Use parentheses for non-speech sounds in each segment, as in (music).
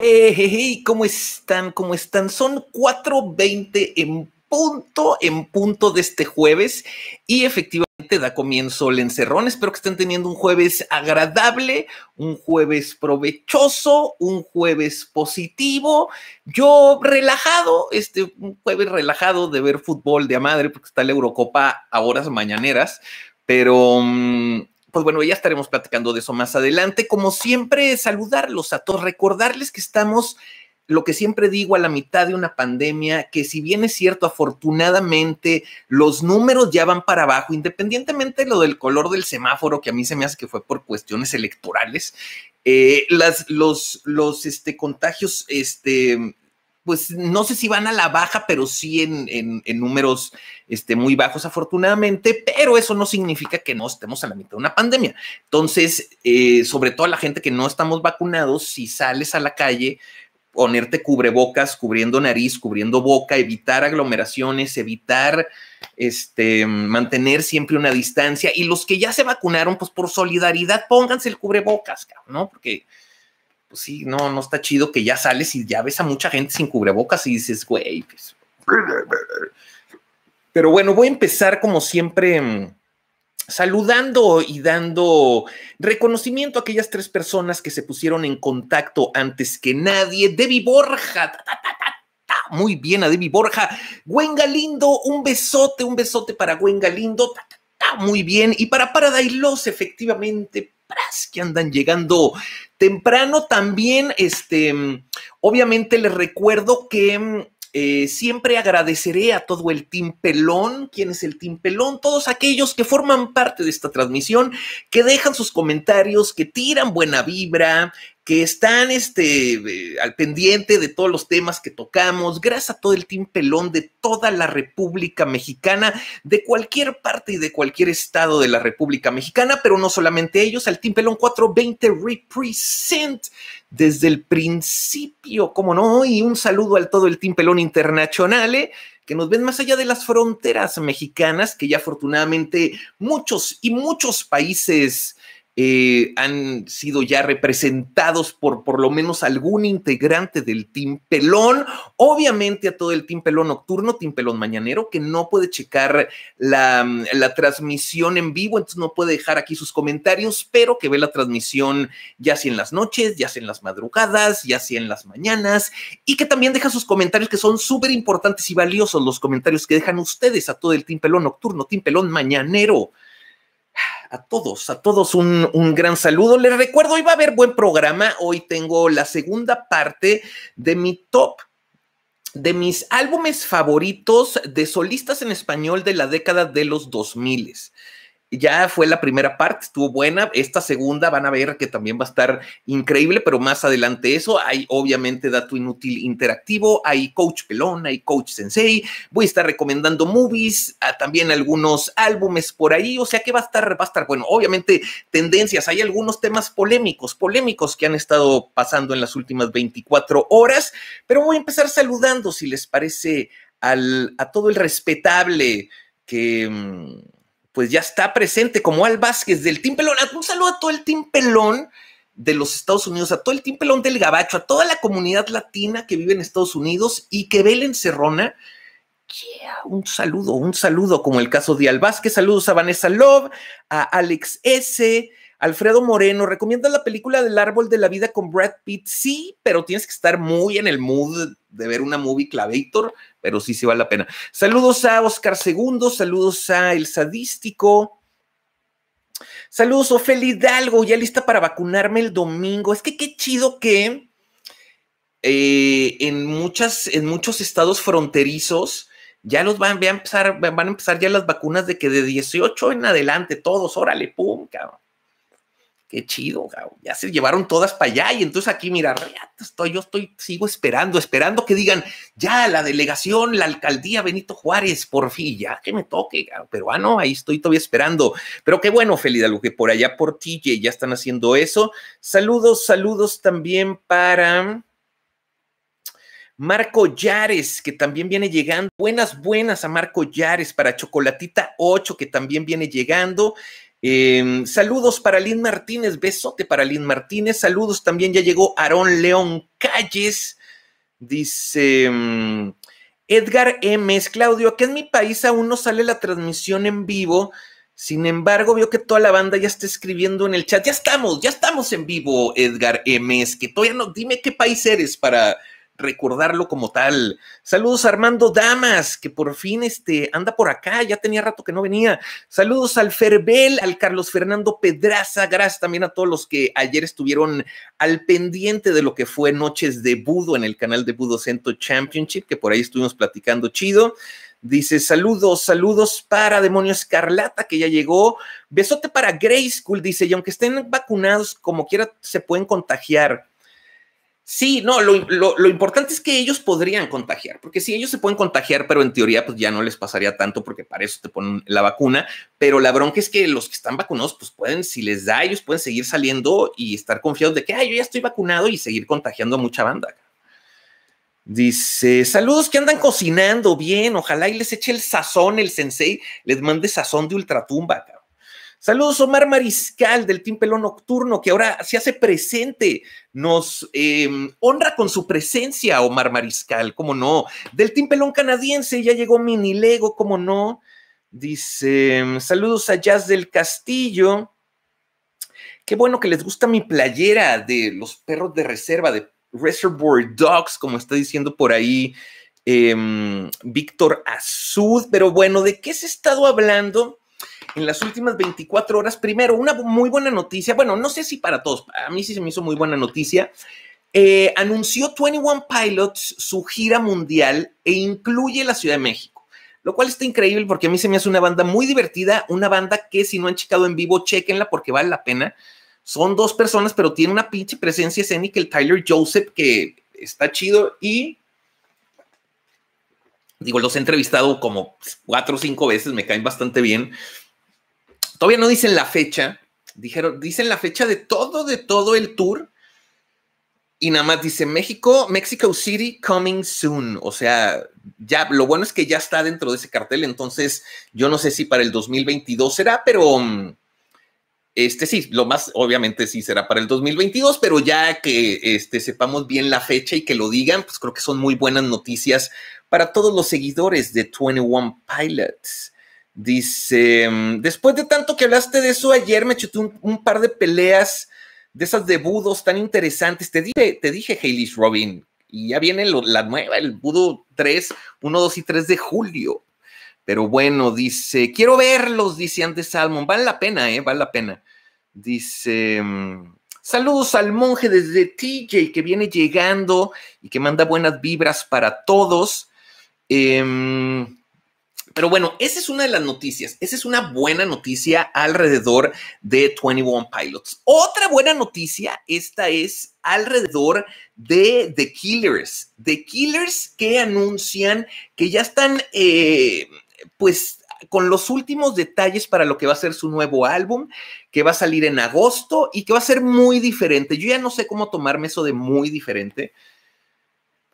Hey, eh, ¿cómo están? ¿Cómo están? Son 4.20 en punto, en punto de este jueves y efectivamente da comienzo el encerrón. Espero que estén teniendo un jueves agradable, un jueves provechoso, un jueves positivo. Yo relajado, este un jueves relajado de ver fútbol de a madre porque está la Eurocopa a horas mañaneras, pero... Mm, pues bueno, ya estaremos platicando de eso más adelante. Como siempre, saludarlos a todos, recordarles que estamos, lo que siempre digo, a la mitad de una pandemia, que si bien es cierto, afortunadamente los números ya van para abajo, independientemente de lo del color del semáforo, que a mí se me hace que fue por cuestiones electorales, eh, las, los, los este, contagios este, pues no sé si van a la baja, pero sí en, números este, muy bajos afortunadamente, pero eso no significa que no estemos a la mitad de una pandemia. Entonces, eh, sobre todo a la gente que no estamos vacunados, si sales a la calle, ponerte cubrebocas, cubriendo nariz, cubriendo boca, evitar aglomeraciones, evitar este, mantener siempre una distancia. Y los que ya se vacunaron, pues por solidaridad, pónganse el cubrebocas, ¿no? Porque pues sí, no, no está chido que ya sales y ya ves a mucha gente sin cubrebocas y dices, güey, pues, Pero bueno, voy a empezar como siempre mm, saludando y dando reconocimiento a aquellas tres personas que se pusieron en contacto antes que nadie. Debbie Borja, muy bien a Debbie Borja. Gwen lindo. un besote, un besote para Gwen Galindo, muy bien. Y para Paradise Lost, efectivamente, que andan llegando temprano. También, este, obviamente les recuerdo que mm, eh, siempre agradeceré a todo el Team Pelón. ¿Quién es el Team Pelón? Todos aquellos que forman parte de esta transmisión, que dejan sus comentarios, que tiran buena vibra, que están este, eh, al pendiente de todos los temas que tocamos. Gracias a todo el team pelón de toda la República Mexicana, de cualquier parte y de cualquier estado de la República Mexicana, pero no solamente ellos, al team pelón 420 Represent desde el principio, como no, y un saludo al todo el team pelón internacional. que nos ven más allá de las fronteras mexicanas, que ya afortunadamente muchos y muchos países eh, han sido ya representados por por lo menos algún integrante del Team Pelón, obviamente a todo el Team Pelón nocturno, Team Pelón mañanero, que no puede checar la, la transmisión en vivo, entonces no puede dejar aquí sus comentarios, pero que ve la transmisión ya sea en las noches, ya sea en las madrugadas, ya sea en las mañanas, y que también deja sus comentarios que son súper importantes y valiosos los comentarios que dejan ustedes a todo el Team Pelón nocturno, Team Pelón mañanero a todos, a todos un, gran saludo. Les recuerdo, hoy va a haber buen programa. Hoy tengo la segunda parte de mi top de mis álbumes favoritos de solistas en español de la década de los 2000 ya fue la primera parte, estuvo buena. Esta segunda van a ver que también va a estar increíble, pero más adelante eso hay obviamente dato inútil interactivo, hay coach pelón, hay coach sensei. Voy a estar recomendando movies, ah, también algunos álbumes por ahí, o sea que va a estar, va a estar bueno. Obviamente tendencias, hay algunos temas polémicos, polémicos que han estado pasando en las últimas 24 horas, pero voy a empezar saludando si les parece a todo el respetable que mm, pues ya está presente como Al Vázquez del Team Pelón. Un saludo a todo el Team Pelón de los Estados Unidos, a todo el Team Pelón del Gabacho, a toda la comunidad latina que vive en Estados Unidos y que ve la encerrona. un saludo, un saludo, como el caso de Al Vázquez. Saludos a Vanessa Love, a Alex S., Alfredo Moreno, ¿recomiendas la película del árbol de la vida con Brad Pitt? Sí, pero tienes que estar muy en el mood de ver una movie clavator, pero sí, sí vale la pena. Saludos a Oscar Segundo, saludos a El Sadístico. Saludos, Ofelia Hidalgo, ya lista para vacunarme el domingo. Es que qué chido que eh, en, muchas, en muchos estados fronterizos ya los van, a empezar, van a empezar ya las vacunas de que de 18 en adelante, todos, órale, pum, cabrón. Qué chido, ya se llevaron todas para allá y entonces aquí, mira, estoy, yo estoy, sigo esperando, esperando que digan, ya la delegación, la alcaldía Benito Juárez, por fin, ya que me toque, pero peruano, ah, ahí estoy todavía esperando. Pero qué bueno, Felida, lo que por allá por TJ ya están haciendo eso. Saludos, saludos también para... Marco Yares, que también viene llegando. Buenas, buenas a Marco Yares para Chocolatita 8, que también viene llegando. Em, saludos para Lynn Martínez, besote para Lynn Martínez. Saludos también, ya llegó Aarón León Calles. Dice em, Edgar M. Claudio, aquí en mi país aún no sale la transmisión en vivo. Sin embargo, veo que toda la banda ya está escribiendo en el chat. Ya estamos, ya estamos en vivo, Edgar M. Que todavía no, dime qué país eres para recordarlo como tal. Saludos Armando Damas, que por fin este, anda por acá, ya tenía rato que no venía. Saludos al Ferbel, al Carlos Fernando Pedraza, gracias también a todos los que ayer estuvieron al pendiente de lo que fue Noches de Budo en el canal de Budo Centro Championship, que por ahí estuvimos platicando chido. Dice, saludos, saludos para Demonio Escarlata, que ya llegó. Besote para School dice, y aunque estén vacunados, como quiera, se pueden contagiar. Sí, no, lo, importante es que ellos podrían contagiar, porque si sí, ellos se pueden contagiar, pero en teoría pues ya no les pasaría tanto porque para eso te ponen la vacuna, pero la bronca es que los que están vacunados pues pueden, si les da, ellos pueden seguir saliendo y estar confiados de que, ah, yo ya estoy vacunado y seguir contagiando a mucha banda. Dice, saludos que andan cocinando bien, ojalá y les eche el sazón, el sensei, les mande sazón de ultratumba, cabrón. Saludos Omar Mariscal del Team Pelón Nocturno, que ahora se hace presente, nos em, honra con su presencia Omar Mariscal, cómo no. Del Team Pelón Canadiense ya llegó Mini Lego, cómo no. Dice, saludos a Jazz del Castillo. Qué bueno que les gusta mi playera de los perros de reserva, de Reservoir Dogs, como está diciendo por ahí em, Víctor Azud. Pero bueno, ¿de qué se ha estado hablando? en las últimas 24 horas. Primero, una muy buena noticia. Bueno, no sé si para todos, a mí sí se me hizo muy buena noticia. Eh, anunció 21 Pilots su gira mundial e incluye la Ciudad de México, lo cual está increíble porque a mí se me hace una banda muy divertida, una banda que si no han checado en vivo, chequenla porque vale la pena. Son dos personas, pero tiene una pinche presencia escénica, el Tyler Joseph, que está chido y digo, los he entrevistado como cuatro o cinco veces, me caen bastante bien. Todavía no dicen la fecha, dijeron, dicen la fecha de todo, de todo el tour. Y nada más dice México, Mexico City coming soon. O sea, ya lo bueno es que ya está dentro de ese cartel. Entonces, yo no sé si para el 2022 será, pero mm, este sí, lo más obviamente sí será para el 2022, pero ya que este, sepamos bien la fecha y que lo digan, pues creo que son muy buenas noticias para todos los seguidores de 21 Pilots. Dice, mm, después de tanto que hablaste de eso ayer, me chuté un, par de peleas de esas de budos tan interesantes. Te dije, te dije, Hayley Robin, y ya viene la nueva, el budo 3, 1, 2 y 3 de julio. Pero bueno, dice, quiero verlos, dice antes Salmon. Vale la pena, ¿eh? Vale la pena. Dice, mm, saludos al monje desde TJ que viene llegando y que manda buenas vibras para todos. Em, pero bueno, esa es una de las noticias. Esa es una buena noticia alrededor de 21 Pilots. Otra buena noticia, esta es alrededor de The Killers. The Killers que anuncian que ya están, eh, pues, con los últimos detalles para lo que va a ser su nuevo álbum, que va a salir en agosto y que va a ser muy diferente. Yo ya no sé cómo tomarme eso de muy diferente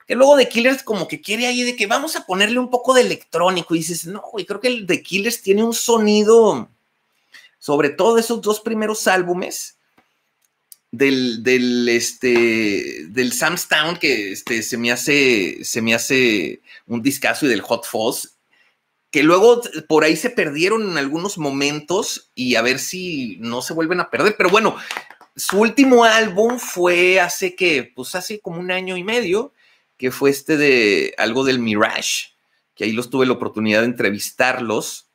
que luego The Killers como que quiere ahí de que vamos a ponerle un poco de electrónico y dices, no, güey, creo que el The Killers tiene un sonido, sobre todo esos dos primeros álbumes del, del, este, del Town que este, se, me hace, se me hace un discazo y del Hot Fuzz, que luego por ahí se perdieron en algunos momentos y a ver si no se vuelven a perder, pero bueno. Su último álbum fue hace que, pues hace como un año y medio, que fue este de algo del Mirage, que ahí los tuve la oportunidad de entrevistarlos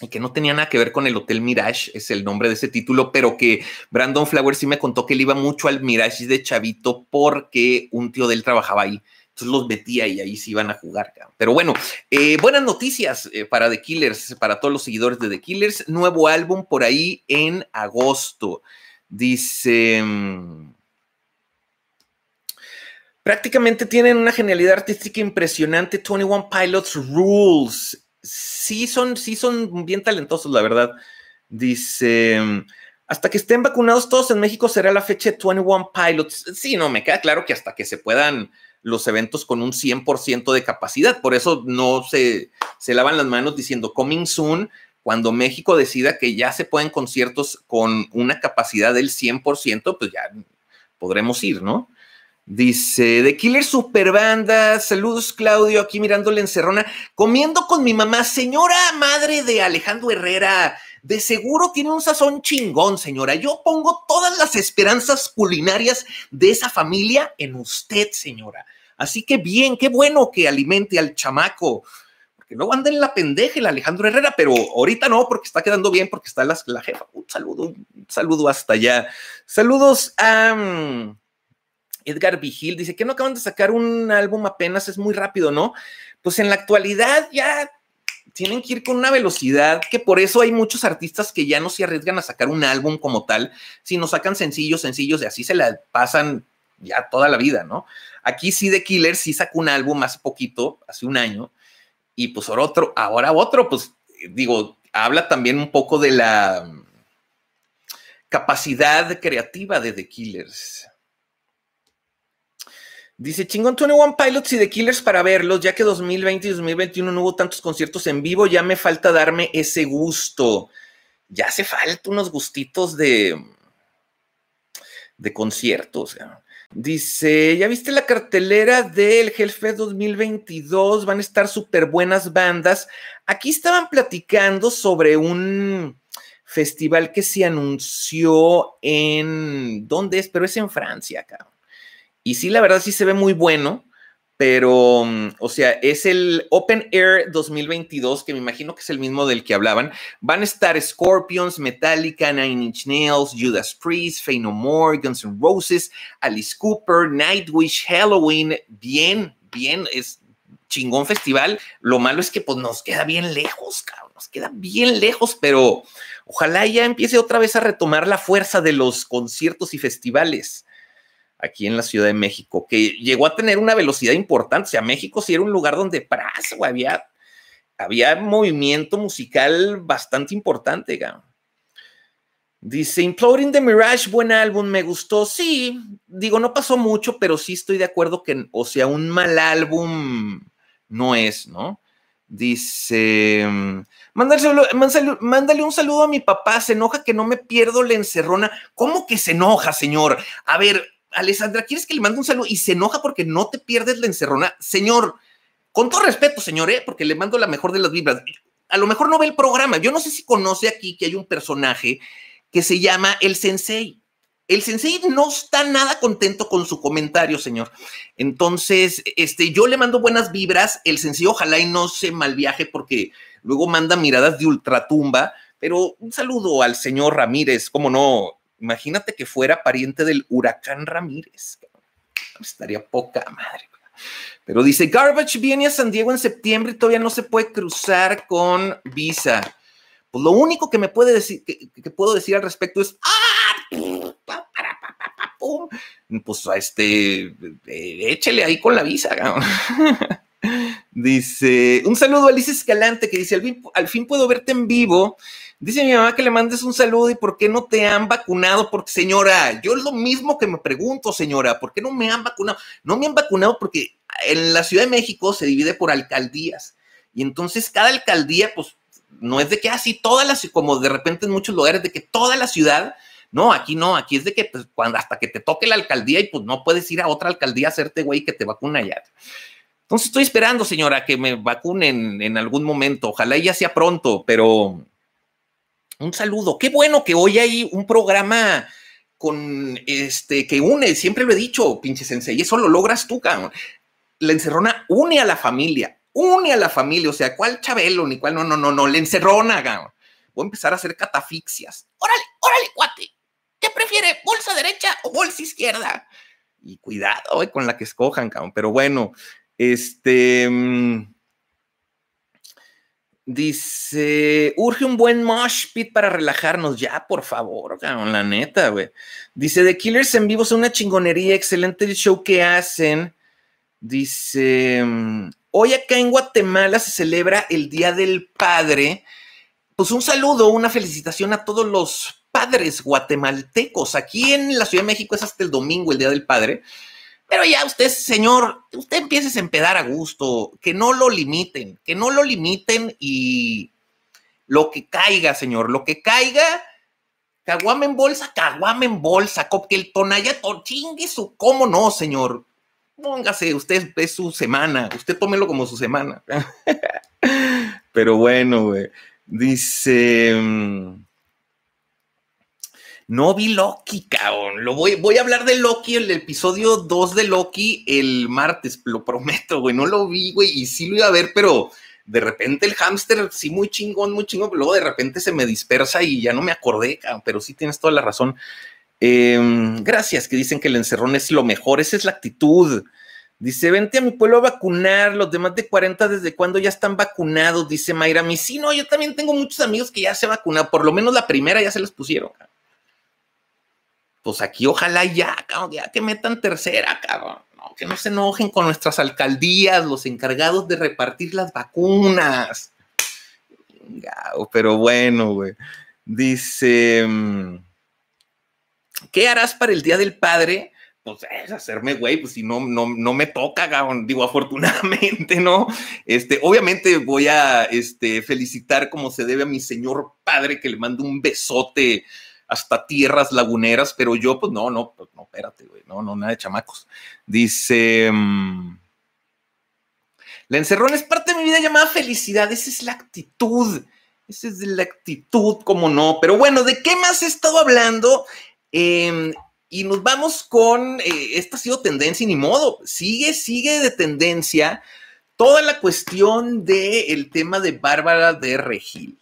y que no tenía nada que ver con el Hotel Mirage, es el nombre de ese título, pero que Brandon Flowers sí me contó que él iba mucho al Mirage de Chavito porque un tío de él trabajaba ahí. Entonces los metía y ahí se iban a jugar. Pero bueno, eh, buenas noticias eh, para The Killers, para todos los seguidores de The Killers. Nuevo álbum por ahí en agosto. Dice... Mm, Prácticamente tienen una genialidad artística impresionante. 21 Pilots Rules. Sí son, sí son bien talentosos, la verdad. Dice, hasta que estén vacunados todos en México será la fecha de 21 Pilots. Sí, no, me queda claro que hasta que se puedan los eventos con un 100% de capacidad. Por eso no se, se lavan las manos diciendo coming soon, cuando México decida que ya se pueden conciertos con una capacidad del 100%, pues ya podremos ir, ¿no? Dice, de Killer Superbanda, saludos Claudio, aquí mirando la encerrona, comiendo con mi mamá, señora madre de Alejandro Herrera, de seguro tiene un sazón chingón, señora. Yo pongo todas las esperanzas culinarias de esa familia en usted, señora. Así que bien, qué bueno que alimente al chamaco. Porque no anden en la pendeja el Alejandro Herrera, pero ahorita no, porque está quedando bien, porque está la, jefa. Un saludo, saludo hasta allá. Saludos a... Edgar Vigil dice que no acaban de sacar un álbum apenas, es muy rápido, ¿no? Pues en la actualidad ya tienen que ir con una velocidad que por eso hay muchos artistas que ya no se arriesgan a sacar un álbum como tal, sino sacan sencillos, sencillos y así se la pasan ya toda la vida, ¿no? Aquí sí The Killer sí sacó un álbum hace poquito, hace un año, y pues ahora otro, ahora otro, pues digo, habla también un poco de la capacidad creativa de The Killers. Dice, chingón One Pilots y The Killers para verlos, ya que 2020 y 2021 no hubo tantos conciertos en vivo, ya me falta darme ese gusto. Ya hace falta unos gustitos de, de conciertos. Dice, ¿ya viste la cartelera del Hellfest 2022? Van a estar súper buenas bandas. Aquí estaban platicando sobre un festival que se anunció en... ¿Dónde es? Pero es en Francia, acá. Y sí, la verdad sí se ve muy bueno, pero, mm, o sea, es el Open Air 2022, que me imagino que es el mismo del que hablaban. Van a estar Scorpions, Metallica, Nine Inch Nails, Judas Priest, faino Morgans Guns N' Roses, Alice Cooper, Nightwish, Halloween. Bien, bien, es chingón festival. Lo malo es que pues nos queda bien lejos, cabrón, nos queda bien lejos, pero ojalá ya empiece otra vez a retomar la fuerza de los conciertos y festivales aquí en la Ciudad de México, que llegó a tener una velocidad importante. O sea, México sí era un lugar donde pras, había, movimiento musical bastante importante, güey. Dice, Imploding the Mirage, buen álbum, me gustó. Sí, digo, no pasó mucho, pero sí estoy de acuerdo que, o sea, un mal álbum no es, ¿no? Dice, mándale, mándale, un saludo a mi papá, se enoja que no me pierdo la encerrona. ¿Cómo que se enoja, señor? A ver, Alessandra, ¿quieres que le mande un saludo? Y se enoja porque no te pierdes la encerrona. Señor, con todo respeto, señor, ¿eh? porque le mando la mejor de las vibras. A lo mejor no ve el programa. Yo no sé si conoce aquí que hay un personaje que se llama el sensei. El sensei no está nada contento con su comentario, señor. Entonces, este, yo le mando buenas vibras. El sensei ojalá y no se malviaje porque luego manda miradas de ultratumba. Pero un saludo al señor Ramírez, cómo no, Imagínate que fuera pariente del huracán Ramírez. Estaría poca madre. Pero dice, Garbage viene a San Diego en septiembre y todavía no se puede cruzar con visa. Pues lo único que me puede decir, que, puedo decir al respecto es, ¡ah! Pues a este, eh, échele ahí con la visa. (laughs) dice, un saludo a Alicia Escalante que dice, al fin, al fin puedo verte en vivo Dice mi mamá que le mandes un saludo y por qué no te han vacunado, porque señora, yo es lo mismo que me pregunto, señora, ¿por qué no me han vacunado? No me han vacunado porque en la Ciudad de México se divide por alcaldías y entonces cada alcaldía, pues no es de que así ah, todas las, como de repente en muchos lugares, de que toda la ciudad, no, aquí no, aquí es de que pues, cuando, hasta que te toque la alcaldía y pues no puedes ir a otra alcaldía a hacerte güey que te vacuna ya. Entonces estoy esperando, señora, que me vacunen en algún momento. Ojalá ya sea pronto, pero un saludo. Qué bueno que hoy hay un programa con este que une, siempre lo he dicho, pinche sensei, eso lo logras tú, cabrón. La encerrona une a la familia, une a la familia, o sea, ¿cuál Chabelo ni cuál? No, no, no, no, la encerrona, cabrón. Voy a empezar a hacer catafixias. Órale, órale, cuate. ¿Qué prefiere, bolsa derecha o bolsa izquierda? Y cuidado eh, con la que escojan, cabrón. Pero bueno, este. Mm, Dice, urge un buen mosh pit para relajarnos. Ya, por favor, cabrón, la neta, güey. Dice, The Killers en vivo es una chingonería, excelente el show que hacen. Dice, mm, hoy acá en Guatemala se celebra el Día del Padre. Pues un saludo, una felicitación a todos los padres guatemaltecos. Aquí en la Ciudad de México es hasta el domingo, el Día del Padre. Pero ya usted, señor, usted empiece a empedar a gusto, que no lo limiten, que no lo limiten y lo que caiga, señor, lo que caiga, caguame en bolsa, caguame en bolsa, el tonallato, chingue su, cómo no, señor. Póngase, usted es su semana, usted tómelo como su semana. (laughs) Pero bueno, güey. Dice. Mm, no vi Loki, cabrón. Lo voy, voy a hablar de Loki, el episodio 2 de Loki, el martes, lo prometo, güey. No lo vi, güey, y sí lo iba a ver, pero de repente el hámster, sí, muy chingón, muy chingón, luego de repente se me dispersa y ya no me acordé, pero sí tienes toda la razón. Em, gracias, que dicen que el encerrón es lo mejor, esa es la actitud. Dice, vente a mi pueblo a vacunar, los demás de 40 desde cuándo ya están vacunados, dice Mayra. Mi sí, no, yo también tengo muchos amigos que ya se vacunaron, por lo menos la primera ya se les pusieron. Cabrón pues aquí ojalá ya, ya que metan tercera, cabrón. No, que no se enojen con nuestras alcaldías, los encargados de repartir las vacunas. Pero bueno, güey. Dice, mm, ¿qué harás para el Día del Padre? pues es hacerme güey, pues si no, no, me toca, cabrón. digo, afortunadamente, ¿no? Este, obviamente voy a este, felicitar como se debe a mi señor padre, que le mando un besote hasta tierras laguneras, pero yo, pues no, no, pues, no, espérate, güey, no, no, nada de chamacos. Dice. Mm, la encerrón es parte de mi vida llamada felicidad, esa es la actitud, esa es la actitud, como no. Pero bueno, ¿de qué más he estado hablando? Em, y nos vamos con, eh, esta ha sido tendencia y ni modo, sigue, sigue de tendencia toda la cuestión del el tema de Bárbara de Regil.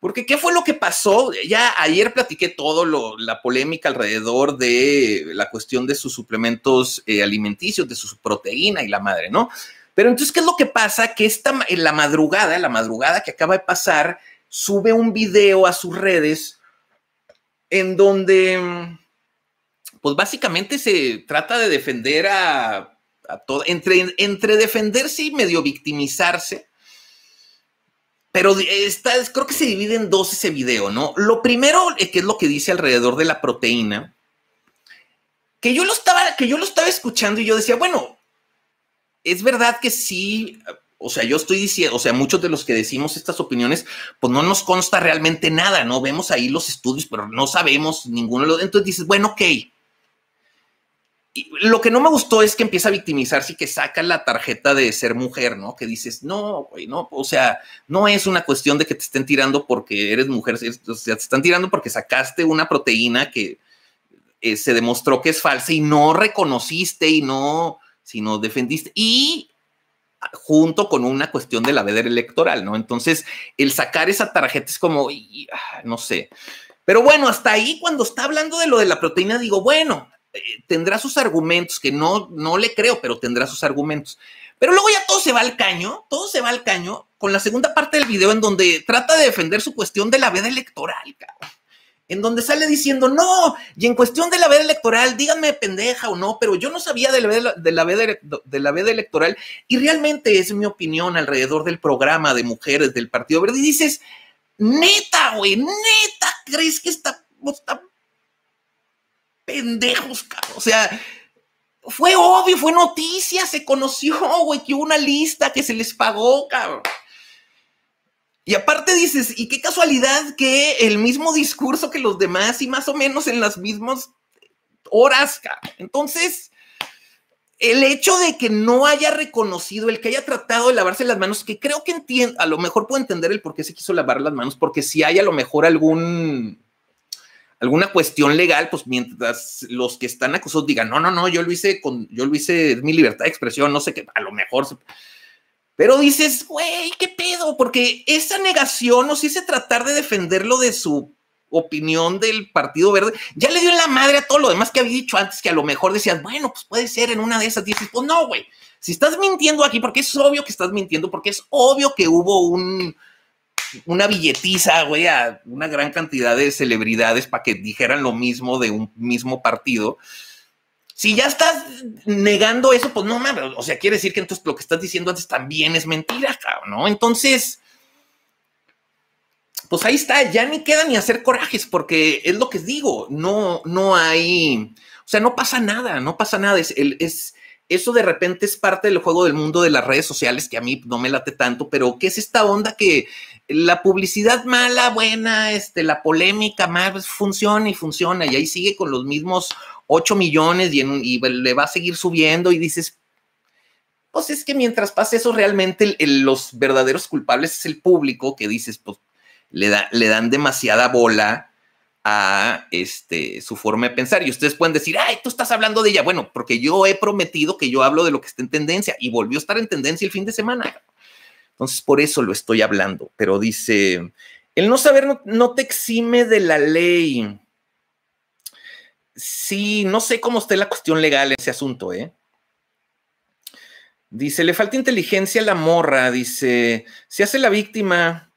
Porque ¿qué fue lo que pasó? Ya ayer platiqué todo la polémica alrededor de la cuestión de sus suplementos eh, alimenticios, de su proteína y la madre, ¿no? Pero entonces, ¿qué es lo que pasa? Que esta, en la madrugada, la madrugada que acaba de pasar, sube un video a sus redes en donde, mm, pues básicamente se trata de defender a, a todo, entre, entre defenderse y medio victimizarse pero creo que se divide en dos ese video, ¿no? Lo primero, eh, que es lo que dice alrededor de la proteína, que yo lo estaba, que yo lo estaba escuchando y yo decía, bueno, es verdad que sí, o sea, yo estoy diciendo, o sea, muchos de los que decimos estas opiniones, pues no nos consta realmente nada, ¿no? Vemos ahí los estudios, pero no sabemos ninguno de los. Entonces dices, bueno, ok, lo que no me gustó es que empieza a victimizarse y que saca la tarjeta de ser mujer, ¿no? Que dices, no, güey, no, o sea, no es una cuestión de que te estén tirando porque eres mujer, o sea, te están tirando porque sacaste una proteína que eh, se demostró que es falsa y no reconociste y no, sino defendiste. Y ah, junto con una cuestión de la veda electoral, ¿no? Entonces, el sacar esa tarjeta es como, ah, no sé. Pero bueno, hasta ahí cuando está hablando de lo de la proteína, digo, bueno, eh, tendrá sus argumentos, que no, no le creo, pero tendrá sus argumentos. Pero luego ya todo se va al caño, todo se va al caño con la segunda parte del video en donde trata de defender su cuestión de la veda electoral, cabrón. En donde sale diciendo, no, y en cuestión de la veda electoral, díganme pendeja o no, pero yo no sabía de la, veda, de, la veda, electoral y realmente es mi opinión alrededor del programa de mujeres del Partido Verde. Y dices, neta, güey, neta, ¿crees que está esta pendejos, cabrón. O sea, fue obvio, fue noticia, se conoció, güey, que hubo una lista que se les pagó, cabrón. Y aparte dices, y qué casualidad que el mismo discurso que los demás y más o menos en las mismas horas, cabrón. Entonces, el hecho de que no haya reconocido, el que haya tratado de lavarse las manos, que creo que entiende, a lo mejor puedo entender el por qué se quiso lavar las manos, porque si hay a lo mejor algún alguna cuestión legal, pues mientras los que están acusados digan, no, no, no, yo lo hice con, yo lo hice, es mi libertad de expresión, no sé qué, a lo mejor. Pero dices, güey, qué pedo, porque esa negación o si se tratar de defenderlo de su opinión del Partido Verde. Ya le dio en la madre a todo lo demás que había dicho antes, que a lo mejor decías, bueno, pues puede ser en una de esas. Dices, pues no, güey, si estás mintiendo aquí, porque es obvio que estás mintiendo, porque es obvio que hubo un, una billetiza, güey, a una gran cantidad de celebridades para que dijeran lo mismo de un mismo partido. Si ya estás negando eso, pues no mames, o sea, quiere decir que entonces lo que estás diciendo antes también es mentira, cabrón, ¿no? Entonces, pues ahí está, ya ni queda ni hacer corajes, porque es lo que digo, no, no hay, o sea, no pasa nada, no pasa nada, es, es, eso de repente es parte del juego del mundo de las redes sociales que a mí no me late tanto, pero ¿qué es esta onda que la publicidad mala, buena, este, la polémica más pues, funciona y funciona, y ahí sigue con los mismos 8 millones y, en, pues, le va a seguir subiendo y dices, pues es que mientras pase eso, realmente los verdaderos culpables es el público que dices, pues le, da, le dan demasiada bola a este, su forma de pensar. Y ustedes pueden decir, ay, tú estás hablando de ella. Bueno, porque yo he prometido que yo hablo de lo que está en tendencia y volvió a estar en tendencia el fin de semana. Entonces, por eso lo estoy hablando, pero dice, el no saber no, te exime de la ley. Sí, no sé cómo esté la cuestión legal en ese asunto, ¿eh? Dice, le falta inteligencia a la morra, dice, se hace la víctima,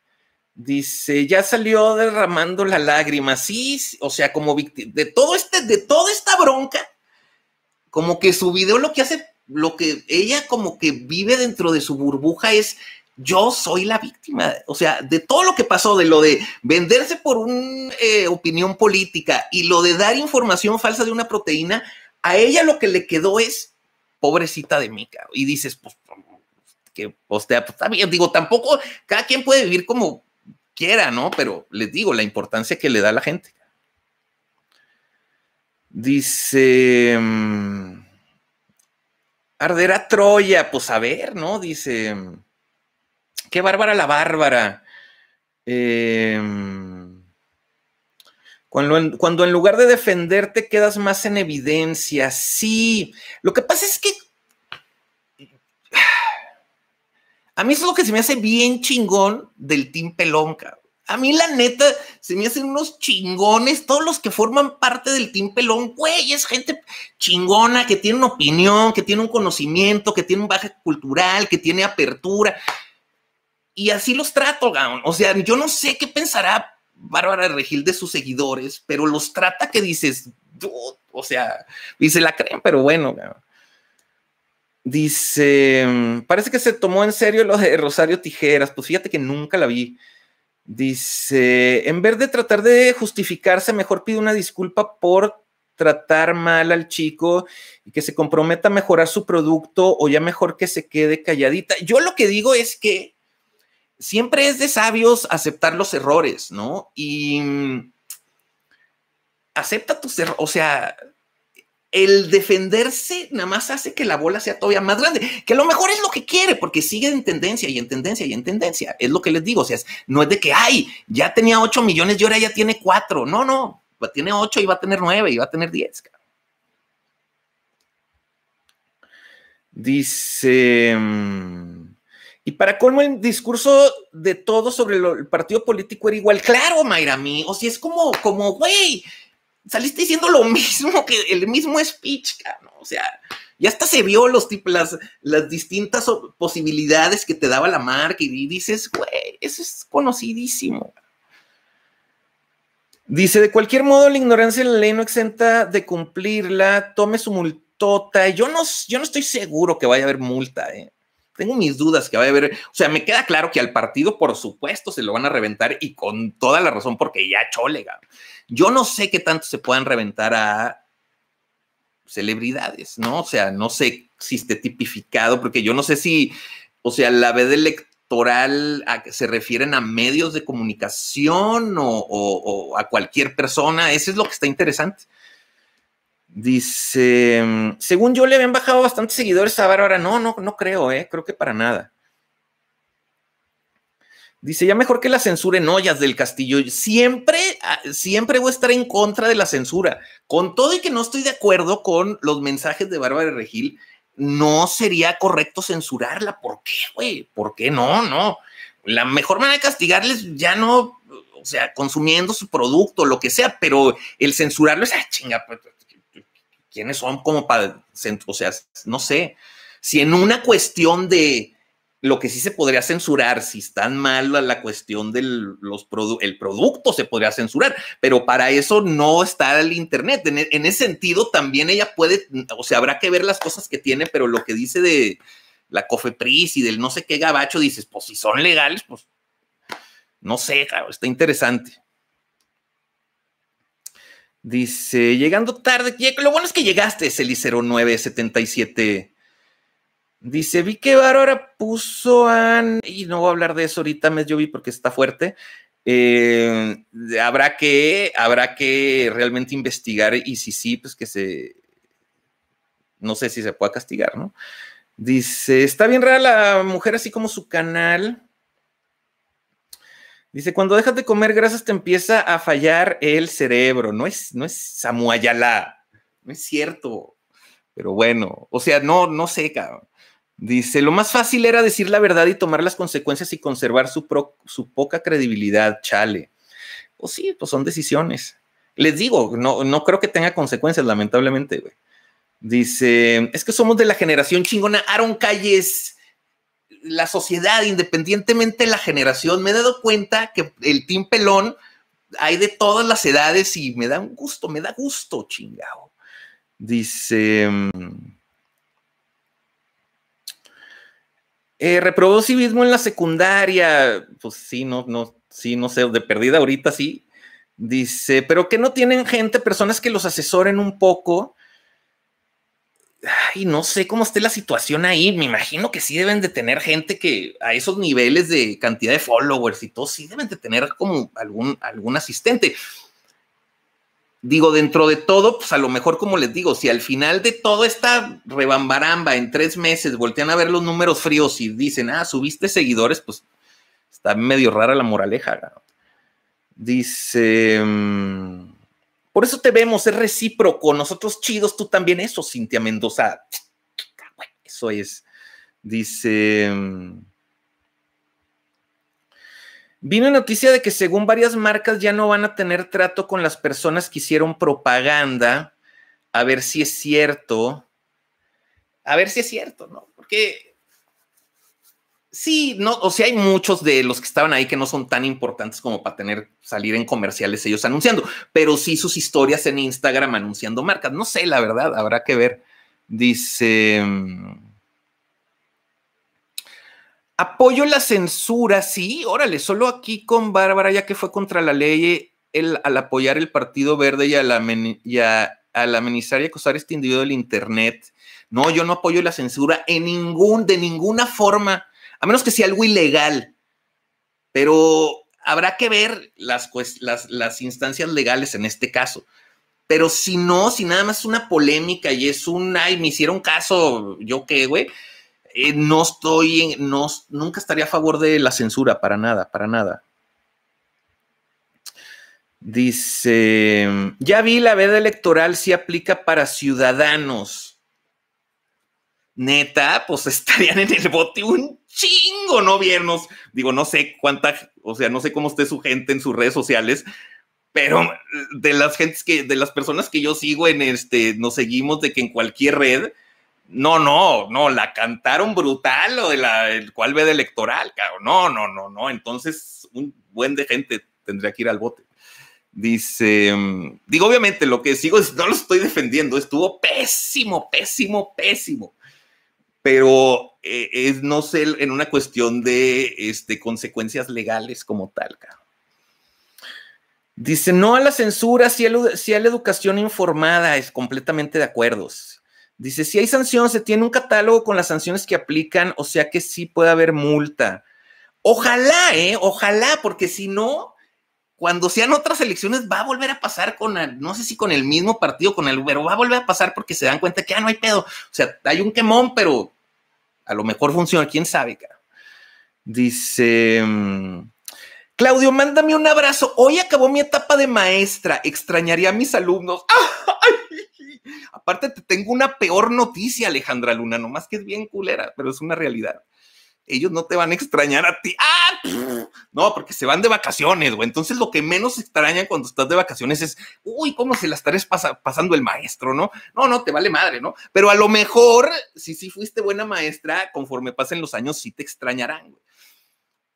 dice, ya salió derramando la lágrima, sí, o sea, como víctima, de todo este, de toda esta bronca, como que su video lo que hace, lo que ella como que vive dentro de su burbuja es yo soy la víctima. O sea, de todo lo que pasó, de lo de venderse por una eh, opinión política y lo de dar información falsa de una proteína, a ella lo que le quedó es pobrecita de mí, Y dices, pues, que postea, pues, pues está Digo, tampoco, cada quien puede vivir como quiera, ¿no? Pero les digo, la importancia que le da a la gente. Dice, mm, arderá Troya, pues a ver, ¿no? Dice... Qué bárbara la bárbara. Em, cuando, en, cuando en lugar de defenderte quedas más en evidencia, sí. Lo que pasa es que (sighs) a mí es lo que se me hace bien chingón del Team cabrón. A mí, la neta, se me hacen unos chingones todos los que forman parte del Team Pelón. Güey, es gente chingona que tiene una opinión, que tiene un conocimiento, que tiene un baje cultural, que tiene apertura y así los trato, Gaon. O sea, yo no sé qué pensará Bárbara Regil de sus seguidores, pero los trata que dices, o sea, dice la creen, pero bueno, Dice, parece que se tomó en serio lo de Rosario Tijeras, pues fíjate que nunca la vi. Dice, en vez de tratar de justificarse, mejor pide una disculpa por tratar mal al chico y que se comprometa a mejorar su producto o ya mejor que se quede calladita. Yo lo que digo es que siempre es de sabios aceptar los errores, ¿no? Y mm, acepta tus errores, o sea, el defenderse nada más hace que la bola sea todavía más grande, que a lo mejor es lo que quiere, porque sigue en tendencia y en tendencia y en tendencia. Es lo que les digo, o sea, no es de que, ay, ya tenía 8 millones y ahora ya tiene 4. No, no, tiene 8 y va a tener 9 y va a tener 10. Dice... Mm, y para colmo, el discurso de todo sobre el partido político era igual. Claro, Mayra, mí. O sea, es como, como, güey, saliste diciendo lo (laughs) mismo que el mismo speech, ¿no? O sea, ya hasta se vio los, las, las distintas posibilidades que te daba la marca y dices, güey, eso es conocidísimo. Dice, de cualquier modo, la ignorancia de la ley no exenta de cumplirla, tome su multota. Yo no, yo no estoy seguro que vaya a haber multa, ¿eh? tengo mis dudas que va a haber. O sea, me queda claro que al partido, por supuesto, se lo van a reventar y con toda la razón, porque ya cholega. Yo no sé qué tanto se puedan reventar a celebridades, ¿no? O sea, no sé si esté tipificado, porque yo no sé si, o sea, la veda electoral se refieren a medios de comunicación o, o a cualquier persona. Eso es lo que está interesante. Dice, mm, según yo le habían bajado bastantes seguidores a Bárbara. No, no, no creo, eh. creo que para nada. Dice, ya mejor que la censuren en ollas del castillo. Siempre, ah, siempre voy a estar en contra de la censura. Con todo y que no estoy de acuerdo con los mensajes de Bárbara Regil, no sería correcto censurarla. ¿Por qué, güey? ¿Por qué no? No. La mejor manera de castigarles ya no, o sea, consumiendo su producto, lo que sea, pero el censurarlo es, ah, chinga, pues, ¿quiénes son como para, o sea, no sé, si en una cuestión de lo que sí se podría censurar, si están mal la cuestión del los el producto se podría censurar, pero para eso no está el Internet. E, en, ese sentido, también ella puede, o sea, habrá que ver las cosas que tiene, pero lo que dice de la COFEPRIS y del no sé qué gabacho, dices, pues si son legales, pues no sé, claro, está interesante. Dice, llegando tarde, lo bueno es que llegaste, es el I0977. Dice, vi que Bárbara puso a... Y no voy a hablar de eso ahorita, me yo vi porque está fuerte. Eh, habrá que, habrá que realmente investigar y si sí, pues que se... No sé si se pueda castigar, ¿no? Dice, está bien rara la mujer así como su canal. Dice, cuando dejas de comer grasas te empieza a fallar el cerebro. No es, no es Samuayala. No es cierto. Pero bueno, o sea, no, no sé, Dice, lo más fácil era decir la verdad y tomar las consecuencias y conservar su, su poca credibilidad, chale. Pues sí, pues son decisiones. Les digo, no, no creo que tenga consecuencias, lamentablemente, Dice, es que somos de la generación chingona Aaron Calles la sociedad, independientemente de la generación, me he dado cuenta que el team pelón hay de todas las edades y me da un gusto, me da gusto, chingado. Dice. Mm, eh, en la secundaria. Pues sí, no, no, sí, no sé, de perdida ahorita sí. Dice, pero que no tienen gente, personas que los asesoren un poco ay, no sé cómo esté la situación ahí. Me imagino que sí deben de tener gente que a esos niveles de cantidad de followers y todo, sí deben de tener como algún, algún asistente. Digo, dentro de todo, pues a lo mejor, como les digo, si al final de toda esta rebambaramba en tres meses voltean a ver los números fríos y dicen, ah, subiste seguidores, pues está medio rara la moraleja. Dice. Mm, por eso te vemos, es recíproco. Nosotros chidos, tú también eso, Cintia Mendoza. Eso es. Dice. Mm, Vino noticia de que según varias marcas ya no van a tener trato con las personas que hicieron propaganda. A ver si es cierto. A ver si es cierto, ¿no? Porque Sí, no, o sea, hay muchos de los que estaban ahí que no son tan importantes como para tener salir en comerciales ellos anunciando, pero sí sus historias en Instagram anunciando marcas. No sé, la verdad, habrá que ver. Dice. Mm, apoyo la censura, sí, órale, solo aquí con Bárbara, ya que fue contra la ley el, al apoyar el Partido Verde y, a la y a, al amenizar y acusar este individuo del Internet. No, yo no apoyo la censura en ningún, de ninguna forma a menos que sea algo ilegal. Pero habrá que ver las, instancias legales en este caso. Pero si no, si nada más es una polémica y es un, ay, me hicieron caso, yo qué, güey, eh, no estoy, en, no, nunca estaría a favor de la censura, para nada, para nada. Dice, ya vi la veda electoral si aplica para ciudadanos neta, pues (laughs) estarían en el bote un chingo, ¿no? Viernos. Digo, no sé cuánta, o sea, no sé cómo esté su gente en sus redes sociales, pero de las gentes que, de las personas que yo sigo en este, nos seguimos de que en cualquier red, no, no, no, la cantaron brutal o de la, el cual ve de electoral, No, no, no, no. Entonces, un buen de gente tendría que ir al bote. Dice, digo, obviamente lo que sigo es, no lo estoy defendiendo, estuvo pésimo, pésimo, pésimo pero eh, es, no sé, en una cuestión de este, consecuencias legales como tal. Dice, no a la censura, sí si a, la educación informada, es completamente de acuerdo. Dice, si hay sanción, se tiene un catálogo con las sanciones que aplican, o sea que sí puede haber multa. Ojalá, ¿eh? Ojalá, porque si no, cuando sean otras elecciones va a volver a pasar con, no sé si con el mismo partido, con el, pero va a volver a pasar porque se dan cuenta que ya ah, no hay pedo. O sea, hay un quemón, pero a lo mejor funciona, quién sabe, cara. Dice mm, Claudio, mándame un abrazo. Hoy acabó mi etapa de maestra. Extrañaría a mis alumnos. (laughs) Aparte, te tengo una peor noticia, Alejandra Luna, nomás que es bien culera, pero es una realidad ellos no te van a extrañar a ti. ¡Ah! (clears throat) No, porque se van de vacaciones, güey. Entonces lo que menos extrañan cuando estás de vacaciones es, uy, ¿cómo se las estarás pasando el maestro, no? No, no, te vale madre, ¿no? Pero a lo mejor, si sí si fuiste buena maestra, conforme pasen los años, sí te extrañarán, güey.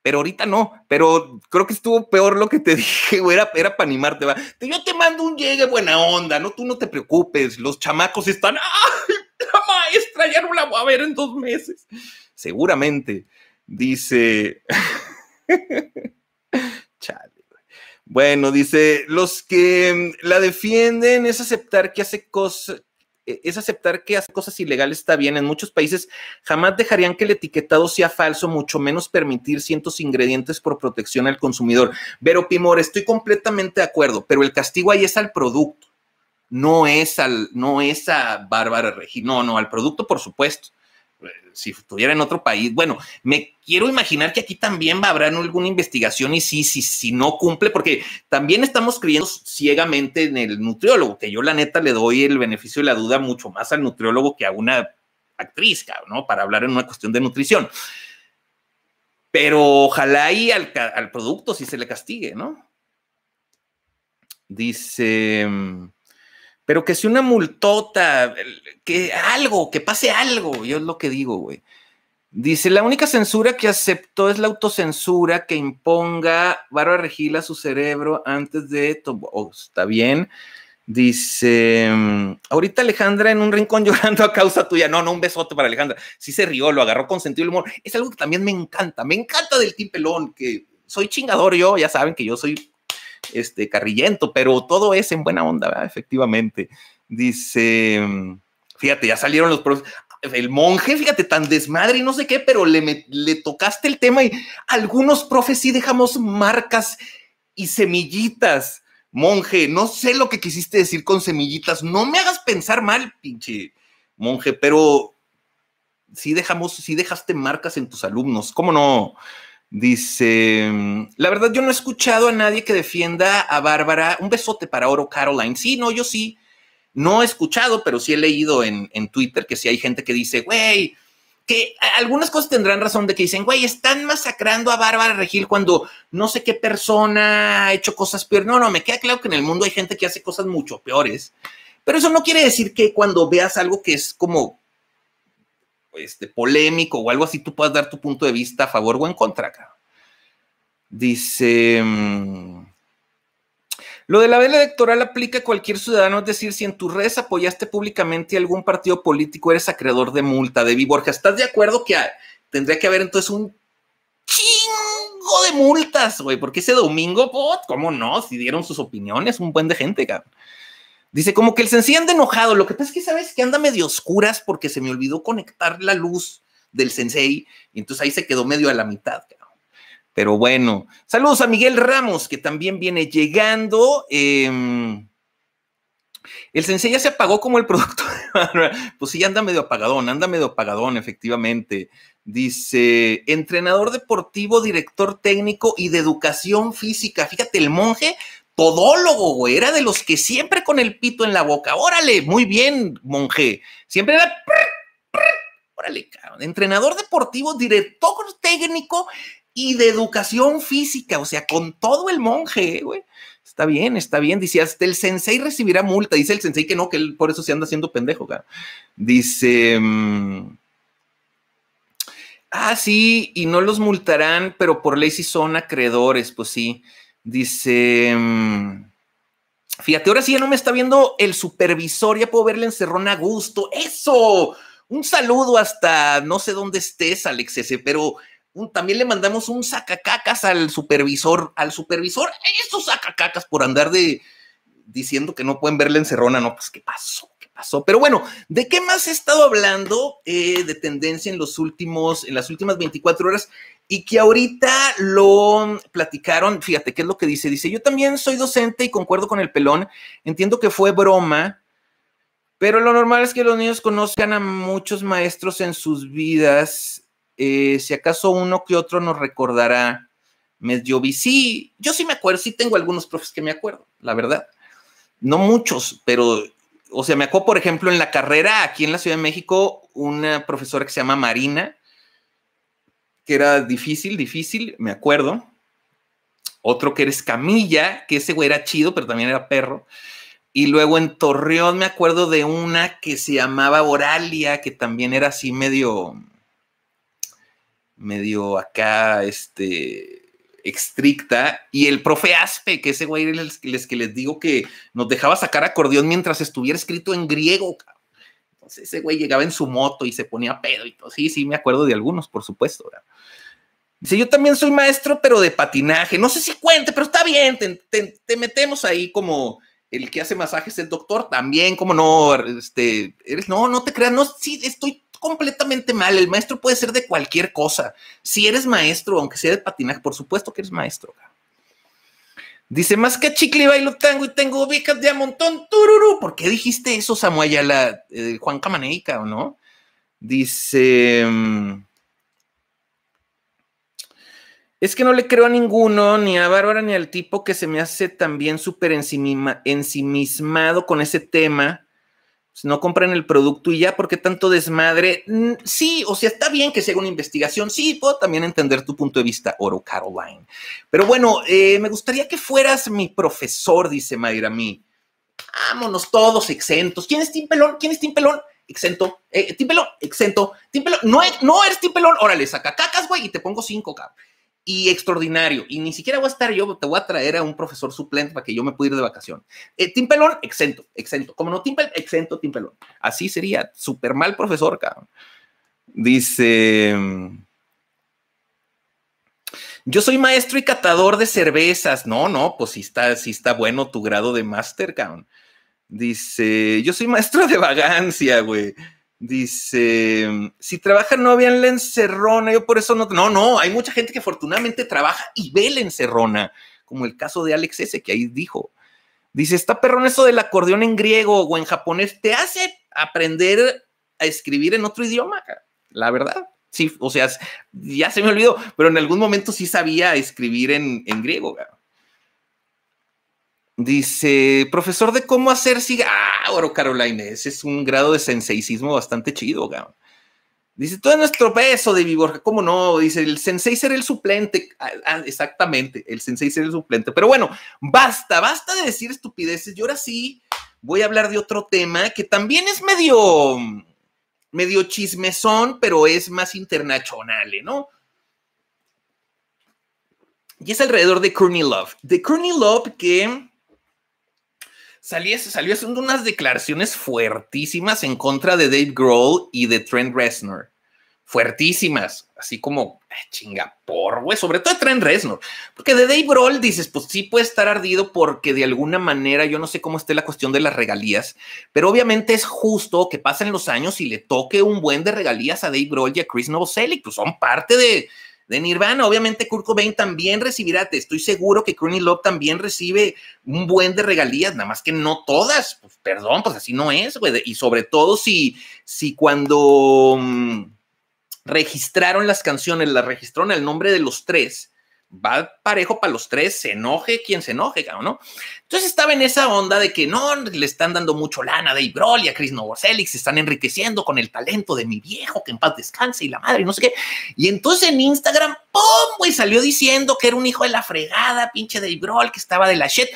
Pero ahorita no, pero creo que estuvo peor lo que te (laughs) dije, güey, era, para animarte, va. Yo te mando un llegue buena onda, no, tú no te preocupes, los chamacos están, ¡ay, la maestra ya no la voy a ver en dos meses! Seguramente, dice... (laughs) Bueno, dice, los que mm, la defienden es aceptar que hace cosas, e-, es aceptar que hace cosas ilegales está bien. En muchos países jamás dejarían que el etiquetado sea falso, mucho menos permitir cientos ingredientes por protección al consumidor. Pero Pimor, estoy completamente de acuerdo, pero el castigo ahí es al producto, no es al, no es a Bárbara Regi, no, no, al producto, por supuesto. Eh, si estuviera en otro país, bueno, me quiero imaginar que aquí también va a haber alguna investigación y sí, si, si no cumple, porque también estamos creyendo ciegamente en el nutriólogo, que yo la neta le doy el beneficio de la duda mucho más al nutriólogo que a una actriz, ¿no? Para hablar en una cuestión de nutrición. Pero ojalá y al producto si se le castigue, ¿no? Dice... Mm, pero que si una multota, que algo, que pase algo, yo es lo que digo, güey. Dice, la única censura que aceptó es la autocensura que imponga Bárbara Regila a su cerebro antes de... Oh, está bien. Dice, mm, ahorita Alejandra en un rincón (laughs) llorando a causa tuya. No, no, un besote para Alejandra. Sí se rió, lo agarró con sentido del humor. Es algo que también me encanta. Me encanta del Tim Pelón, que soy chingador yo. Ya saben que yo soy este, carrillento, pero todo es en buena onda, efectivamente. Dice, fíjate, ya salieron los profes el monje, fíjate, tan desmadre y no sé qué, pero le, le tocaste el tema y algunos profes sí dejamos marcas y semillitas. Monje, no sé lo que quisiste decir con semillitas, no me hagas pensar mal, pinche monje, pero sí dejamos, sí dejaste marcas en tus alumnos, ¿cómo no? Dice, mm, la verdad yo no he escuchado a nadie que defienda a Bárbara. Un besote para Oro Caroline. Sí, no, yo sí. No he escuchado, pero sí he leído en, Twitter que sí hay gente que dice, güey, que algunas cosas tendrán razón de que dicen, güey, están masacrando a Bárbara Regil cuando no sé qué persona ha hecho cosas peores. No, no, me queda claro que en el mundo hay gente que hace cosas mucho peores, pero eso no quiere decir que cuando veas algo que es como este, polémico o algo así, tú puedas dar tu punto de vista a favor o en contra. acá Dice, mm, lo de la vela electoral aplica a cualquier ciudadano, es decir, si en tus redes apoyaste públicamente algún partido político, eres acreedor de multa, de Borja. ¿Estás de acuerdo que tendría que haber entonces un chingo de multas, güey? Porque ese domingo, pues, ¿cómo no? Si dieron sus opiniones, un buen de gente, cabrón. Dice, como que el Sensei anda enojado. Lo que pasa es que, ¿sabes? Que anda medio oscuras porque se me olvidó conectar la luz del sensei. Y entonces ahí se quedó medio a la mitad. Pero bueno, saludos a Miguel Ramos, que también viene llegando. Em, el sensei ya se apagó como el producto. pues sí, anda medio apagadón, anda medio apagadón, efectivamente. Dice, entrenador deportivo, director técnico y de educación física. Fíjate, el monje todólogo, güey. Era de los que siempre con el pito en la boca. Órale, muy bien, monje. Siempre era. Órale, cabrón. Entrenador deportivo, director técnico y de educación física. O sea, con todo el monje, eh, güey. Está bien, está bien. Dice, hasta el sensei recibirá multa. Dice el sensei que no, que él por eso se anda haciendo pendejo, güey. Dice. Mm, ah, sí, y no los multarán, pero por ley sí son acreedores, pues sí. Dice, mm, fíjate, ahora sí ya no me está viendo el supervisor, ya puedo verle encerrón a gusto. Eso, un saludo hasta no sé dónde estés, Alex ese, pero también le mandamos un sacacacas al supervisor, al supervisor, esos sacacacas por andar de diciendo que no pueden verle encerrona, no, pues qué pasó. Pero bueno, ¿de qué más he estado hablando eh, de tendencia en los últimos, en las últimas 24 horas? Y que ahorita lo platicaron, fíjate qué es lo que dice. Dice, yo también soy docente y concuerdo con el pelón, entiendo que fue broma, pero lo normal es que los niños conozcan a muchos maestros en sus vidas, eh, si acaso uno que otro nos recordará. Me vi sí, yo sí me acuerdo, sí tengo algunos profes que me acuerdo, la verdad. No muchos, pero o sea, me acuerdo, por ejemplo, en la carrera aquí en la Ciudad de México, una profesora que se llama Marina, que era difícil, difícil, me acuerdo. Otro que eres Camilla que ese güey era chido, pero también era perro. Y luego en Torreón me acuerdo de una que se llamaba Oralia, que también era así medio, medio acá, este, estricta. Y el profe Aspe, que ese güey era el, que les digo que nos dejaba sacar acordeón mientras estuviera escrito en griego. Entonces ese güey llegaba en su moto y se ponía pedo y todo. Sí, sí, me acuerdo de algunos, por supuesto. ¿verdad? Dice, yo también soy maestro, pero de patinaje. No sé si cuente, pero está bien, te metemos ahí como el que hace masajes el doctor, también, como no, este, eres, no, no te creas, no, sí, estoy completamente mal, el maestro puede ser de cualquier cosa, si eres maestro, aunque sea de patinaje, por supuesto que eres maestro. Dice, más que chicle bailo tango y tengo ovejas de a montón, tururú, ¿por qué dijiste eso, Samuel Ayala, eh, Juan Camaneica, o no? Dice... Mm, es que no le creo a ninguno, ni a Bárbara, ni al tipo que se me hace también súper ensimismado con ese tema. Pues, no compran el producto y ya, ¿por qué tanto desmadre? Mm, sí, o sea, está bien que se haga una investigación. Sí, puedo también entender tu punto de vista, Oro Caroline. Pero bueno, eh, me gustaría que fueras mi profesor, dice Mayra mí. Vámonos todos exentos. ¿Quién es Tim Pelón? ¿Quién es Tim Pelón? exento, eh, ¿Tim Pelón? exento, no, no eres Pelón? órale, saca cacas, güey, y te pongo cinco, cabrón y extraordinario. Y ni siquiera voy a estar yo, te voy a traer a un profesor suplente para que yo me pueda ir de vacación. Eh, Tim exento, exento. Como no Tim exento Tim Así sería, súper mal profesor, cabrón. Dice... Yo soy maestro y catador de cervezas. No, no, pues sí está, está bueno tu grado de máster, cabrón. Dice, yo soy maestro de vagancia, güey. Dice, mm, si trabaja no en la encerrona, yo por eso no, no, no, hay mucha gente que afortunadamente trabaja y ve la encerrona, como el caso de Alex S, que ahí dijo. Dice, está perrón eso del acordeón en griego o en japonés, te hace aprender a escribir en otro idioma, la verdad. Sí, o sea, ya se me olvidó, pero en algún momento sí sabía escribir en, griego. Dice, profesor de cómo hacer Ah, Oro Caroline, Ese es un grado de senseicismo bastante chido, Dice, todo nuestro peso de borja. ¿cómo no? Dice, el sensei será el suplente. Ah, ah, exactamente, el sensei será el suplente. Pero bueno, basta, basta de decir estupideces. Y ahora sí voy a hablar de otro tema que también es medio, medio chismezón, pero es más internacional, ¿no? Y es alrededor de Courtney Love. De Courtney Love que salió, haciendo unas declaraciones fuertísimas en contra de Dave Grohl y de Trent Reznor. Fuertísimas, así como ah, chingapor, güey, sobre todo de Trent Reznor. Porque de Dave Grohl dices, pues sí puede estar ardido porque de alguna manera, yo no sé cómo esté la cuestión de las regalías, pero obviamente es justo que pasen los años y le toque un buen de regalías a Dave Grohl y a Chris Novoselic, pues son parte de, de Nirvana. Obviamente Kurt Cobain también recibirá, te estoy seguro que Courtney Love también recibe un buen de regalías, nada más que no todas, pues, perdón, pues así no es, güey. Y sobre todo si, si cuando mm, registraron las canciones, las registraron el nombre de los tres, va parejo para los tres, se enoje quien se enoje, ¿no? Entonces estaba en esa onda de que no, le están dando mucho lana a Dave y a Chris Novoselic, se están enriqueciendo con el talento de mi viejo, que en paz descanse y la madre, no sé qué. Y entonces en Instagram, ¡pum! Y salió diciendo que era un hijo de la fregada, pinche Dave Broly, que estaba de la shit.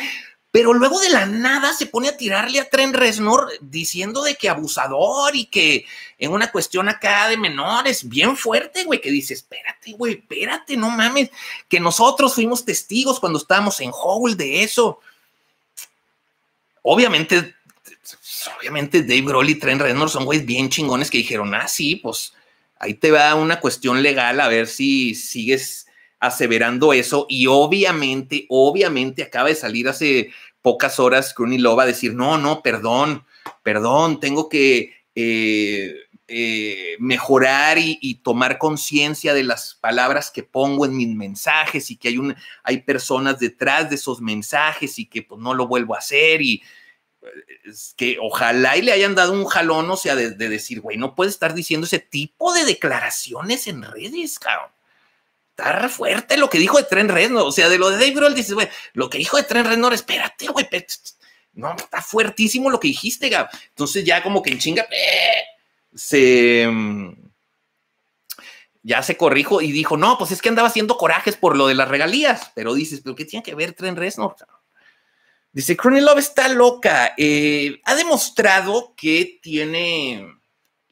Pero luego de la nada se pone a tirarle a Tren Reznor diciendo de que abusador y que en una cuestión acá de menores, bien fuerte, güey, que dice, espérate, güey, espérate, no mames, que nosotros fuimos testigos cuando estábamos en Howell de eso. Obviamente, obviamente Dave Grohl y Trent Reznor son güeyes bien chingones que dijeron, ah, sí, pues ahí te va una cuestión legal a ver si sigues aseverando eso y obviamente, obviamente acaba de salir hace pocas horas lo Love a decir, no, no, perdón, perdón, tengo que eh, eh, mejorar y, tomar conciencia de las palabras que pongo en mis mensajes y que hay, hay personas detrás de esos mensajes y que pues, no lo vuelvo a hacer y que ojalá y le hayan dado un jalón, o sea, de, decir, güey, no puedes estar diciendo ese tipo de declaraciones en redes, cabrón. Está fuerte lo que dijo de Tren Reznor, o sea, de lo de Dave Grohl dices, güey, lo que dijo de Tren Reznor, espérate, güey, no, está fuertísimo lo que dijiste, Entonces ya como que en chinga, se mm, ya se corrijo y dijo, no, pues es que andaba haciendo corajes por lo de las regalías. Pero dices, ¿pero qué tiene que ver Tren Reznor? Dice, Crony Love está loca. Eh, ha demostrado que tiene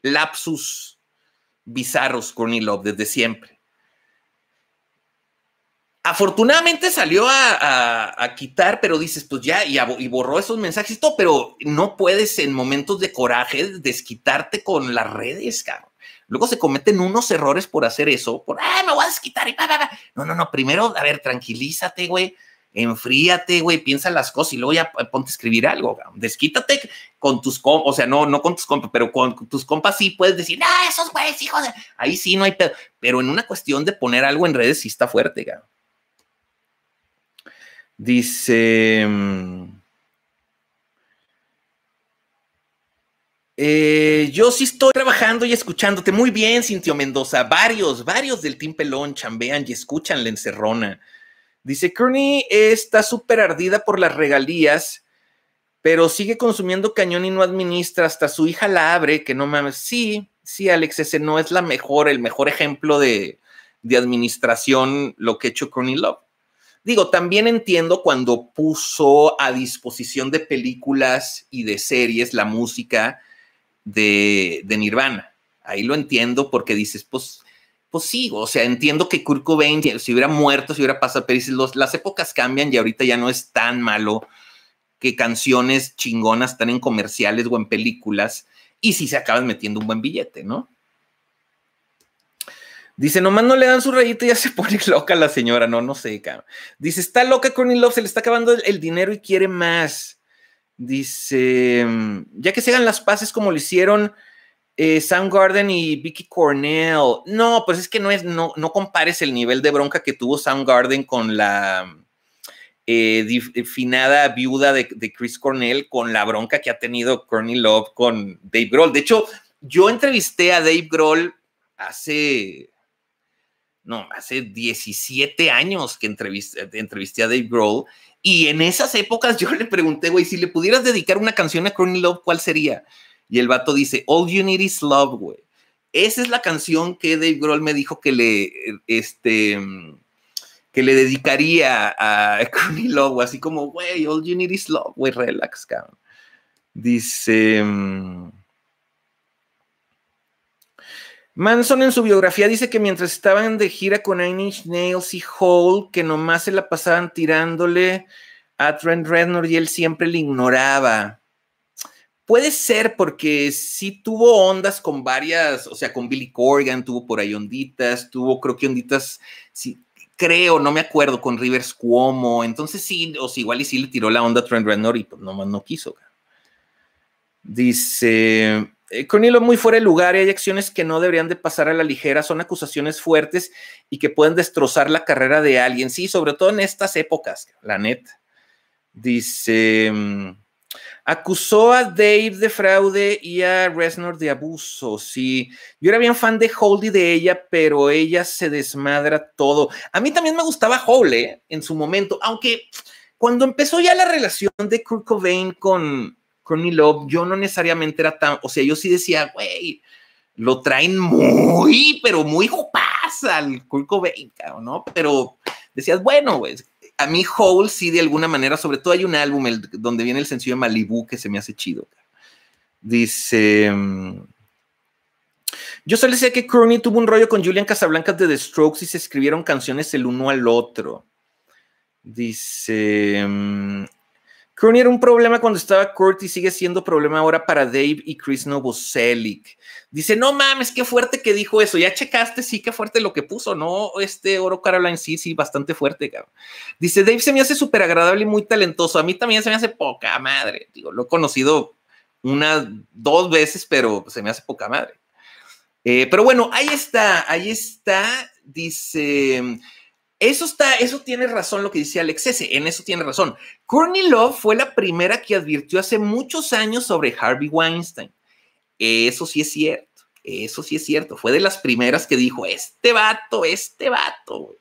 lapsus bizarros Crony Love desde siempre. Afortunadamente salió a, quitar, pero dices, pues ya, y, borró esos mensajes y todo, pero no puedes en momentos de coraje desquitarte con las redes, cabrón. Luego se cometen unos errores por hacer eso, por, ah, me voy a desquitar y pa, pa, pa. No, no, no, primero, a ver, tranquilízate, güey, enfríate, güey, piensa las cosas y luego ya eh, ponte a escribir algo, güey. Desquítate con tus compas, o sea, no, no con tus compas, pero con tus compas sí puedes decir, ah, esos güeyes, hijos Ahí sí no hay pedo, pero en una cuestión de poner algo en redes sí está fuerte, cabrón. Dice... Mm, eh, yo sí estoy trabajando y escuchándote muy bien, Cintio Mendoza. Varios, varios del Team Pelón chambean y escuchan la encerrona. Dice, Kearney está súper ardida por las regalías, pero sigue consumiendo cañón y no administra. Hasta su hija la abre, que no mames. Sí, sí, Alex, ese no es la mejor, el mejor ejemplo de, administración, lo que ha hecho Kearney Love. Digo, también entiendo cuando puso a disposición de películas y de series la música de, Nirvana. Ahí lo entiendo porque dices, pues, pues sí, o sea, entiendo que Kurt Cobain, si hubiera muerto, si hubiera pasado, pero dices, las épocas cambian y ahorita ya no es tan malo que canciones chingonas están en comerciales o en películas y si se acaban metiendo un buen billete, ¿no? Dice, nomás no le dan su rayito y ya se (laughs) pone loca la señora. No, no sé, cabrón. Dice, está loca Courtney Love, se le está acabando el, dinero y quiere más. Dice, mm, ya que se hagan las paces como lo hicieron eh, Sam Garden y Vicky Cornell. No, pues es que no es, no, no compares el nivel de bronca que tuvo Sam Garden con la eh, eh, finada viuda de, de, Chris Cornell, con la bronca que ha tenido Courtney Love con Dave Grohl. De hecho, yo entrevisté a Dave Grohl hace no, hace 17 años que eh, entrevisté, a Dave Grohl y en esas épocas yo le pregunté, güey, si le pudieras dedicar una canción a Crony Love, ¿cuál sería? Y el vato dice, All You Need Is Love, güey. Esa es la canción que Dave Grohl me dijo que le, eh, este, mm, que le dedicaría a Crony Love, así como, güey, All You Need Is Love, güey, relax, cabrón. Dice... Mm, Manson en su biografía dice que mientras estaban de gira con Nine Inch Nails y Hole, que nomás se la pasaban tirándole a Trent Rednor y él siempre le ignoraba. Puede ser porque sí tuvo ondas con varias, o sea, con Billy Corgan tuvo por ahí onditas, tuvo creo que onditas, sí, creo, no me acuerdo, con Rivers Cuomo, entonces sí, o sea, igual y sí le tiró la onda a Trent Reznor y pues nomás no quiso. Dice... Eh, con hilo muy fuera de lugar y hay acciones que no deberían de pasar a la ligera, son acusaciones fuertes y que pueden destrozar la carrera de alguien, sí, sobre todo en estas épocas, la net Dice, mm, acusó a Dave de fraude y a Reznor de abuso, sí. Yo era bien fan de Holdy de ella, pero ella se desmadra todo. A mí también me gustaba Hole eh, en su momento, aunque cuando empezó ya la relación de Kurt Cobain con Crony Love, yo no necesariamente era tan, o sea, yo sí decía, güey, lo traen muy, pero muy jopaz al Culco o ¿no? Pero decías, bueno, güey, a mí Hole sí de alguna manera, sobre todo hay un álbum donde viene el sencillo de Malibu que se me hace chido. Dice... Mm, yo solo decía que Crony tuvo un rollo con Julian Casablancas de The Strokes y se escribieron canciones el uno al otro. Dice, mm, Crony era un problema cuando estaba Kurt y sigue siendo problema ahora para Dave y Chris Novoselic. Dice, no mames, qué fuerte que dijo eso. Ya checaste, sí, qué fuerte lo que puso, ¿no? Este Oro Caroline, sí, sí, bastante fuerte, cabrón. Dice, Dave se me hace súper agradable y muy talentoso. A mí también se me hace poca madre. Digo, lo he conocido una, dos veces, pero se me hace poca madre. Eh, pero bueno, ahí está, ahí está. Dice... Eso está, eso tiene razón lo que dice Alex S. En eso tiene razón. Courtney Love fue la primera que advirtió hace muchos años sobre Harvey Weinstein. Eso sí es cierto. Eso sí es cierto. Fue de las primeras que dijo: Este vato, este vato.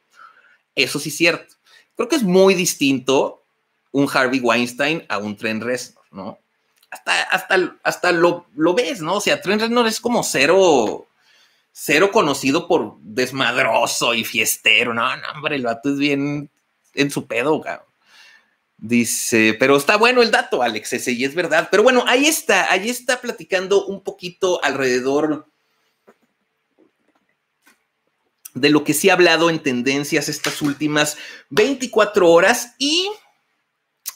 Eso sí es cierto. Creo que es muy distinto un Harvey Weinstein a un Trent Reznor, ¿no? Hasta, hasta, hasta lo, lo ves, ¿no? O sea, Trent Reznor es como cero cero conocido por desmadroso y fiestero. No, no, hombre, el vato es bien en su pedo, cabrón. Dice, pero está bueno el dato, Alex, ese y es verdad. Pero bueno, ahí está, ahí está platicando un poquito alrededor de lo que sí ha hablado en tendencias estas últimas 24 horas y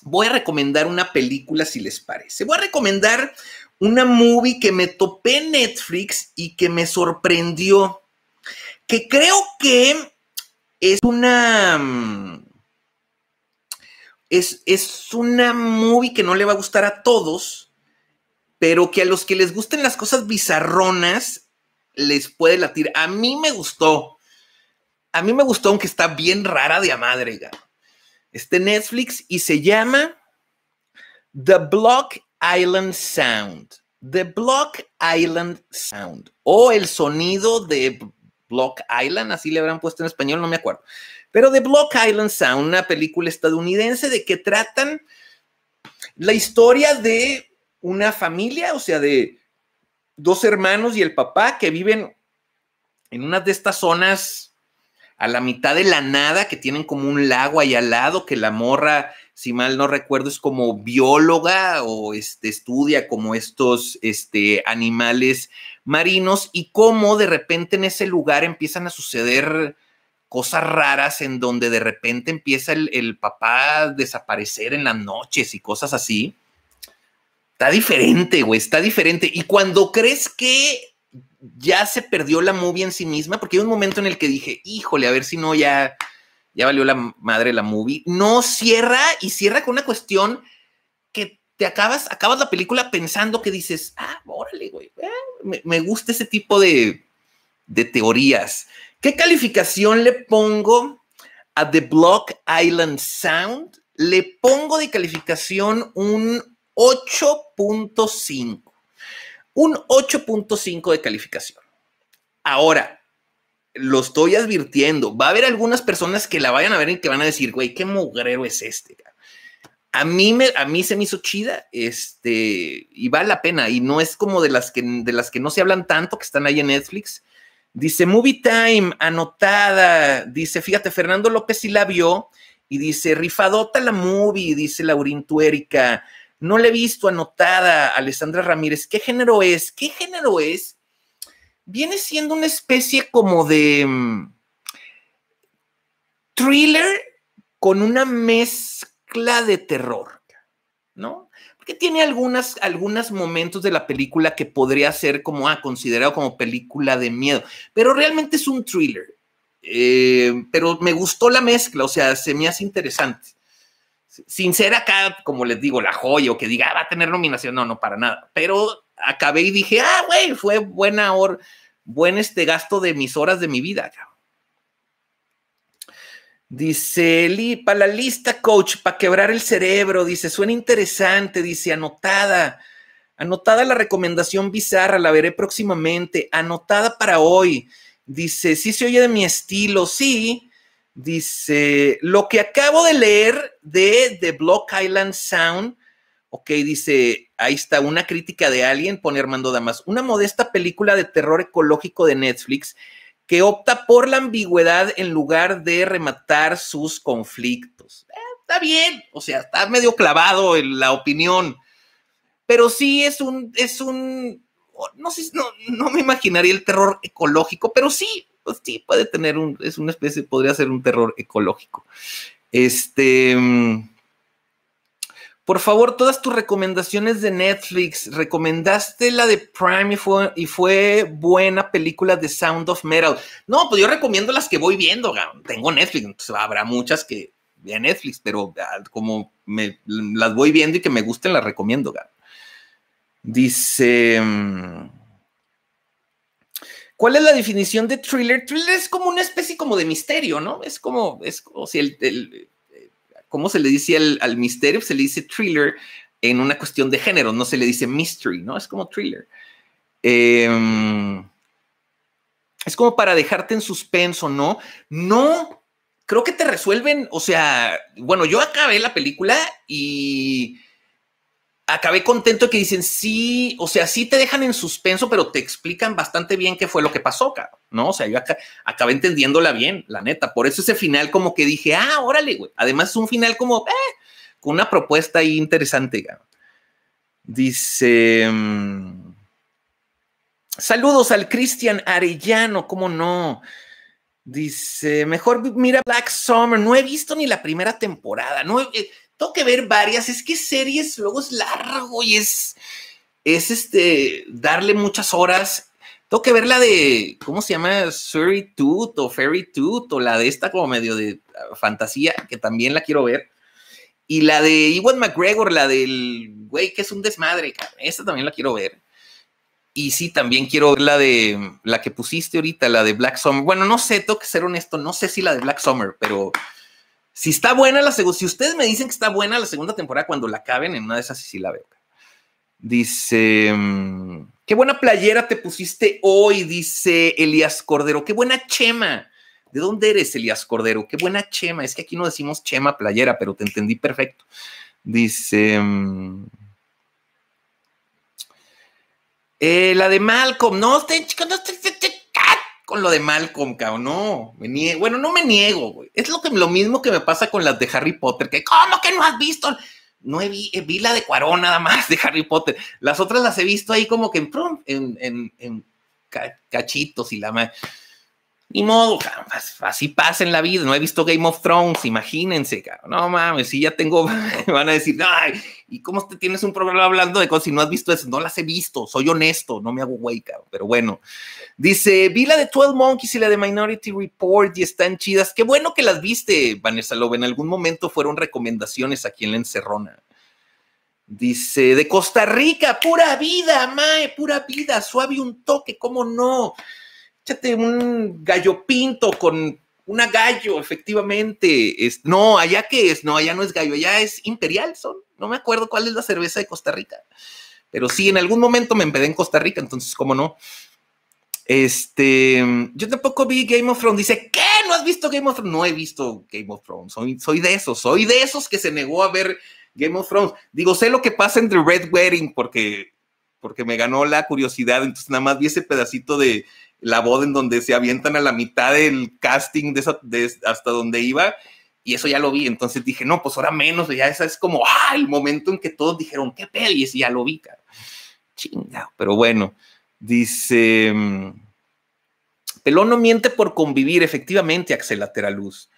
voy a recomendar una película si les parece. Voy a recomendar una movie que me topé en Netflix y que me sorprendió, que creo que es una... Mm, es, es, una movie que no le va a gustar a todos, pero que a los que les gusten las cosas bizarronas les puede latir. A mí me gustó. A mí me gustó, aunque está bien rara de a Este Netflix y se llama The Block Island Sound. The Block Island Sound. O el sonido de Block Island, así le habrán puesto en español, no me acuerdo. Pero The Block Island Sound, una película estadounidense de que tratan la historia de una familia, o sea, de dos hermanos y el papá que viven en una de estas zonas a la mitad de la nada que tienen como un lago ahí al lado que la morra si mal no recuerdo, es como bióloga o este, estudia como estos este, animales marinos y cómo de repente en ese lugar empiezan a suceder cosas raras en donde de repente empieza el, el papá a desaparecer en las noches y cosas así. Está diferente, güey, está diferente. Y cuando crees que ya se perdió la movie en sí misma, porque hay un momento en el que dije, híjole, a ver si no ya ya valió la madre la movie. No cierra y cierra con una cuestión que te acabas, acabas la película pensando que dices, ah, órale, güey, eh, me, gusta ese tipo de, de teorías. ¿Qué calificación le pongo a The Block Island Sound? Le pongo de calificación un 8.5. Un 8.5 de calificación. Ahora, lo estoy advirtiendo. Va a haber algunas personas que la vayan a ver y que van a decir, güey, qué mugrero es este. A mí, me, a mí se me hizo chida, este, y vale la pena, y no es como de las, que, de las que no se hablan tanto, que están ahí en Netflix. Dice, movie time, anotada. Dice, fíjate, Fernando López sí la vio, y dice, rifadota la movie, dice Laurín Tuérica. No la he visto anotada, Alessandra Ramírez. ¿Qué género es? ¿Qué género es? viene siendo una especie como de mm, thriller con una mezcla de terror, ¿no? Porque tiene algunas, algunos momentos de la película que podría ser como, ah, considerado como película de miedo, pero realmente es un thriller. Eh, pero me gustó la mezcla, o sea, se me hace interesante. Sin ser acá, como les digo, la joya o que diga, ah, va a tener nominación, no, no, para nada. Pero acabé y dije, ah, güey, fue buena hora, buen este gasto de mis horas de mi vida. Dice Eli, para la lista, coach, para quebrar el cerebro, dice, suena interesante, dice, anotada, anotada la recomendación bizarra, la veré próximamente, anotada para hoy, dice, sí se oye de mi estilo, sí, dice, lo que acabo de leer de The Block Island Sound, Ok, dice, ahí está una crítica de alguien, pone Armando Damas, una modesta película de terror ecológico de Netflix que opta por la ambigüedad en lugar de rematar sus conflictos. Eh, está bien, o sea, está medio clavado en la opinión, pero sí es un, es un, oh, no sé, no, no me imaginaría el terror ecológico, pero sí, pues sí, puede tener un, es una especie, podría ser un terror ecológico. Este... Mm, por favor, todas tus recomendaciones de Netflix. Recomendaste la de Prime y fue, buena película de Sound of Metal. No, pues yo recomiendo las que voy viendo. Tengo Netflix, entonces habrá muchas que vean Netflix, pero ah, como las voy viendo y que me gusten, las recomiendo. Dice. Mm, ¿Cuál es la definición de thriller? Thriller es como una especie como de misterio, ¿no? Es como, es como si el ¿cómo se le dice al, misterio? Se le dice thriller en una cuestión de género, no se le dice mystery, ¿no? Es como thriller. Em, es como para dejarte en suspenso, ¿no? No, creo que te resuelven, o sea, bueno, yo acabé la película y acabé contento que dicen sí, o sea, sí te dejan en suspenso, pero te explican bastante bien qué fue lo que pasó, ¿no? O sea, yo acabé entendiéndola bien, la neta. Por eso ese final como que dije, ah, órale, güey. Además es un final como, eh, con una propuesta ahí interesante, güey. Dice... Mm, Saludos al Cristian Arellano, ¿cómo no? Dice, mejor mira Black Summer. No he visto ni la primera temporada. No he, eh, tengo que ver varias, es que series luego es largo y es, es este, darle muchas horas. Tengo que ver la de, ¿cómo se llama? Surrey Tooth o Fairy Tooth o la de esta como medio de ah, fantasía, que también la quiero ver. Y la de Ewan McGregor, la del güey que es un desmadre, esta también la quiero ver. Y sí, también quiero ver la de la que pusiste ahorita, la de Black Summer. Bueno, no sé, tengo que ser honesto, no sé si la de Black Summer, pero si está buena la segunda, si ustedes me dicen que está buena la segunda temporada, cuando la acaben, en una de esas sí la veo. Dice, mm, qué buena playera te pusiste hoy, dice Elías Cordero, qué buena chema. ¿De dónde eres, Elías Cordero? Qué buena chema. Es que aquí no decimos chema playera, pero te entendí perfecto. Dice... Mm, eh, la de Malcolm, no, este no, este con lo de Malcolm, cabrón. No, me Bueno, no me niego, güey. Es lo, que, lo mismo que me pasa con las de Harry Potter, que ¿cómo que no has visto? No he vi, eh, vi la de Cuarón nada más de Harry Potter. Las otras las he visto ahí como que en, en, cachitos y la madre. Ni modo, así pasa en la vida. No he visto Game of Thrones, imagínense, No mames, si ya tengo, (laughs) van a decir, ay, ¿y cómo te tienes un problema hablando de cosas si no has visto eso? No las he visto, soy honesto, no me hago güey, up Pero bueno, dice, vi la de 12 Monkeys y la de Minority Report y están chidas. Qué bueno que las viste, Vanessa Love. En algún momento fueron recomendaciones aquí en la encerrona. Dice, de Costa Rica, pura vida, mae, pura vida, suave un toque, ¿cómo no? échate un gallo pinto con una gallo, efectivamente. Es, no, allá que es, no, allá no es gallo, allá es imperial, son. No me acuerdo cuál es la cerveza de Costa Rica. Pero sí, en algún momento me empedé en Costa Rica, entonces, ¿cómo no? Este, yo tampoco vi Game of Thrones. Dice, ¿qué? ¿No has visto Game of Thrones? No he visto Game of Thrones. Soy, de esos, soy de esos que se negó a ver Game of Thrones. Digo, sé lo que pasa en The Red Wedding porque, porque me ganó la curiosidad. Entonces, nada más vi ese pedacito de, la boda en donde se avientan a la mitad del casting de, esa, hasta donde iba y eso ya lo vi. Entonces dije, no, pues ahora menos, ya esa es como, ah, el momento en que todos dijeron, qué peli, y ya lo vi, Chinga, pero bueno, dice, mm, Pelón no miente por convivir, efectivamente, Axel Luz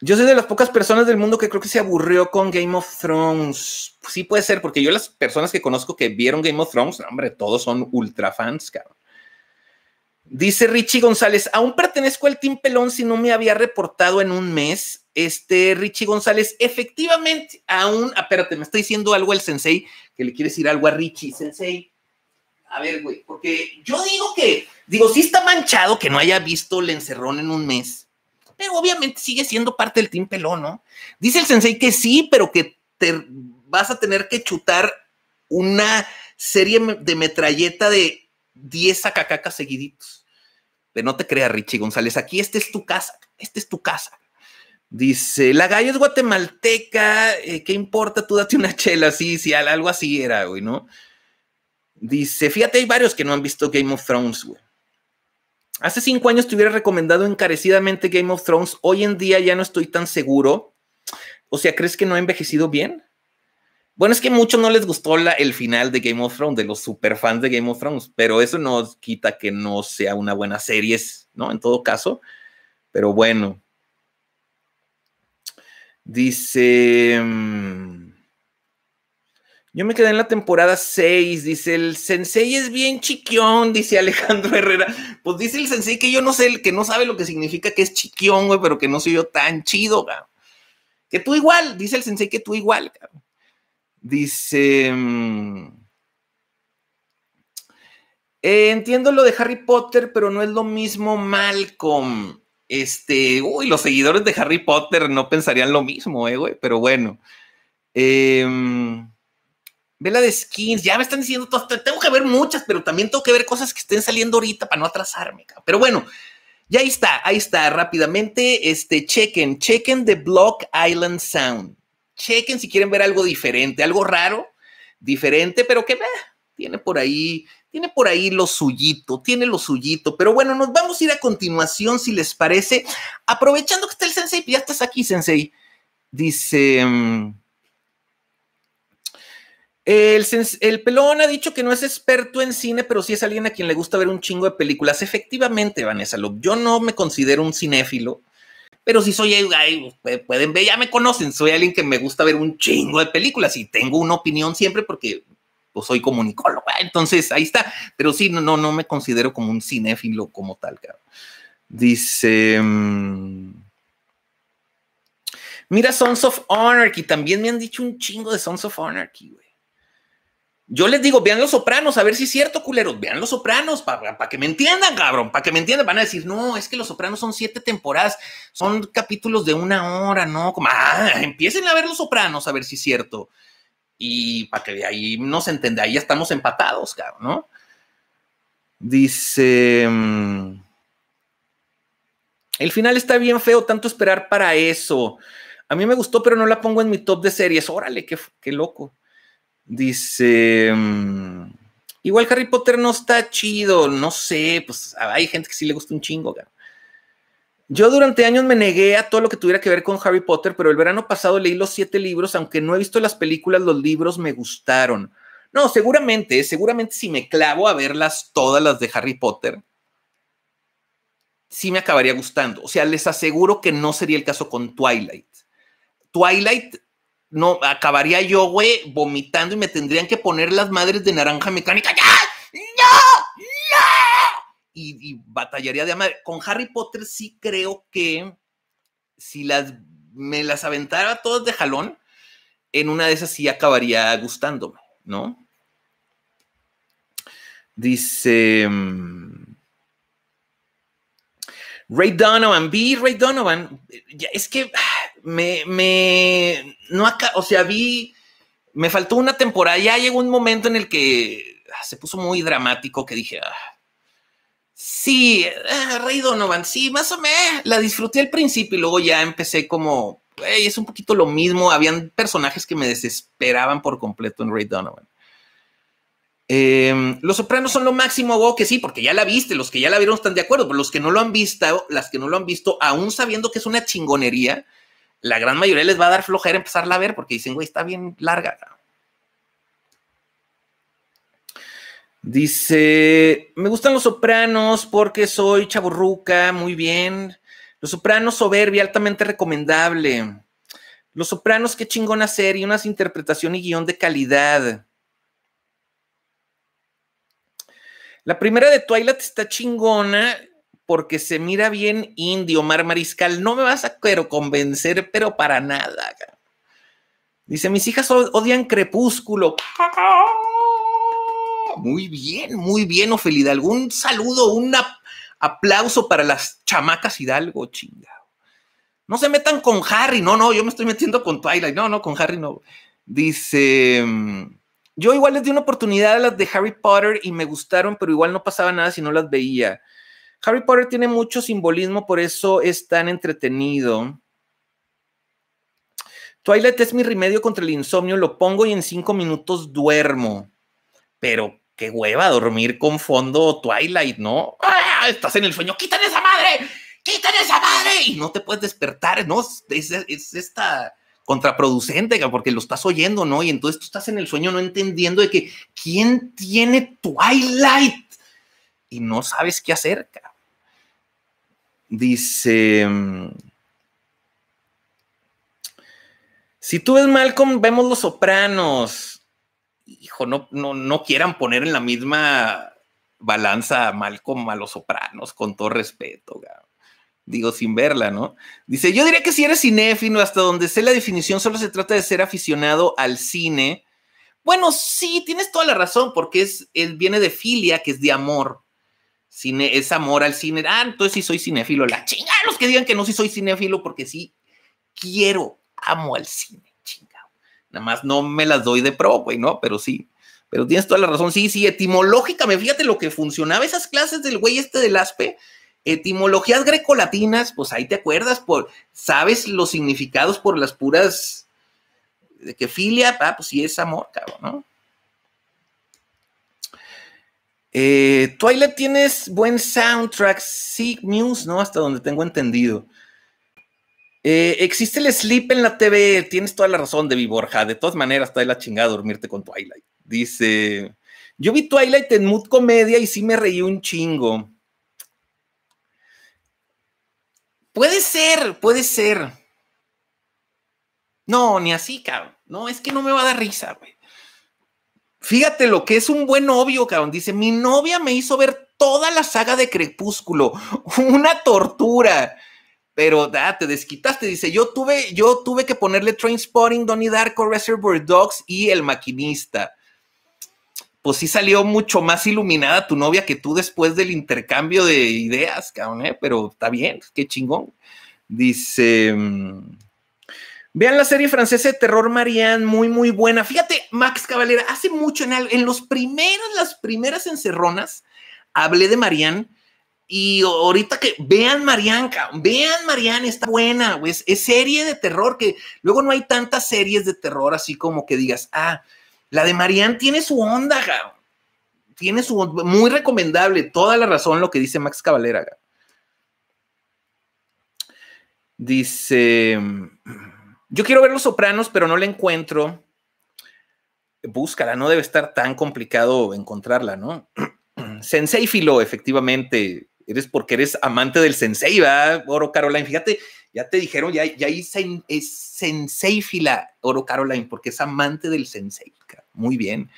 Yo soy de las pocas personas del mundo que creo que se aburrió con Game of Thrones. sí puede ser, porque yo las personas que conozco que vieron Game of Thrones, hombre, todos son ultra fans, cabrón. Dice Richie González, aún pertenezco al Team Pelón si no me había reportado en un mes. Este Richie González, efectivamente, aún, ah, espérate, me está diciendo algo el sensei, que le quiere decir algo a Richie, sensei. A ver, güey, porque yo digo que, digo, sí está manchado que no haya visto el encerrón en un mes, pero obviamente sigue siendo parte del Team Pelón, ¿no? Dice el sensei que sí, pero que te vas a tener que chutar una serie de metralleta de 10 sacacacas seguiditos. De no te creas, Richie González. Aquí, esta es tu casa. Esta es tu casa. Dice, la gallo es guatemalteca. Eh, ¿Qué importa? Tú date una chela. Sí, sí, algo así era, güey, ¿no? Dice, fíjate, hay varios que no han visto Game of Thrones, güey. Hace cinco años te hubiera recomendado encarecidamente Game of Thrones. Hoy en día ya no estoy tan seguro. O sea, ¿crees que no ha envejecido bien? Bueno, es que mucho no les gustó el final de Game of Thrones, de los superfans de Game of Thrones, pero eso no quita que no sea una buena serie, ¿no? En todo caso, pero bueno. Dice... Mm, yo me quedé en la temporada 6, dice el sensei es bien chiquión, (laughs) dice Alejandro Herrera. Pues dice el sensei que yo no sé, que no sabe lo que significa que es chiquión, güey, pero que no soy yo tan chido, güey. Que tú igual, dice el sensei que tú igual, cabrón. Dice... Mm, eh, entiendo lo de Harry Potter, pero no es lo mismo Malcolm. Este, uy, los seguidores de Harry Potter no pensarían lo mismo, eh, güey, pero bueno. Em, vela de skins, ya me están diciendo, tengo que ver muchas, pero también tengo que ver cosas que estén saliendo ahorita para no atrasarme. Pero bueno, ya ahí está, ahí está, rápidamente, este, chequen, chequen The Block Island Sound chequen si quieren ver algo diferente, algo raro, diferente, pero que tiene por ahí, tiene por ahí lo suyito, tiene lo suyito. Pero bueno, nos vamos a ir a continuación, si les parece. Aprovechando que está el sensei, ya estás aquí, sensei. Dice. Mm, el, el, pelón ha dicho que no es experto en cine, pero sí es alguien a quien le gusta ver un chingo de películas. Efectivamente, Vanessa yo no me considero un cinéfilo, pero si soy, pueden ver, ya me conocen, soy alguien que me gusta ver un chingo de películas y tengo una opinión siempre porque pues, soy comunicólogo, ah, entonces ahí está, pero sí, no, no, me considero como un cinéfilo como tal, cabrón. Dice... Mm, mira Sons of Anarchy, también me han dicho un chingo de Sons of Anarchy, yo les digo, vean los sopranos, a ver si es cierto, culeros. Vean los sopranos, para que me entiendan, cabrón, para que me entiendan. Van a decir, no, es que los sopranos son siete temporadas, son capítulos de una hora, ¿no? Como, ah, (laughs) empiecen a ver los sopranos, a ver si es cierto. Y para que de ahí nos entienda, ahí ya estamos empatados, cabrón, ¿no? Dice. Mm, El final está bien feo, tanto esperar para eso. A mí me gustó, pero no la pongo en mi top de series. Órale, qué, qué loco. Dice. Mm, Igual Harry Potter no está chido, no sé, pues hay gente que sí le gusta un chingo. Yo durante años me negué a todo lo que tuviera que ver con Harry Potter, pero el verano pasado leí los siete libros, aunque no he visto las películas, los libros me gustaron. No, seguramente, seguramente si me clavo a verlas todas las de Harry Potter, sí me acabaría gustando. O sea, les aseguro que no sería el caso con Twilight. Twilight no, acabaría yo, güey, vomitando y me tendrían que poner las madres de naranja mecánica. ¡Ya! ¡No! ¡No! Y, batallaría de madre. Con Harry Potter sí creo que si las, me las aventara todas de jalón, en una de esas sí acabaría gustándome, ¿no? Dice. Mm, Ray Donovan, vi Ray Donovan. Es que ah, me, me, no o sea, vi, me faltó una temporada, ya llegó un momento en el que ah, se puso muy dramático que dije, ah, sí, Ray ah, Rey Donovan, sí, más o menos, la disfruté al principio y luego ya empecé como, es un poquito lo mismo, habían personajes que me desesperaban por completo en Rey Donovan. Em, los sopranos son lo máximo, que sí, porque ya la viste, los que ya la vieron están de acuerdo, pero los que no lo han visto, las que no lo han visto, aún sabiendo que es una chingonería, la gran mayoría les va a dar flojera empezarla a ver porque dicen, güey, está bien larga. Dice, me gustan los sopranos porque soy chaburruca, muy bien. Los sopranos soberbia, altamente recomendable. Los sopranos, qué chingona serie, unas interpretación y guión de calidad. La primera de Twilight está chingona porque se mira bien indio, Mar Mariscal. No me vas a pero, convencer, pero para nada. Dice, mis hijas odian crepúsculo. ¡Ah! Muy bien, muy bien, Ofelida. Algún saludo, un aplauso para las chamacas Hidalgo, chingado. No se metan con Harry, no, no, yo me estoy metiendo con Twilight, no, no, con Harry no. Dice, yo igual les di una oportunidad a las de Harry Potter y me gustaron, pero igual no pasaba nada si no las veía. Harry Potter tiene mucho simbolismo, por eso es tan entretenido. Twilight es mi remedio contra el insomnio, lo pongo y en cinco minutos duermo. Pero qué hueva dormir con fondo Twilight, ¿no? ¡Ah! Estás en el sueño, ¡quítale esa madre! ¡Quítale esa madre! Y no te puedes despertar, ¿no? Es, esta contraproducente, porque lo estás oyendo, ¿no? Y entonces tú estás en el sueño no entendiendo de que quién tiene Twilight y no sabes qué hacer, Dice. Si tú ves Malcolm, vemos los sopranos. Hijo, no, no, no quieran poner en la misma balanza a Malcolm a los sopranos, con todo respeto, digo sin verla, ¿no? Dice, yo diría que si eres cinéfilo, hasta donde sé la definición, solo se trata de ser aficionado al cine. Bueno, sí, tienes toda la razón, porque es, él viene de filia, que es de amor cine, es amor al cine. Ah, entonces sí soy cinéfilo. La chinga, los que digan que no, sí soy cinéfilo, porque sí quiero, amo al cine, chingado. Nada más no me las doy de pro, güey, ¿no? Pero sí, pero tienes toda la razón. Sí, sí, etimológica, me fíjate lo que funcionaba esas clases del güey este del aspe. Etimologías grecolatinas, pues ahí te acuerdas, por, sabes los significados por las puras de que filia, ah, pues sí es amor, cabrón, ¿no? Eh, Twilight tienes buen soundtrack, sí, News, ¿no? Hasta donde tengo entendido. Eh, existe el sleep en la TV, tienes toda la razón de Borja, de todas maneras está de la chingada dormirte con Twilight. Dice, yo vi Twilight en mood comedia y sí me reí un chingo. Puede ser, puede ser. No, ni así, cabrón. No, es que no me va a dar risa, güey. Fíjate lo que es un buen novio, cabrón. Dice, mi novia me hizo ver toda la saga de Crepúsculo, (laughs) una tortura. Pero ah, te desquitaste, dice, yo tuve, yo tuve que ponerle Train Spotting, Donnie Darko, Reservoir Dogs y El Maquinista. Pues sí salió mucho más iluminada tu novia que tú después del intercambio de ideas, cabrón, ¿eh? pero está bien, qué chingón. Dice, mm, Vean la serie francesa de terror Marianne, muy, muy buena. Fíjate, Max Cavalera, hace mucho, en, en los primeros, las primeras encerronas, hablé de Marianne. Y ahorita que vean Marianca, vean Marianne, está buena, güey. Es, serie de terror que luego no hay tantas series de terror así como que digas, ah, la de Marianne tiene su onda, Tiene su muy recomendable, toda la razón lo que dice Max Cavalera. Dice yo quiero ver Los Sopranos, pero no la encuentro. Búscala, no debe estar tan complicado encontrarla, ¿no? (clears throat) sensei Filo, efectivamente. Eres porque eres amante del Sensei, ¿va? Oro Caroline. Fíjate, ya te dijeron, ya, ya ahí es Sensei Fila, Oro Caroline, porque es amante del Sensei. Muy bien.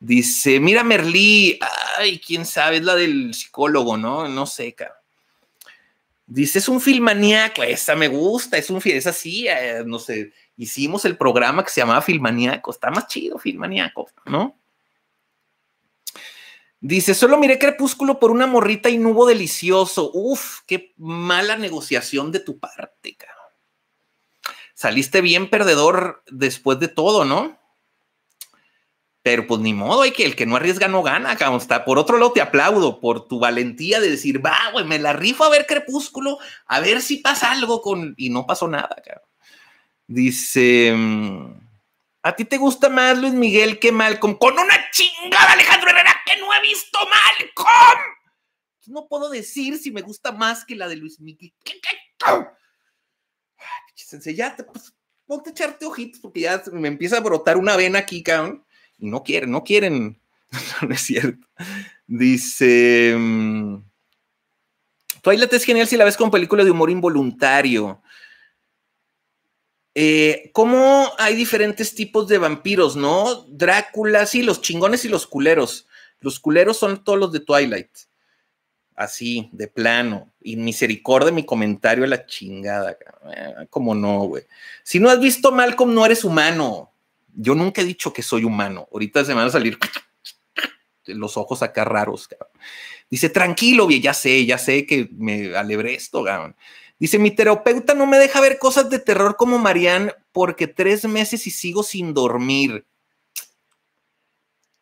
Dice, mira Merlí, ay, quién sabe, es la del psicólogo, ¿no? No sé, cara. Dice, es un film maníaco, esa me gusta, es un es así, eh, no sé, hicimos el programa que se llamaba maníaco, está más chido maníaco, ¿no? Dice, solo miré Crepúsculo por una morrita y nubo delicioso. Uf, qué mala negociación de tu parte, cabrón. Saliste bien perdedor después de todo, ¿no? Pero pues ni modo, hay que el que no arriesga no gana, cabrón. Está. Por otro lado, te aplaudo por tu valentía de decir, va, güey, me la rifo a ver Crepúsculo, a ver si pasa algo con. Y no pasó nada, cabrón. Dice. ¿A ti te gusta más Luis Miguel que Malcolm? Con una chingada, Alejandro Herrera, que no he visto Malcolm. No puedo decir si me gusta más que la de Luis Miguel. ¿Qué, qué? ya pues, a echarte ojitos porque ya me empieza a brotar una vena aquí, cabrón no quieren, no quieren. (laughs) no es cierto. Dice. Mm, Twilight es genial si la ves con películas de humor involuntario. Eh, ¿Cómo hay diferentes tipos de vampiros, no? Drácula, sí, los chingones y los culeros. Los culeros son todos los de Twilight. Así, de plano. Y misericordia mi comentario a la chingada. Como ah, no, güey. Si no has visto Malcolm, no eres humano. Yo nunca he dicho que soy humano. Ahorita se me van a salir los ojos acá raros. Dice, tranquilo, ya sé, ya sé que me alegré esto, cabrón. Dice, mi terapeuta no me deja ver cosas de terror como Marianne porque tres meses y sigo sin dormir.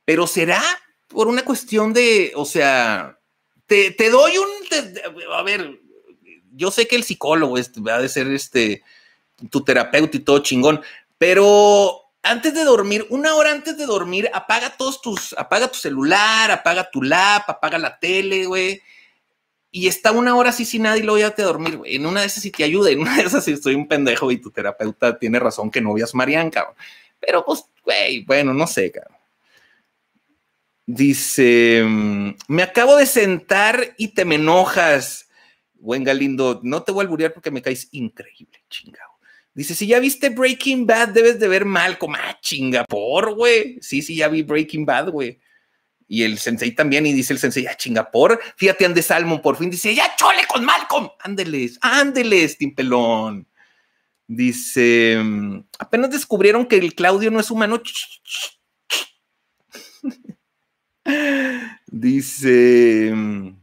Pero será por una cuestión de, o sea, te, doy un, a ver, yo sé que el psicólogo va a ser este, tu terapeuta y todo chingón, pero antes de dormir, una hora antes de dormir, apaga todos tus, apaga tu celular, apaga tu lap, apaga la tele, güey. Y está una hora así sin nadie y luego ya te dormir, güey. En una de esas sí te ayuda, en una de esas sí estoy un pendejo y tu terapeuta tiene razón que no veas Marianca, Pero pues, güey, bueno, no sé, cabrón. Dice, mm, me acabo de sentar y te me enojas. Buen Galindo, no te voy a alburear porque me caes increíble, chingado. Dice, si ya viste Breaking Bad, debes de ver Malcolm. Ah, chingapor, güey. Sí, sí, ya vi Breaking Bad, güey. Y el sensei también, y dice el sensei, ah, chingapor. Fíjate, Andes Salmon, por fin. Dice, ya chole con Malcolm. Ándeles, ándeles, timpelón. Dice, mm, apenas descubrieron que el Claudio no es humano. (laughs) dice... Mm,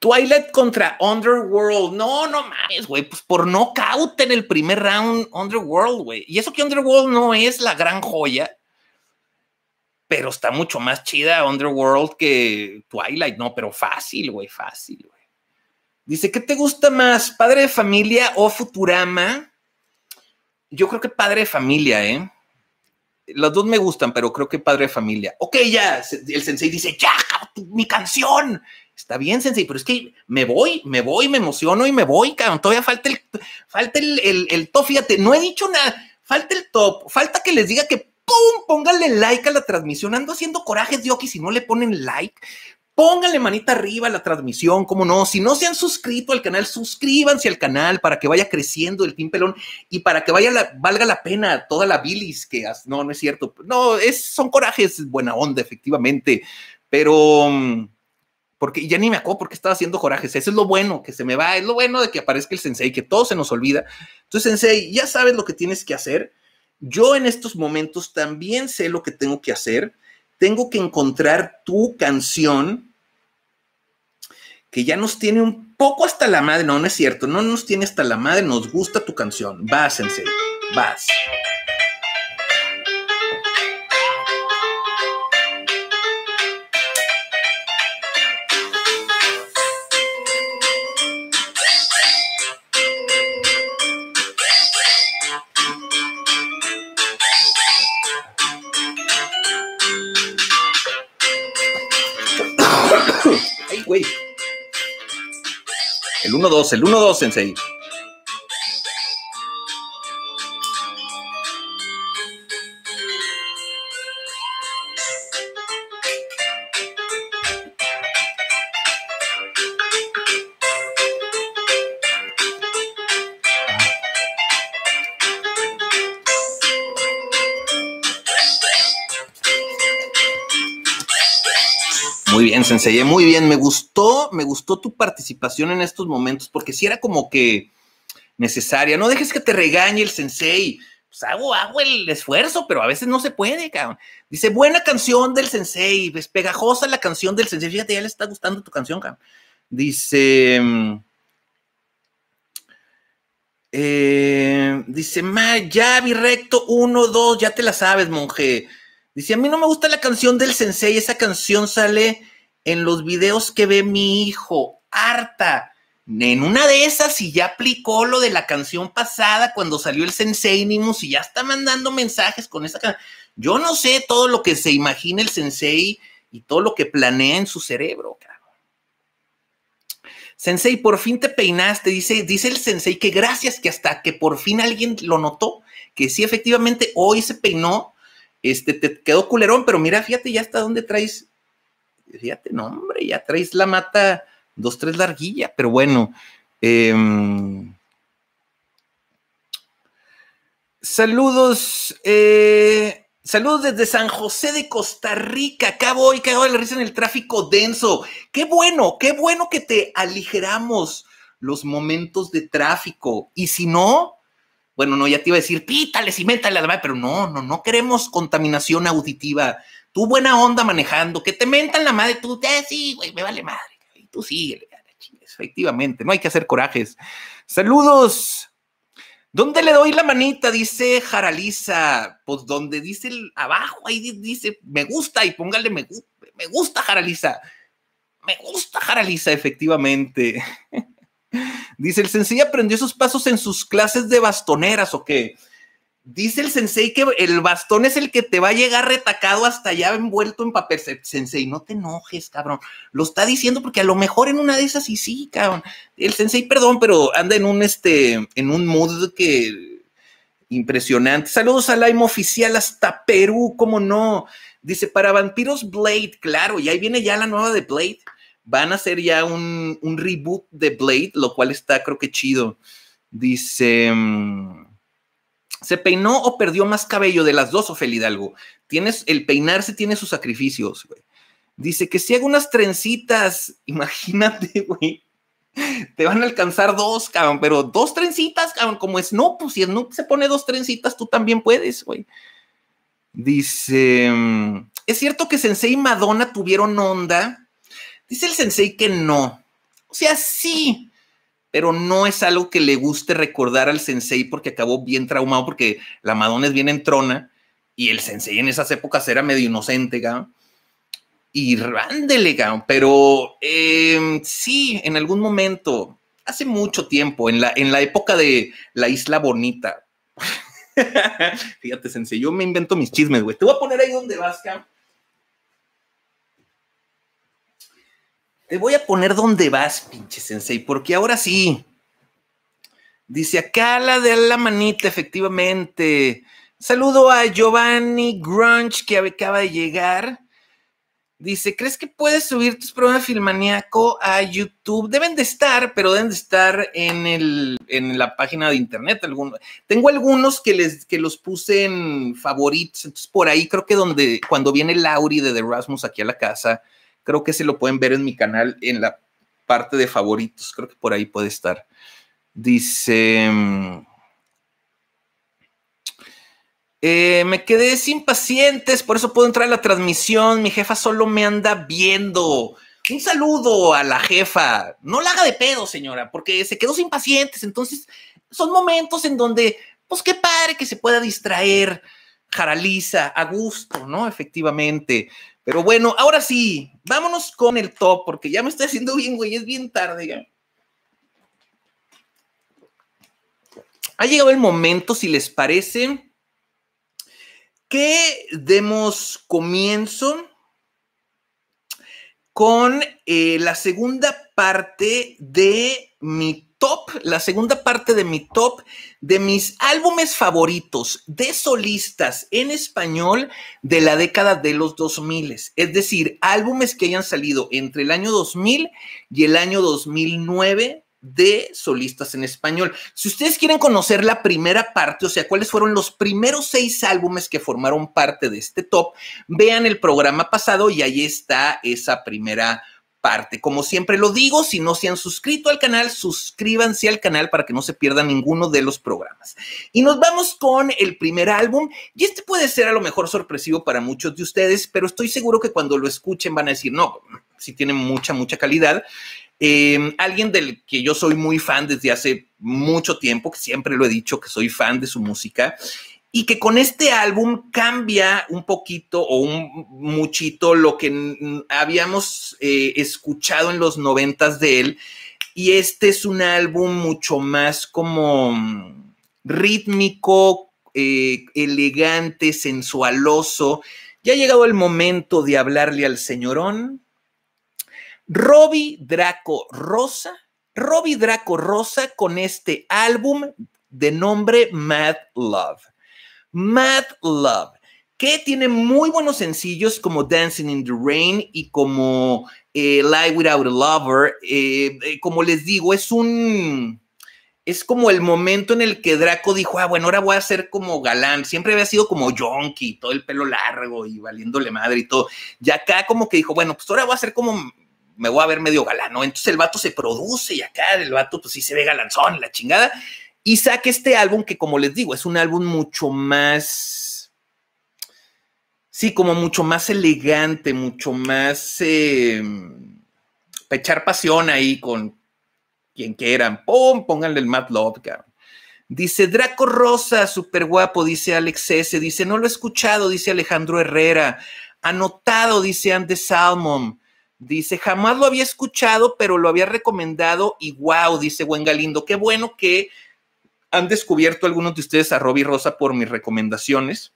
Twilight contra Underworld. No, no mames, güey. Pues por knockout en el primer round, Underworld, güey. Y eso que Underworld no es la gran joya, pero está mucho más chida Underworld que Twilight. No, pero fácil, güey, fácil, güey. Dice, ¿qué te gusta más, Padre de Familia o Futurama? Yo creo que Padre de Familia, ¿eh? Las dos me gustan, pero creo que Padre de Familia. Ok, ya, el sensei dice, ya, mi canción. Está bien, Sensei, pero es que me voy, me voy, me emociono y me voy, cabrón. Todavía falta el, falta el, el, top. Fíjate, no he dicho nada. Falta el top. Falta que les diga que ¡pum! Pónganle like a la transmisión. Ando haciendo corajes de si no le ponen like. Pónganle manita arriba a la transmisión, ¿Cómo no. Si no se han suscrito al canal, suscríbanse al canal para que vaya creciendo el Team Pelón y para que valga la pena toda la bilis que has. No, no es cierto. No, es, son corajes buena onda, efectivamente. Pero mm, porque ya ni me acuerdo porque estaba haciendo corajes. Eso es lo bueno, que se me va, es lo bueno de que aparezca el sensei, que todo se nos olvida. Entonces, sensei, ya sabes lo que tienes que hacer. Yo en estos momentos también sé lo que tengo que hacer. Tengo que encontrar tu canción que ya nos tiene un poco hasta la madre. No, no es cierto, no nos tiene hasta la madre, nos gusta tu canción. Vas, sensei, vas. El 1-2, el 1-2, Sensei. Muy bien, Sensei, muy bien, me gustó me gustó tu participación en estos momentos, porque si era como que necesaria. No dejes que te regañe el sensei. Pues hago, hago el esfuerzo, pero a veces no se puede, Dice, buena canción del sensei, es pegajosa la canción del sensei. Fíjate, ya le está gustando tu canción, cabrón. Dice. Mm, eh, dice, ma, ya vi recto, uno, dos, ya te la sabes, monje. Dice, a mí no me gusta la canción del sensei, esa canción sale en los videos que ve mi hijo, harta. En una de esas, y ya aplicó lo de la canción pasada cuando salió el Sensei Nimus y ya está mandando mensajes con esa canción. Yo no sé todo lo que se imagina el Sensei y todo lo que planea en su cerebro, Sensei, por fin te peinaste, dice, dice el Sensei que gracias que hasta que por fin alguien lo notó, que sí, efectivamente, hoy se peinó, este, te quedó culerón, pero mira, fíjate ya hasta dónde traes fíjate, no, hombre, ya traes la mata dos, tres larguilla, pero bueno. Em, saludos, eh, saludos desde San José de Costa Rica. Acabo voy, cago de la risa en el tráfico denso. Qué bueno, qué bueno que te aligeramos los momentos de tráfico. Y si no, bueno, no, ya te iba a decir, pítales y métale pero no, no, no queremos contaminación auditiva buena onda manejando, que te mentan la madre, tú, ya sí, güey, me vale madre. Y tú síguele, efectivamente, no hay que hacer corajes. Saludos. ¿Dónde le doy la manita? Dice Jaraliza. Pues donde dice el, abajo, ahí dice me gusta y póngale me, me gusta, Jaraliza. Me gusta, Jaraliza, efectivamente. (laughs) dice el sencillo aprendió esos pasos en sus clases de bastoneras o qué dice el sensei que el bastón es el que te va a llegar retacado hasta allá envuelto en papel. Sensei, no te enojes, cabrón. Lo está diciendo porque a lo mejor en una de esas sí, sí, cabrón. El sensei, perdón, pero anda en un, este, en un mood que impresionante. Saludos a Laimo Oficial hasta Perú, cómo no. Dice, para vampiros Blade, claro, y ahí viene ya la nueva de Blade. Van a hacer ya un, un reboot de Blade, lo cual está creo que chido. Dice... Mm, ¿Se peinó o perdió más cabello de las dos, Ofel Hidalgo? Tienes, el peinarse tiene sus sacrificios, güey. Dice que si hago unas trencitas, (laughs) imagínate, güey. Te van a alcanzar dos, cabrón, pero dos trencitas, cabrón, como No, Pues si no se pone dos trencitas, tú también puedes, güey. Dice, mm, ¿es cierto que Sensei y Madonna tuvieron onda? Dice el Sensei que no. O sea, sí, pero no es algo que le guste recordar al sensei porque acabó bien traumado, porque la Madonna es bien entrona y el sensei en esas épocas era medio inocente, güey. Y rándele, pero em, sí, en algún momento, hace mucho tiempo, en la, en la época de la Isla Bonita. (laughs) Fíjate, sensei, yo me invento mis chismes, güey. Te voy a poner ahí donde vas, Te voy a poner dónde vas, pinche sensei, porque ahora sí. Dice acá la de la manita, efectivamente. Saludo a Giovanni Grunch, que acaba de llegar. Dice, ¿crees que puedes subir tus programas Filmaniaco a YouTube? Deben de estar, pero deben de estar en, la página de internet. Tengo algunos que, les, que los puse en favoritos. Entonces, por ahí creo que donde, cuando viene Lauri de The Rasmus aquí a la casa, Creo que se lo pueden ver en mi canal en la parte de favoritos. Creo que por ahí puede estar. Dice... Eh, me quedé sin pacientes, por eso puedo entrar a la transmisión. Mi jefa solo me anda viendo. Un saludo a la jefa. No la haga de pedo, señora, porque se quedó sin pacientes. Entonces, son momentos en donde, pues qué padre que se pueda distraer, jaraliza, a gusto, ¿no? Efectivamente. Pero bueno, ahora sí, vámonos con el top, porque ya me estoy haciendo bien, güey, es bien tarde ya. Ha llegado el momento, si les parece, que demos comienzo con eh, la segunda parte de mi top, la segunda parte de mi top de mis álbumes favoritos de solistas en español de la década de los 2000, es decir, álbumes que hayan salido entre el año 2000 y el año 2009 de solistas en español. Si ustedes quieren conocer la primera parte, o sea, cuáles fueron los primeros seis álbumes que formaron parte de este top, vean el programa pasado y ahí está esa primera parte. Como siempre lo digo, si no se han suscrito al canal, suscríbanse al canal para que no se pierda ninguno de los programas. Y nos vamos con el primer álbum. Y este puede ser a lo mejor sorpresivo para muchos de ustedes, pero estoy seguro que cuando lo escuchen van a decir, no, si tiene mucha, mucha calidad. Em, alguien del que yo soy muy fan desde hace mucho tiempo, que siempre lo he dicho que soy fan de su música, y que con este álbum cambia un poquito o un muchito lo que habíamos eh, escuchado en los noventas de él. Y este es un álbum mucho más como mm, rítmico, eh, elegante, sensualoso. Ya ha llegado el momento de hablarle al señorón. Robbie Draco Rosa, Robbie Draco Rosa con este álbum de nombre Mad Love. Mad Love, que tiene muy buenos sencillos como Dancing in the Rain y como eh, Without a Lover. Eh, eh, como les digo, es un... Es como el momento en el que Draco dijo, ah, bueno, ahora voy a ser como galán. Siempre había sido como yonky, todo el pelo largo y valiéndole madre y todo. Y acá como que dijo, bueno, pues ahora voy a ser como me voy a ver medio galán, ¿no? Entonces el vato se produce y acá el vato pues sí se ve galanzón, la chingada y saque este álbum que, como les digo, es un álbum mucho más, sí, como mucho más elegante, mucho más em, echar pechar pasión ahí con quien quieran. ¡Pum! Pónganle el Matt Love, Dice Draco Rosa, súper guapo, dice Alex S. Dice, no lo he escuchado, dice Alejandro Herrera. Anotado, dice Andes Salmon. Dice, jamás lo había escuchado, pero lo había recomendado y wow, dice buen Galindo. Qué bueno que han descubierto algunos de ustedes a Robbie Rosa por mis recomendaciones.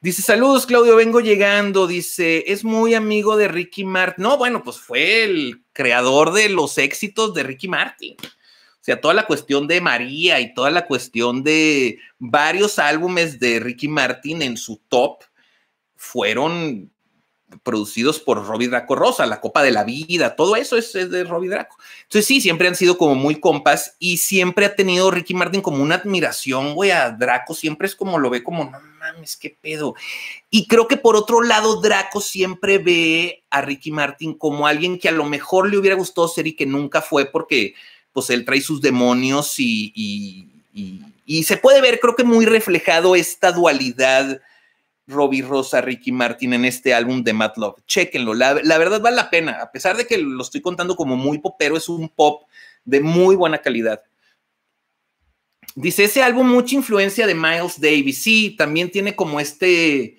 Dice, saludos Claudio, vengo llegando. Dice, es muy amigo de Ricky Martin. No, bueno, pues fue el creador de los éxitos de Ricky Martin. O sea, toda la cuestión de María y toda la cuestión de varios álbumes de Ricky Martin en su top fueron producidos por Robbie Draco Rosa, la Copa de la Vida, todo eso es, de Robbie Draco. Entonces sí, siempre han sido como muy compas y siempre ha tenido Ricky Martin como una admiración, güey, a Draco, siempre es como lo ve como, no mames, qué pedo. Y creo que por otro lado, Draco siempre ve a Ricky Martin como alguien que a lo mejor le hubiera gustado ser y que nunca fue porque pues él trae sus demonios y, y se puede ver, creo que muy reflejado esta dualidad Robbie Rosa, Ricky Martin en este álbum de Mad Love. Chéquenlo, la, verdad vale la pena, a pesar de que lo estoy contando como muy popero, es un pop de muy buena calidad. Dice, ese álbum mucha influencia de Miles Davis, sí, también tiene como este,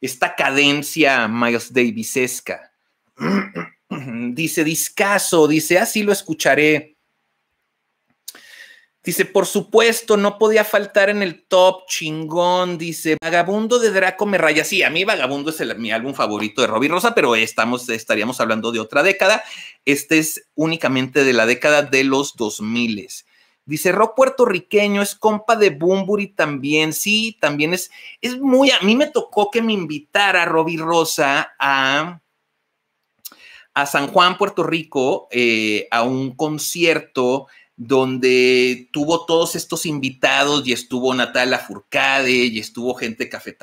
esta cadencia Miles Davisesca. (clears throat) dice, discaso, dice, así ah, lo escucharé. Dice, por supuesto, no podía faltar en el top chingón. Dice, Vagabundo de Draco me raya. Sí, a mí Vagabundo es el, mi álbum favorito de Robbie Rosa, pero estamos, estaríamos hablando de otra década. Este es únicamente de la década de los 2000. Dice, rock puertorriqueño es compa de Bumburi también. Sí, también es, es muy, a mí me tocó que me invitara Robbie Rosa a, a San Juan, Puerto Rico, eh, a un concierto donde tuvo todos estos invitados y estuvo Natalia Furcade y estuvo gente de Café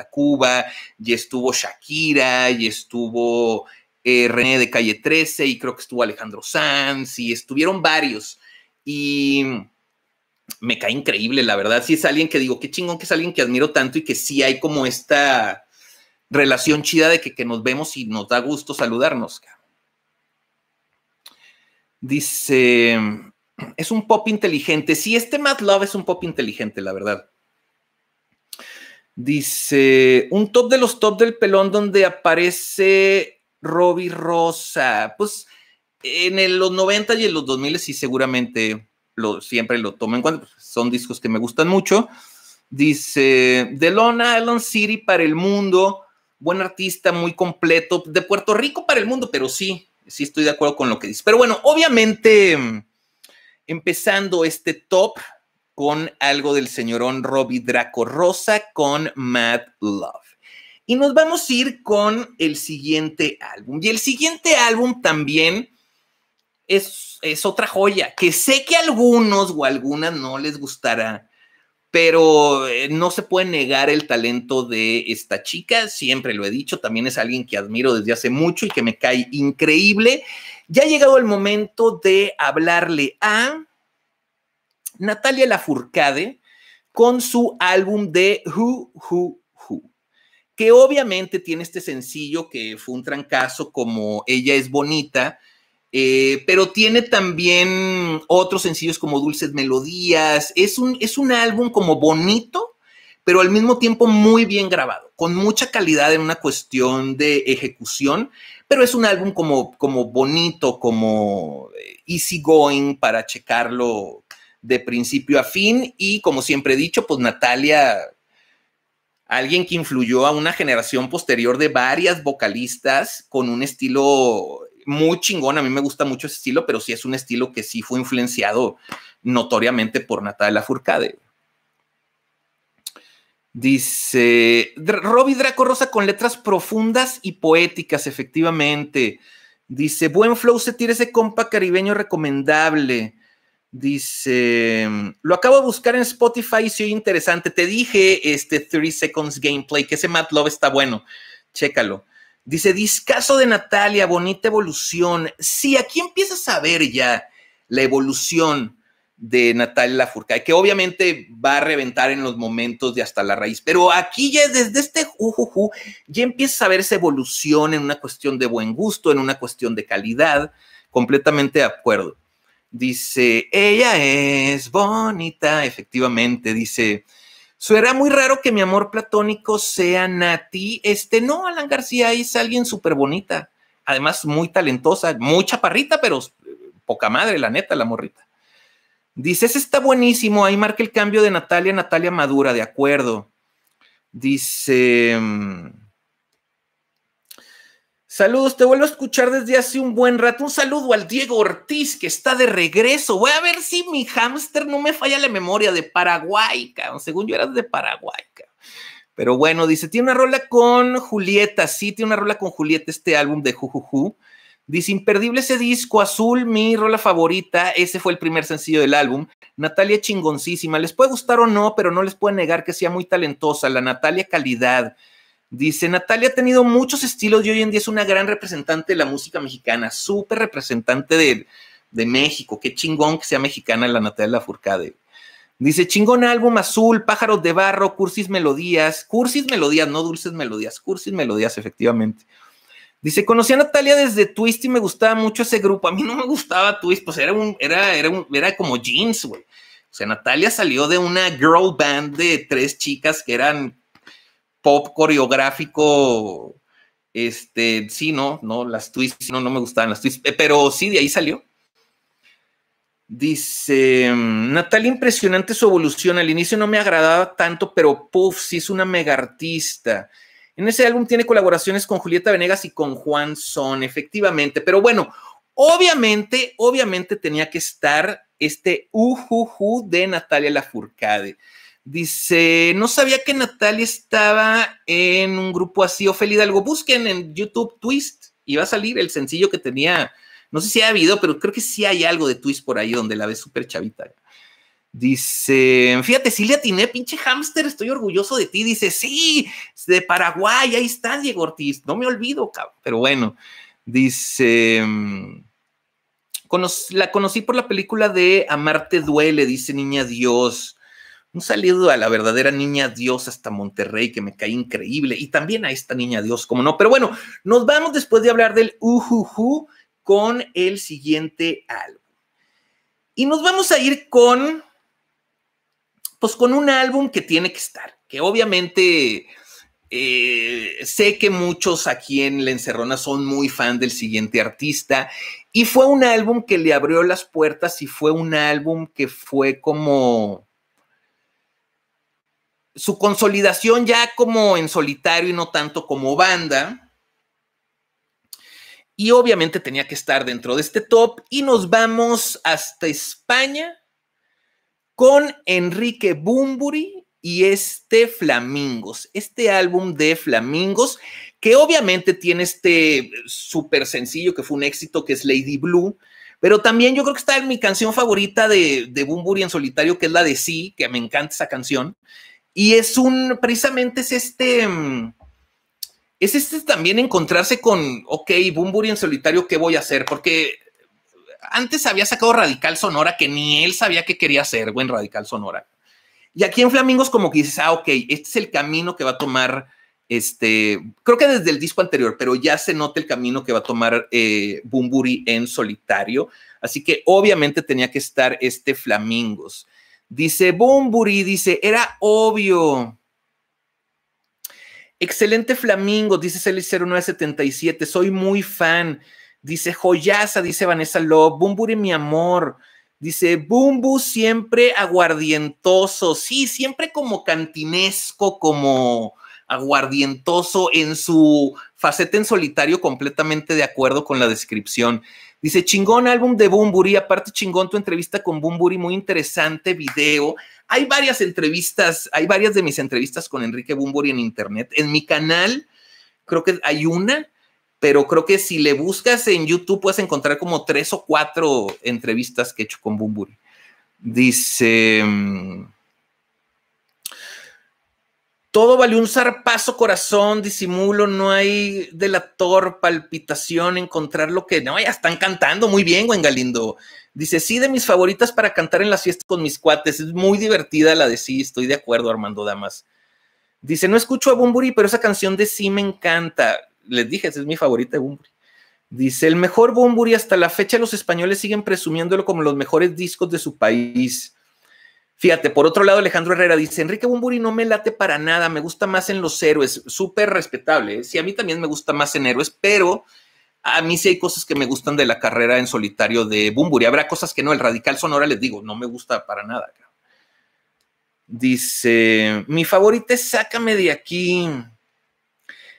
y estuvo Shakira y estuvo eh, Rene de Calle 13 y creo que estuvo Alejandro Sanz y estuvieron varios y me cae increíble, la verdad, si es alguien que digo, qué chingón que es alguien que admiro tanto y que sí hay como esta relación chida de que, que nos vemos y nos da gusto saludarnos. Dice es un pop inteligente. Sí, este Mad Love es un pop inteligente, la verdad. Dice, un top de los top del pelón donde aparece Robbie Rosa. Pues en los 90 y en los 2000 sí seguramente lo, siempre lo tomo en pues, son discos que me gustan mucho. Dice, de Long Island City para el mundo. Buen artista, muy completo. De Puerto Rico para el mundo, pero sí, sí estoy de acuerdo con lo que dice. Pero bueno, obviamente Empezando este top con algo del señorón Robbie Draco Rosa con Mad Love. Y nos vamos a ir con el siguiente álbum. Y el siguiente álbum también es, es otra joya, que sé que a algunos o a algunas no les gustará, pero eh, no se puede negar el talento de esta chica, siempre lo he dicho, también es alguien que admiro desde hace mucho y que me cae increíble. Ya ha llegado el momento de hablarle a Natalia Lafourcade con su álbum de Who, Who, Who, que obviamente tiene este sencillo que fue un trancazo como Ella es Bonita, eh, pero tiene también otros sencillos como Dulces Melodías. Es un, es un álbum como bonito, pero al mismo tiempo muy bien grabado, con mucha calidad en una cuestión de ejecución pero es un álbum como, como bonito, como eh, easy going para checarlo de principio a fin. Y como siempre he dicho, pues Natalia, alguien que influyó a una generación posterior de varias vocalistas con un estilo muy chingón. A mí me gusta mucho ese estilo, pero sí es un estilo que sí fue influenciado notoriamente por Natalia Furcade. Dice Robbie Draco Rosa con letras profundas y poéticas, efectivamente. Dice, buen flow se tira ese compa caribeño recomendable. Dice, lo acabo de buscar en Spotify y soy interesante. Te dije este 30 Seconds Gameplay, que ese Matt Love está bueno. Chécalo. Dice, discaso de Natalia, bonita evolución. Sí, aquí empiezas a ver ya la evolución de Natalia Lafourcade, que obviamente va a reventar en los momentos de hasta la raíz, pero aquí ya desde este jujuju ya empieza a verse evolución en una cuestión de buen gusto, en una cuestión de calidad, completamente de acuerdo. Dice, ella es bonita, efectivamente, dice, suena muy raro que mi amor platónico sea Nati, este no, Alan García es alguien súper bonita, además muy talentosa, muy chaparrita, pero eh, poca madre, la neta, la morrita. Dice, ese está buenísimo, ahí marca el cambio de Natalia, Natalia Madura, de acuerdo. Dice, mm, saludos, te vuelvo a escuchar desde hace un buen rato. Un saludo al Diego Ortiz, que está de regreso. Voy a ver si mi hámster no me falla la memoria de Paraguay, cabrón. Según yo eras de Paraguay, Pero bueno, dice, tiene una rola con Julieta, sí, tiene una rola con Julieta este álbum de Jujuju. Dice, imperdible ese disco azul, mi rola favorita. Ese fue el primer sencillo del álbum. Natalia chingoncísima. Les puede gustar o no, pero no les pueden negar que sea muy talentosa. La Natalia calidad. Dice, Natalia ha tenido muchos estilos y hoy en día es una gran representante de la música mexicana. Súper representante de, México. Qué chingón que sea mexicana la Natalia Furcade. Dice, chingón álbum azul, pájaros de barro, cursis melodías. Cursis melodías, no dulces melodías. Cursis melodías, efectivamente. Dice, conocí a Natalia desde Twist y me gustaba mucho ese grupo. A mí no me gustaba Twist, pues era era, era como jeans, güey. O sea, Natalia salió de una girl band de tres chicas que eran pop coreográfico. Este, sí, no, no, las Twist, no, no me gustaban las Twist, pero sí, de ahí salió. Dice, mm, Natalia, impresionante su evolución. Al inicio no me agradaba tanto, pero puff, sí es una mega artista. En ese álbum tiene colaboraciones con Julieta Venegas y con Juan Son, efectivamente. Pero bueno, obviamente, obviamente tenía que estar este ujuju de Natalia Lafourcade. Dice, no sabía que Natalia estaba en un grupo así. Ofelia Hidalgo, busquen en YouTube Twist y va a salir el sencillo que tenía. No sé si ha habido, pero creo que sí hay algo de Twist por ahí donde la ves súper chavita. Dice, fíjate, Silvia Tiné, pinche hámster, estoy orgulloso de ti. Dice, sí, de Paraguay, ahí está Diego Ortiz, no me olvido, cabrón. Pero bueno, dice, la conocí por la película de Amarte Duele, dice Niña Dios. Un saludo a la verdadera Niña Dios hasta Monterrey, que me cae increíble. Y también a esta Niña Dios, como no. Pero bueno, nos vamos después de hablar del ujuju con el siguiente álbum. Y nos vamos a ir con pues con un álbum que tiene que estar, que obviamente eh, sé que muchos aquí en La Encerrona son muy fan del siguiente artista y fue un álbum que le abrió las puertas y fue un álbum que fue como su consolidación ya como en solitario y no tanto como banda. Y obviamente tenía que estar dentro de este top y nos vamos hasta España con Enrique Bumburi y este Flamingos, este álbum de Flamingos, que obviamente tiene este súper sencillo que fue un éxito, que es Lady Blue, pero también yo creo que está en mi canción favorita de, de Bumburi en solitario, que es la de Sí, que me encanta esa canción. Y es un, precisamente es este, mm, es este también encontrarse con, ok, Bumburi en solitario, ¿qué voy a hacer? Porque antes había sacado Radical Sonora, que ni él sabía que quería hacer, buen Radical Sonora. Y aquí en Flamingos como que dices, ah, ok, este es el camino que va a tomar, este, creo que desde el disco anterior, pero ya se nota el camino que va a tomar eh, Bumburi en solitario. Así que obviamente tenía que estar este Flamingos. Dice Bumburi, dice, era obvio. Excelente Flamingos, dice Celis 0977, soy muy fan. Dice Joyaza, dice Vanessa Love, Bumburi mi amor. Dice Bumbu siempre aguardientoso, sí, siempre como cantinesco, como aguardientoso en su faceta en solitario, completamente de acuerdo con la descripción. Dice, chingón álbum de Bumburi, aparte chingón tu entrevista con Bumburi, muy interesante video. Hay varias entrevistas, hay varias de mis entrevistas con Enrique Bumburi en internet. En mi canal, creo que hay una, pero creo que si le buscas en YouTube puedes encontrar como tres o cuatro entrevistas que he hecho con Bumburi. Dice, mm, todo vale un zarpazo, corazón, disimulo, no hay delator, palpitación, encontrar lo que... No, ya están cantando muy bien, Gwen Galindo. Dice, sí, de mis favoritas para cantar en las fiestas con mis cuates, es muy divertida la de sí, estoy de acuerdo, Armando Damas. Dice, no escucho a Bumburi, pero esa canción de sí me encanta les dije, ese es mi favorita de Bumburi. Dice, el mejor Bumburi hasta la fecha los españoles siguen presumiéndolo como los mejores discos de su país. Fíjate, por otro lado, Alejandro Herrera dice, Enrique Bumburi no me late para nada, me gusta más en los héroes, súper respetable. ¿eh? Sí, a mí también me gusta más en héroes, pero a mí sí hay cosas que me gustan de la carrera en solitario de Bumburi. Habrá cosas que no, el Radical Sonora les digo, no me gusta para nada. Dice, mi favorita es Sácame de aquí.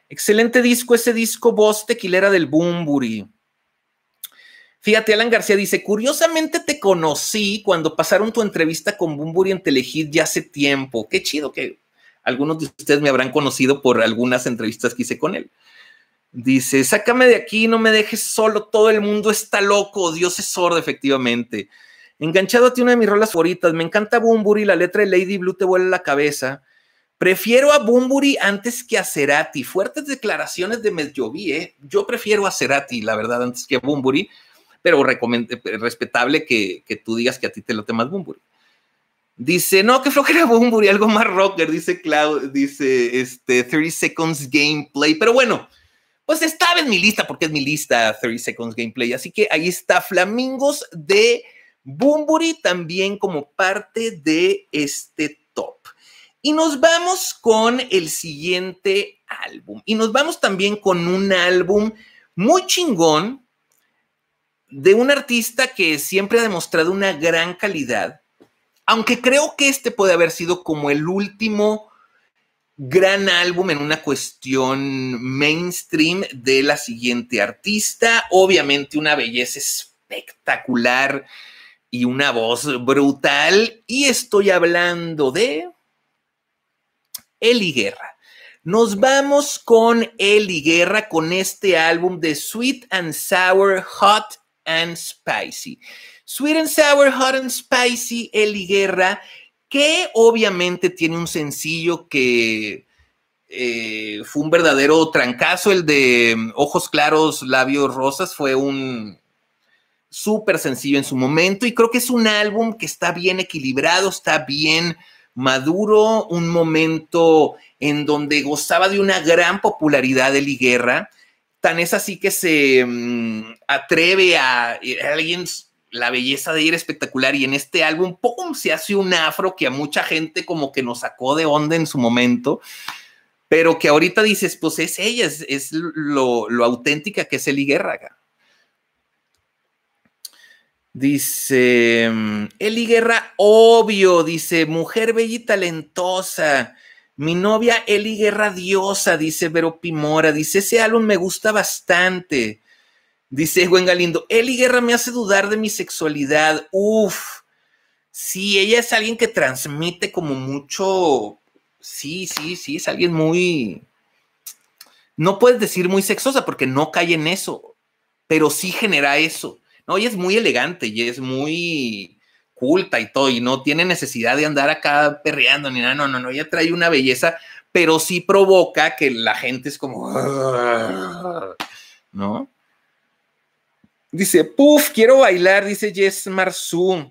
Excelente disco, ese disco voz tequilera del Bumburi. Fíjate, Alan García dice, curiosamente te conocí cuando pasaron tu entrevista con Bumburi en Telehit ya hace tiempo. Qué chido que algunos de ustedes me habrán conocido por algunas entrevistas que hice con él. Dice, sácame de aquí, no me dejes solo, todo el mundo está loco, Dios es sordo, efectivamente. Enganchado a ti una de mis rolas favoritas, me encanta Bumburi, la letra de Lady Blue te vuela la cabeza. Prefiero a Bumburi antes que a Cerati. Fuertes declaraciones de Medjovi, ¿eh? Yo prefiero a Cerati, la verdad, antes que a Bumburi, pero eh, respetable que, tú digas que a ti te lo temas Bumburi. Dice, no, que flojera Bumburi, algo más rocker, dice Cloud, dice este 30 Seconds Gameplay. Pero bueno, pues estaba en mi lista, porque es mi lista 30 Seconds Gameplay. Así que ahí está, Flamingos de Bumburi, también como parte de este y nos vamos con el siguiente álbum. Y nos vamos también con un álbum muy chingón de un artista que siempre ha demostrado una gran calidad, aunque creo que este puede haber sido como el último gran álbum en una cuestión mainstream de la siguiente artista. Obviamente una belleza espectacular y una voz brutal. Y estoy hablando de Eli Guerra. Nos vamos con Eli Guerra con este álbum de Sweet and Sour, Hot and Spicy. Sweet and Sour, Hot and Spicy, Eli Guerra, que obviamente tiene un sencillo que eh, fue un verdadero trancazo, el de mm, Ojos Claros, Labios Rosas, fue un súper sencillo en su momento y creo que es un álbum que está bien equilibrado, está bien Maduro, un momento en donde gozaba de una gran popularidad de Liguerra, tan es así que se mm, atreve a, eh, alguien, la belleza de ir espectacular y en este álbum poco se hace un afro que a mucha gente como que nos sacó de onda en su momento, pero que ahorita dices, pues es ella, es, lo, auténtica que es el acá. Dice mm, Eli Guerra, obvio, dice mujer bella y talentosa. Mi novia Eli Guerra Diosa, dice Vero Pimora, dice ese álbum me gusta bastante. Dice buen Galindo, Eli Guerra me hace dudar de mi sexualidad. uff sí, ella es alguien que transmite como mucho. Sí, sí, sí, es alguien muy. No puedes decir muy sexosa porque no cae en eso, pero sí genera eso no, y es muy elegante y es muy culta y todo, y no tiene necesidad de andar acá perreando ni nada, no, no, no, ella trae una belleza, pero sí provoca que la gente es como, ¿no? Dice, puff, quiero bailar, dice Jess Marzú.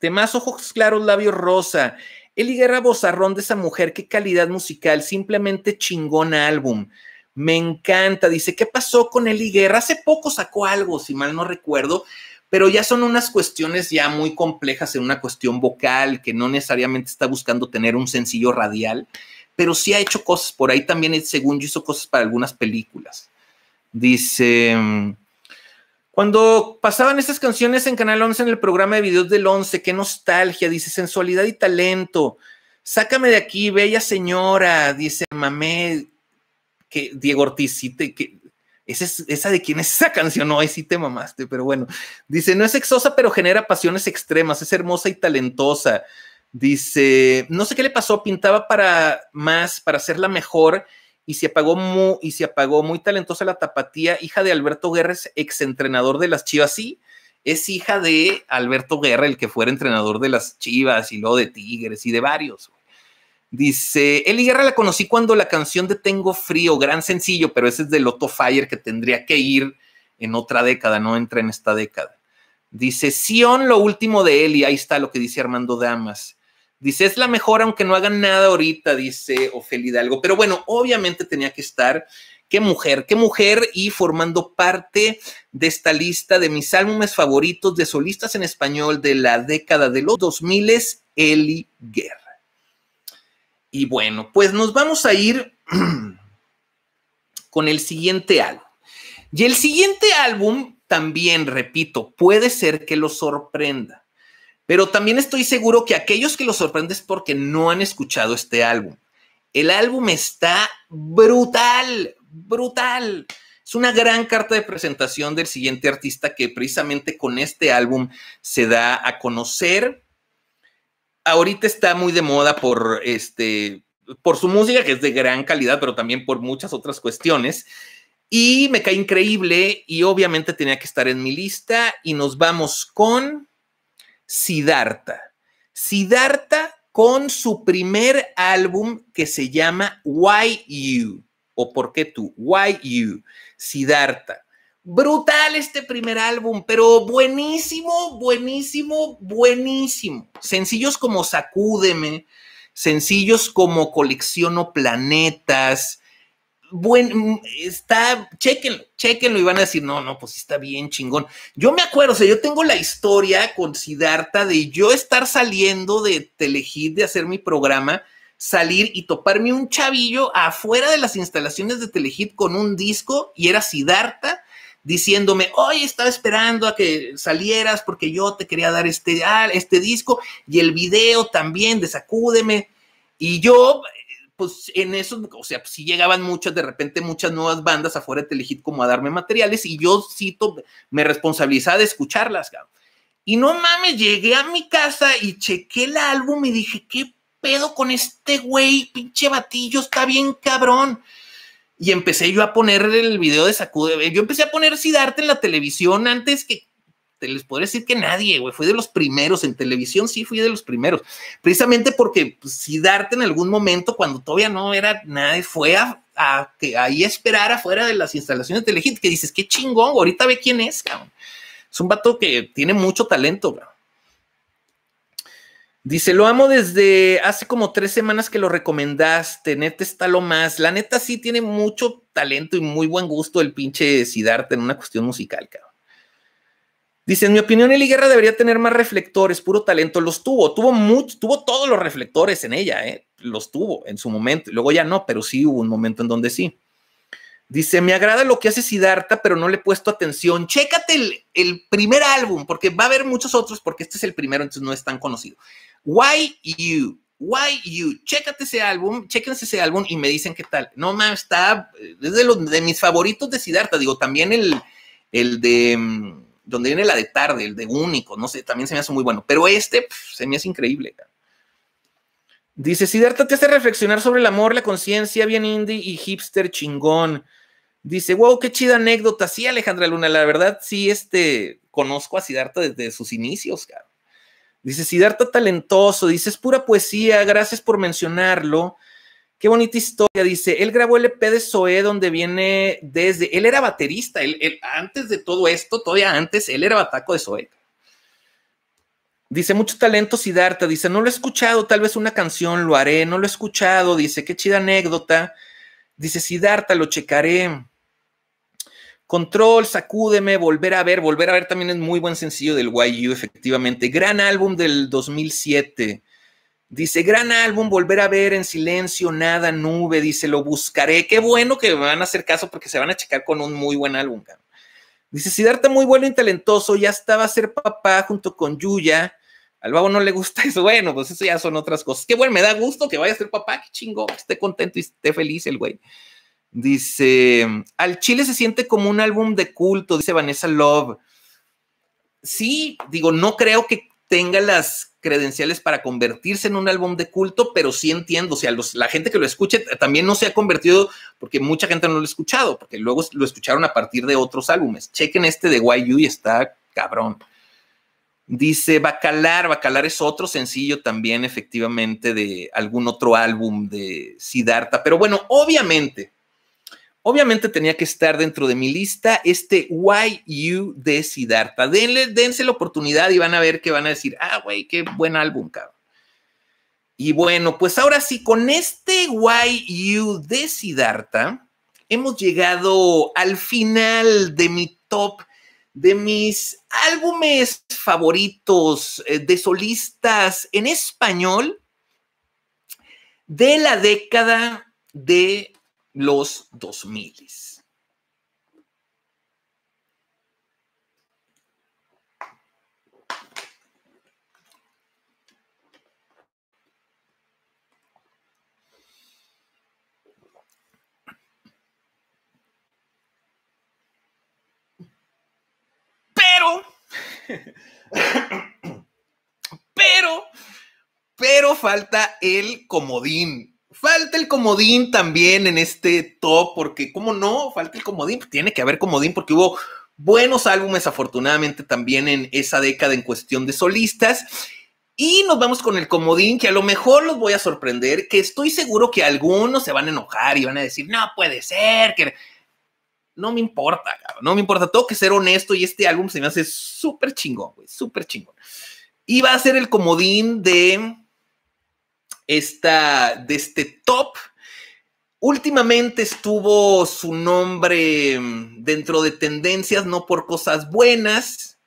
Temas ojos claros, labios rosa. Eli Guerra Bozarrón de esa mujer, qué calidad musical, simplemente chingón álbum. Me encanta. Dice, ¿qué pasó con Eli Guerra? Hace poco sacó algo, si mal no recuerdo, pero ya son unas cuestiones ya muy complejas en una cuestión vocal que no necesariamente está buscando tener un sencillo radial, pero sí ha hecho cosas. Por ahí también, según yo, hizo cosas para algunas películas. Dice... Cuando pasaban estas canciones en Canal 11 en el programa de videos del 11, qué nostalgia, dice sensualidad y talento. Sácame de aquí, bella señora, dice mamé. Diego Ortiz sí Que, esa, es, de quién es esa canción, no, ahí sí te mamaste, pero bueno. Dice, no es exosa, pero genera pasiones extremas, es hermosa y talentosa. Dice, no sé qué le pasó, pintaba para más, para la mejor y se apagó muy, y se apagó muy talentosa la tapatía, hija de Alberto Guerra, ex entrenador de las Chivas, sí, es hija de Alberto Guerra, el que fuera entrenador de las Chivas y luego de Tigres y de varios. Dice, Eli Guerra la conocí cuando la canción de Tengo Frío, gran sencillo, pero ese es de Lotto Fire que tendría que ir en otra década, no entra en esta década. Dice, Sion, lo último de Eli, ahí está lo que dice Armando Damas. Dice, es la mejor aunque no hagan nada ahorita, dice Ofel Hidalgo. Pero bueno, obviamente tenía que estar. Qué mujer, qué mujer y formando parte de esta lista de mis álbumes favoritos de solistas en español de la década de los 2000, Eli Guerra. Y bueno, pues nos vamos a ir (clears throat) con el siguiente álbum. Y el siguiente álbum también, repito, puede ser que lo sorprenda. Pero también estoy seguro que aquellos que lo sorprenden es porque no han escuchado este álbum. El álbum está brutal, brutal. Es una gran carta de presentación del siguiente artista que precisamente con este álbum se da a conocer ahorita está muy de moda por este por su música que es de gran calidad, pero también por muchas otras cuestiones. Y me cae increíble y obviamente tenía que estar en mi lista y nos vamos con Siddhartha. Siddhartha con su primer álbum que se llama Why You o por qué tú, Why You, Siddhartha. Brutal este primer álbum, pero buenísimo, buenísimo, buenísimo. Sencillos como Sacúdeme, sencillos como Colecciono Planetas. Buen, mm, está, chequenlo, chequenlo y van a decir, no, no, pues está bien chingón. Yo me acuerdo, o sea, yo tengo la historia con Sidarta de yo estar saliendo de Telehit, de hacer mi programa, salir y toparme un chavillo afuera de las instalaciones de Telehit con un disco y era Sidarta diciéndome, hoy estaba esperando a que salieras porque yo te quería dar este, ah, este disco y el video también de Sacúdeme. Y yo, pues en eso, o sea, si pues, llegaban muchas, de repente muchas nuevas bandas afuera de Telehit como a darme materiales y yo cito, me responsabilizaba de escucharlas, Y no mames, llegué a mi casa y chequé el álbum y dije, ¿qué pedo con este güey? Pinche batillo, está bien cabrón y empecé yo a poner el video de Sacude. Yo empecé a poner darte en la televisión antes que te les puedo decir que nadie, güey. Fui de los primeros en televisión, sí fui de los primeros. Precisamente porque Cidarte pues, en algún momento, cuando todavía no era nadie, fue a, a, que ahí esperar afuera de las instalaciones de Telehit. que dices, qué chingón, ahorita ve quién es, cabrón. Es un vato que tiene mucho talento, güey. Dice, lo amo desde hace como tres semanas que lo recomendaste, neta está lo más. La neta sí tiene mucho talento y muy buen gusto el pinche Siddhartha en una cuestión musical, cabrón. Dice, en mi opinión, Eli Guerra debería tener más reflectores, puro talento. Los tuvo, tuvo mucho, tuvo todos los reflectores en ella, ¿eh? los tuvo en su momento. Luego ya no, pero sí hubo un momento en donde sí. Dice, me agrada lo que hace Sidarta pero no le he puesto atención. Chécate el, primer álbum, porque va a haber muchos otros, porque este es el primero, entonces no es tan conocido. Why You, Why You, chécate ese álbum, chéquense ese álbum y me dicen qué tal. No, mames, está, es de, los, de mis favoritos de Sidarta digo, también el, el de, mm, donde viene la de tarde, el de único, no sé, también se me hace muy bueno, pero este se me hace increíble. Dice, Siddhartha te hace reflexionar sobre el amor, la conciencia, bien indie y hipster chingón. Dice, wow, qué chida anécdota. Sí, Alejandra Luna, la verdad, sí, este, conozco a Siddhartha desde sus inicios, cabrón. Dice, Siddhartha talentoso, dice, es pura poesía, gracias por mencionarlo. Qué bonita historia, dice, él grabó el EP de Zoé, donde viene desde, él era baterista, él, antes de todo esto, todavía antes, él era bataco de Zoé. Dice, mucho talento Siddhartha. Dice, no lo he escuchado, tal vez una canción, lo haré, no lo he escuchado. Dice, qué chida anécdota. Dice, Siddhartha, lo checaré. Control, sacúdeme, volver a ver. Volver a ver también es muy buen sencillo del YU, efectivamente. Gran álbum del 2007. Dice, gran álbum, volver a ver en silencio, nada, nube. Dice, lo buscaré. Qué bueno que van a hacer caso porque se van a checar con un muy buen álbum. Dice, Siddhartha muy bueno y talentoso, ya estaba a ser papá junto con Yuya. Al babo no le gusta eso. Bueno, pues eso ya son otras cosas. Qué bueno, me da gusto que vaya a ser papá. Qué chingo, que esté contento y esté feliz el güey. Dice, al Chile se siente como un álbum de culto, dice Vanessa Love. Sí, digo, no creo que tenga las credenciales para convertirse en un álbum de culto, pero sí entiendo, o sea, la gente que lo escuche también no se ha convertido, porque mucha gente no lo ha escuchado, porque luego lo escucharon a partir de otros álbumes. Chequen este de YU y está cabrón. Dice Bacalar, Bacalar es otro sencillo también efectivamente de algún otro álbum de Siddhartha, pero bueno, obviamente, obviamente tenía que estar dentro de mi lista este Why You de Siddhartha. Denle, dense la oportunidad y van a ver que van a decir, ah, güey, qué buen álbum, cabrón. Y bueno, pues ahora sí, con este Why You de Siddhartha, hemos llegado al final de mi top de mis álbumes favoritos eh, de solistas en español de la década de los 2000. Pero, pero, pero falta el comodín. Falta el comodín también en este top, porque, ¿cómo no? Falta el comodín, tiene que haber comodín, porque hubo buenos álbumes, afortunadamente, también en esa década en cuestión de solistas. Y nos vamos con el comodín, que a lo mejor los voy a sorprender, que estoy seguro que algunos se van a enojar y van a decir, no puede ser, que no me importa, no me importa, tengo que ser honesto y este álbum se me hace súper chingón, güey, súper chingón. Y va a ser el comodín de esta, de este top. Últimamente estuvo su nombre mm, dentro de tendencias, no por cosas buenas,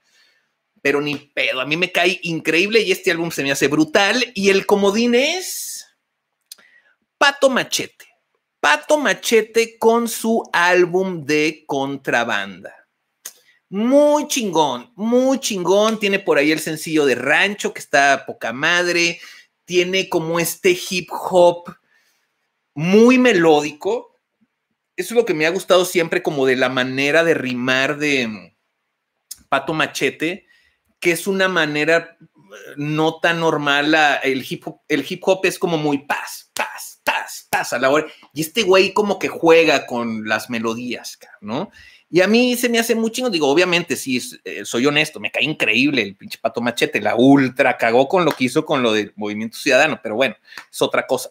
pero ni pedo. A mí me cae increíble y este álbum se me hace brutal. Y el comodín es Pato Machete. Pato Machete con su álbum de contrabanda. Muy chingón, muy chingón. Tiene por ahí el sencillo de Rancho, que está poca madre. Tiene como este hip hop muy melódico. Eso es lo que me ha gustado siempre, como de la manera de rimar de mm, Pato Machete, que es una manera eh, no tan normal. el, hip el hip hop es como muy paz, paz, la hora. Y este güey como que juega con las melodías, ¿no? Y a mí se me hace muy chingo. Digo, obviamente, sí, eh, soy honesto, me cae increíble el pinche pato machete, la ultra cagó con lo que hizo con lo del Movimiento Ciudadano, pero bueno, es otra cosa.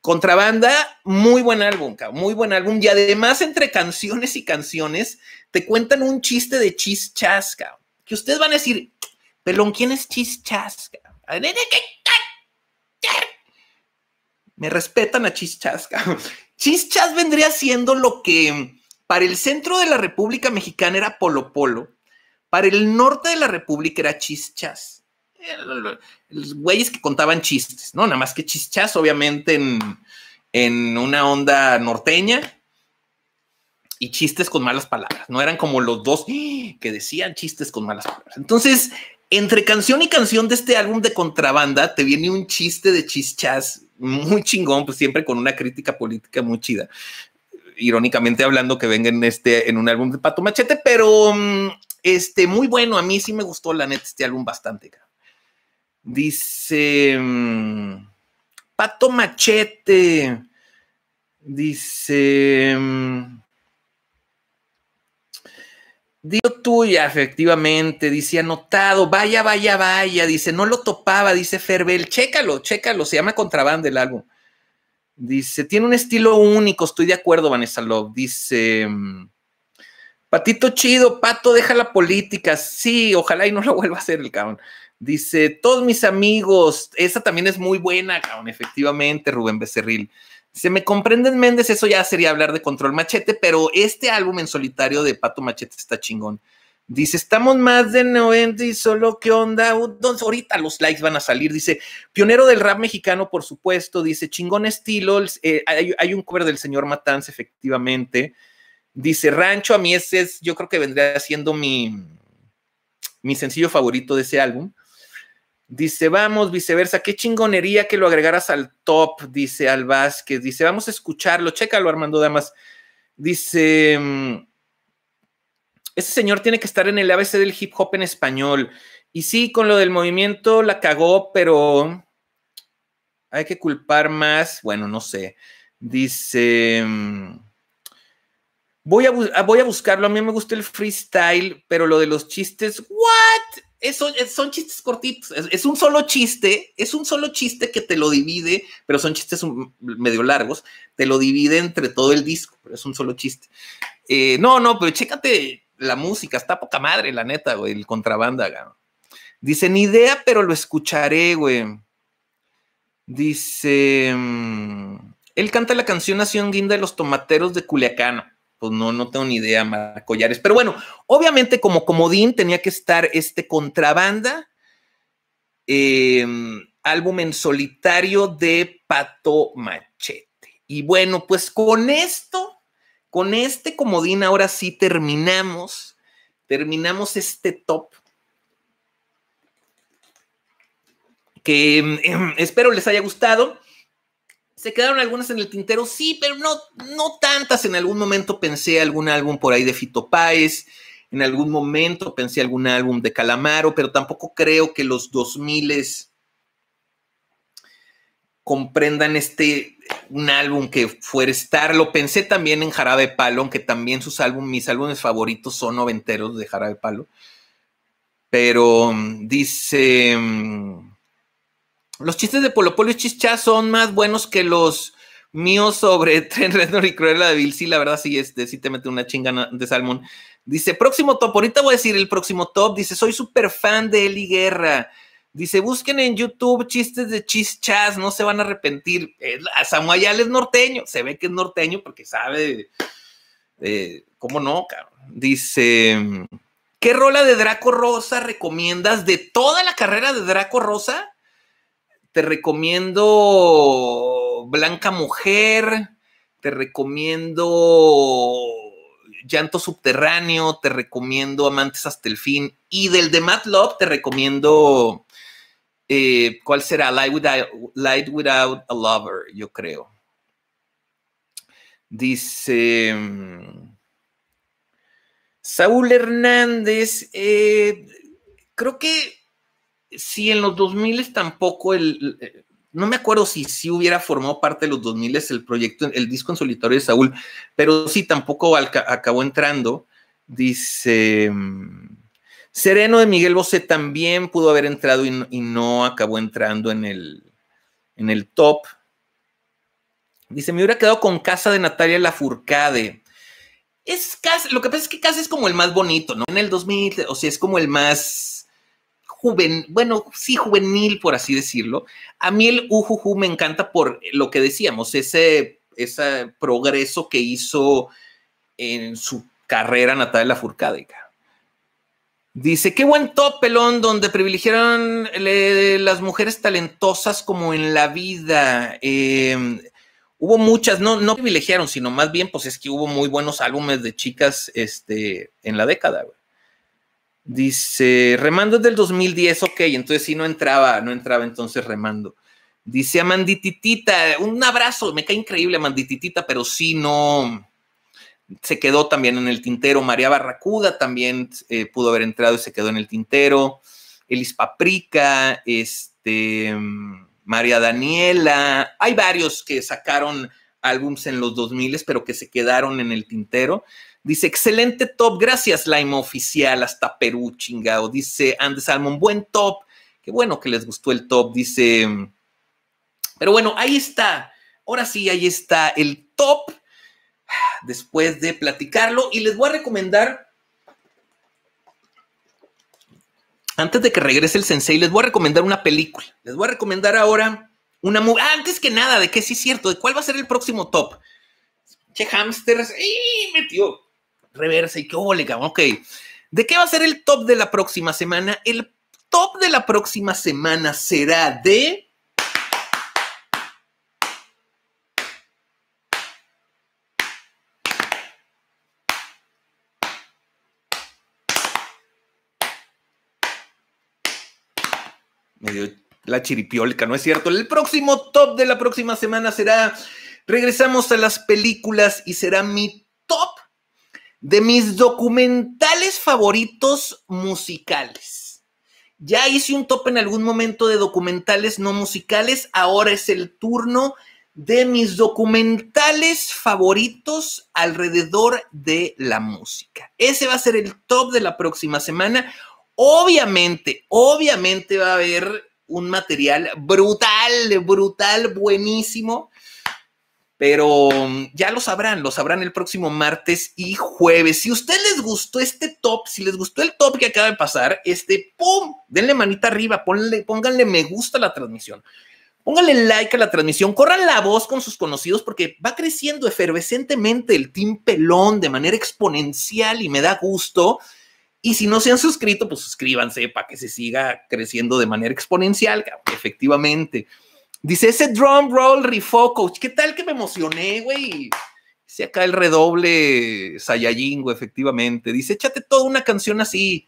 Contrabanda, muy buen álbum, muy buen álbum. Y además, entre canciones y canciones, te cuentan un chiste de chischasca. Que ustedes van a decir, pelón, ¿quién es chischasca? respetan a Chichas. (laughs) Chichas vendría siendo lo que mm, para el centro de la República Mexicana era Polo Polo, para el norte de la República era Chichas. Eh, los güeyes que contaban chistes, ¿no? Nada más que Chichas, obviamente, en una onda norteña y chistes con malas palabras. No eran como los dos ¡ah! que decían chistes con malas palabras. Entonces, entre canción y canción de este álbum de contrabanda te viene un chiste de chichas muy chingón, pues siempre con una crítica política muy chida. Irónicamente hablando que venga en este en un álbum de Pato Machete, pero mm, este muy bueno, a mí sí me gustó la neta este álbum bastante. Dice mm, Pato Machete. Dice mm, Dio tuya, efectivamente, dice anotado, vaya, vaya, vaya, dice, no lo topaba, dice Ferbel, chécalo, chécalo, se llama contrabando el álbum. Dice, tiene un estilo único, estoy de acuerdo, Vanessa Love. Dice, mm, Patito chido, Pato, deja la política, sí, ojalá y no (laughs) lo vuelva a hacer el cabrón. Dice, todos mis amigos, esa también es muy buena, cabrón, efectivamente, Rubén Becerril. Se me comprenden Méndez, eso ya sería hablar de Control Machete, pero este álbum en solitario de Pato Machete está chingón. Dice, estamos más de 90 y solo qué onda. Uh, ahorita los likes van a salir. Dice, pionero del rap mexicano, por supuesto. Dice, chingón estilo. Eh, hay, un cover del señor Matanz, efectivamente. Dice, rancho, a mí ese es, yo creo que vendría siendo mi, mi sencillo favorito de ese álbum. Dice, vamos, viceversa, qué chingonería que lo agregaras al top, dice Al Vázquez. Dice, vamos a escucharlo, chécalo, Armando Damas. Dice, mm, ese señor tiene que estar en el ABC del hip hop en español. Y sí, con lo del movimiento la cagó, pero hay que culpar más. Bueno, no sé. Dice, mm, voy a, voy a buscarlo, a mí me gusta el freestyle, pero lo de los chistes, ¿what? es, son chistes cortitos, es, un solo chiste, es un solo chiste que te lo divide, pero son chistes medio largos, te lo divide entre todo el disco, pero es un solo chiste. Eh, no, no, pero chécate la música, está poca madre, la neta, güey, el contrabanda, Dice, ni idea, pero lo escucharé, güey. Dice, mm, él canta la canción Nación Guinda de los Tomateros de Culiacán. Pues, no, no tengo ni idea, Marco Collares. Pero bueno, obviamente como comodín tenía que estar este contrabanda, em, álbum en solitario de Pato Machete. Y bueno, pues con esto, con este comodín ahora sí terminamos, terminamos este top. Que em, em, espero les haya gustado. Se quedaron algunas en el tintero, sí, pero no, no tantas. En algún momento pensé algún álbum por ahí de Fito Páez, en algún momento pensé algún álbum de Calamaro, pero tampoco creo que los 2000 comprendan este un álbum que fuera estar. Lo pensé también en Jarabe Palo, aunque también sus álbumes, mis álbumes favoritos son noventeros de Jarabe Palo. Pero mm, dice mm, los chistes de Polo y Chicha son más buenos que los míos sobre (laughs) Tren Rednor y Cruella de Vil. Sí, la verdad, sí, este, sí te mete una chinga de salmón. Dice, próximo top. Ahorita voy a decir el próximo top. Dice, soy súper fan de Eli Guerra. Dice, busquen en YouTube chistes de chichas, no se van a arrepentir. A Samuayal es norteño, se ve que es norteño porque sabe, eh, ¿cómo no? Cabrón? Dice, ¿qué rola de Draco Rosa recomiendas de toda la carrera de Draco Rosa? Te recomiendo Blanca Mujer, te recomiendo Llanto Subterráneo, te recomiendo Amantes hasta el fin. Y del de Mad Love te recomiendo, eh, ¿cuál será? Light without, without a Lover, yo creo. Dice... Mm, Saúl Hernández, eh, creo que si en los 2000 tampoco el, eh, no me acuerdo si, si hubiera formado parte de los 2000 el proyecto, el disco en solitario de Saúl, pero sí, tampoco acabó entrando. Dice, mm, Sereno de Miguel Bosé también pudo haber entrado y, no acabó entrando en el, en el top. Dice, me hubiera quedado con Casa de Natalia Lafourcade. Es casi lo que pasa es que Casa es como el más bonito, ¿no? En el 2000, o sea, es como el más bueno, sí, juvenil, por así decirlo. A mí el Ujuju me encanta por lo que decíamos, ese, progreso que hizo en su carrera natal la Furcádica. Dice, qué buen top, pelón, donde privilegiaron las mujeres talentosas como en la vida. Em, hubo muchas, no, no privilegiaron, sino más bien, pues es que hubo muy buenos álbumes de chicas este, en la década, güey. Dice, remando es del 2010, ok, entonces sí no entraba, no entraba entonces remando. Dice Amandititita, un abrazo, me cae increíble Amandititita, pero sí no, se quedó también en el tintero. María Barracuda también eh, pudo haber entrado y se quedó en el tintero. Elis Paprika, este, María Daniela, hay varios que sacaron álbums en los 2000, pero que se quedaron en el tintero. Dice, excelente top, gracias Lime Oficial, hasta Perú, chingado. Dice Andes Salmon, buen top. Qué bueno que les gustó el top, dice. Pero bueno, ahí está. Ahora sí, ahí está el top. Después de platicarlo, y les voy a recomendar. Antes de que regrese el sensei, les voy a recomendar una película. Les voy a recomendar ahora una ah, antes que nada, de que sí es cierto, de cuál va a ser el próximo top. Che, hamsters, ¡y! metió reversa y qué ole, Ok. ¿De qué va a ser el top de la próxima semana? El top de la próxima semana será de. Medio la chiripiolca, ¿no es cierto? El próximo top de la próxima semana será. Regresamos a las películas y será mi de mis documentales favoritos musicales. Ya hice un top en algún momento de documentales no musicales, ahora es el turno de mis documentales favoritos alrededor de la música. Ese va a ser el top de la próxima semana. Obviamente, obviamente va a haber un material brutal, brutal, buenísimo pero mm, ya lo sabrán, lo sabrán el próximo martes y jueves. Si a usted les gustó este top, si les gustó el top que acaba de pasar, este, ¡pum! Denle manita arriba, pónganle me gusta a la transmisión. Pónganle like a la transmisión, corran la voz con sus conocidos porque va creciendo efervescentemente el Team Pelón de manera exponencial y me da gusto. Y si no se han suscrito, pues suscríbanse para que se siga creciendo de manera exponencial, efectivamente. Dice, ese drum roll rifó, ¿Qué tal que me emocioné, güey? Dice acá el redoble Sayayingo, efectivamente. Dice, échate toda una canción así.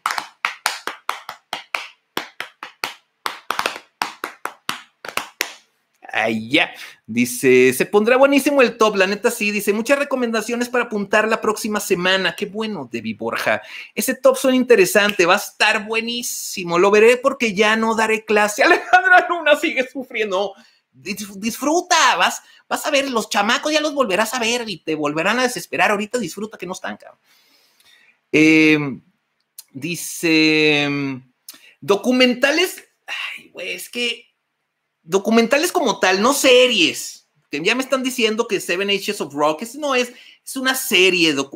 ya Dice, se pondrá buenísimo el top, la neta sí. Dice, muchas recomendaciones para apuntar la próxima semana. Qué bueno, Debbie Borja. Ese top son interesante, va a estar buenísimo. Lo veré porque ya no daré clase. (laughs) Alejandra Luna sigue sufriendo. Disfruta, vas, vas a ver, los chamacos ya los volverás a ver y te volverán a desesperar. Ahorita disfruta que no están, cabrón. Em, dice, documentales, ay, güey, es que documentales como tal, no series. Que ya me están diciendo que Seven Ages of Rock, no es, es una serie, no,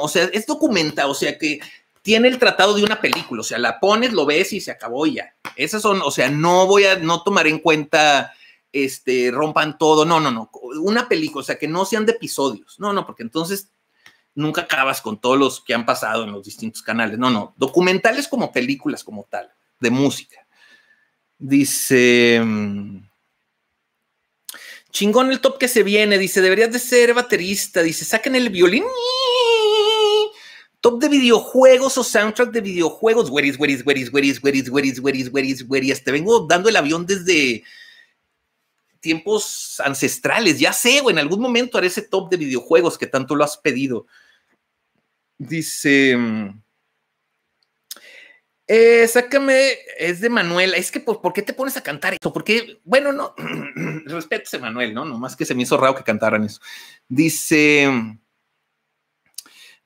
o sea, es documental, o sea que tiene el tratado de una película, o sea, la pones, lo ves y se acabó ya. Esas son, o sea, no voy a, no tomaré en cuenta, este, rompan todo, no, no, no, una película, o sea, que no sean de episodios, no, no, porque entonces nunca acabas con todos los que han pasado en los distintos canales, no, no, documentales como películas como tal, de música. Dice. Chingón el top que se viene. Dice, deberías de ser baterista. Dice, saquen el violín. Top de videojuegos o soundtrack de videojuegos. Weris, weris, weris, weris, weris, weris, weris, weris, weris. Te vengo dando el avión desde tiempos ancestrales. Ya sé, o en algún momento haré ese top de videojuegos que tanto lo has pedido. Dice. Eh, sácame, es de Manuel. Es que, pues, ¿por qué te pones a cantar eso? Porque, bueno, no, (clears throat) respétese, Manuel, ¿no? Nomás que se me hizo raro que cantaran eso. Dice,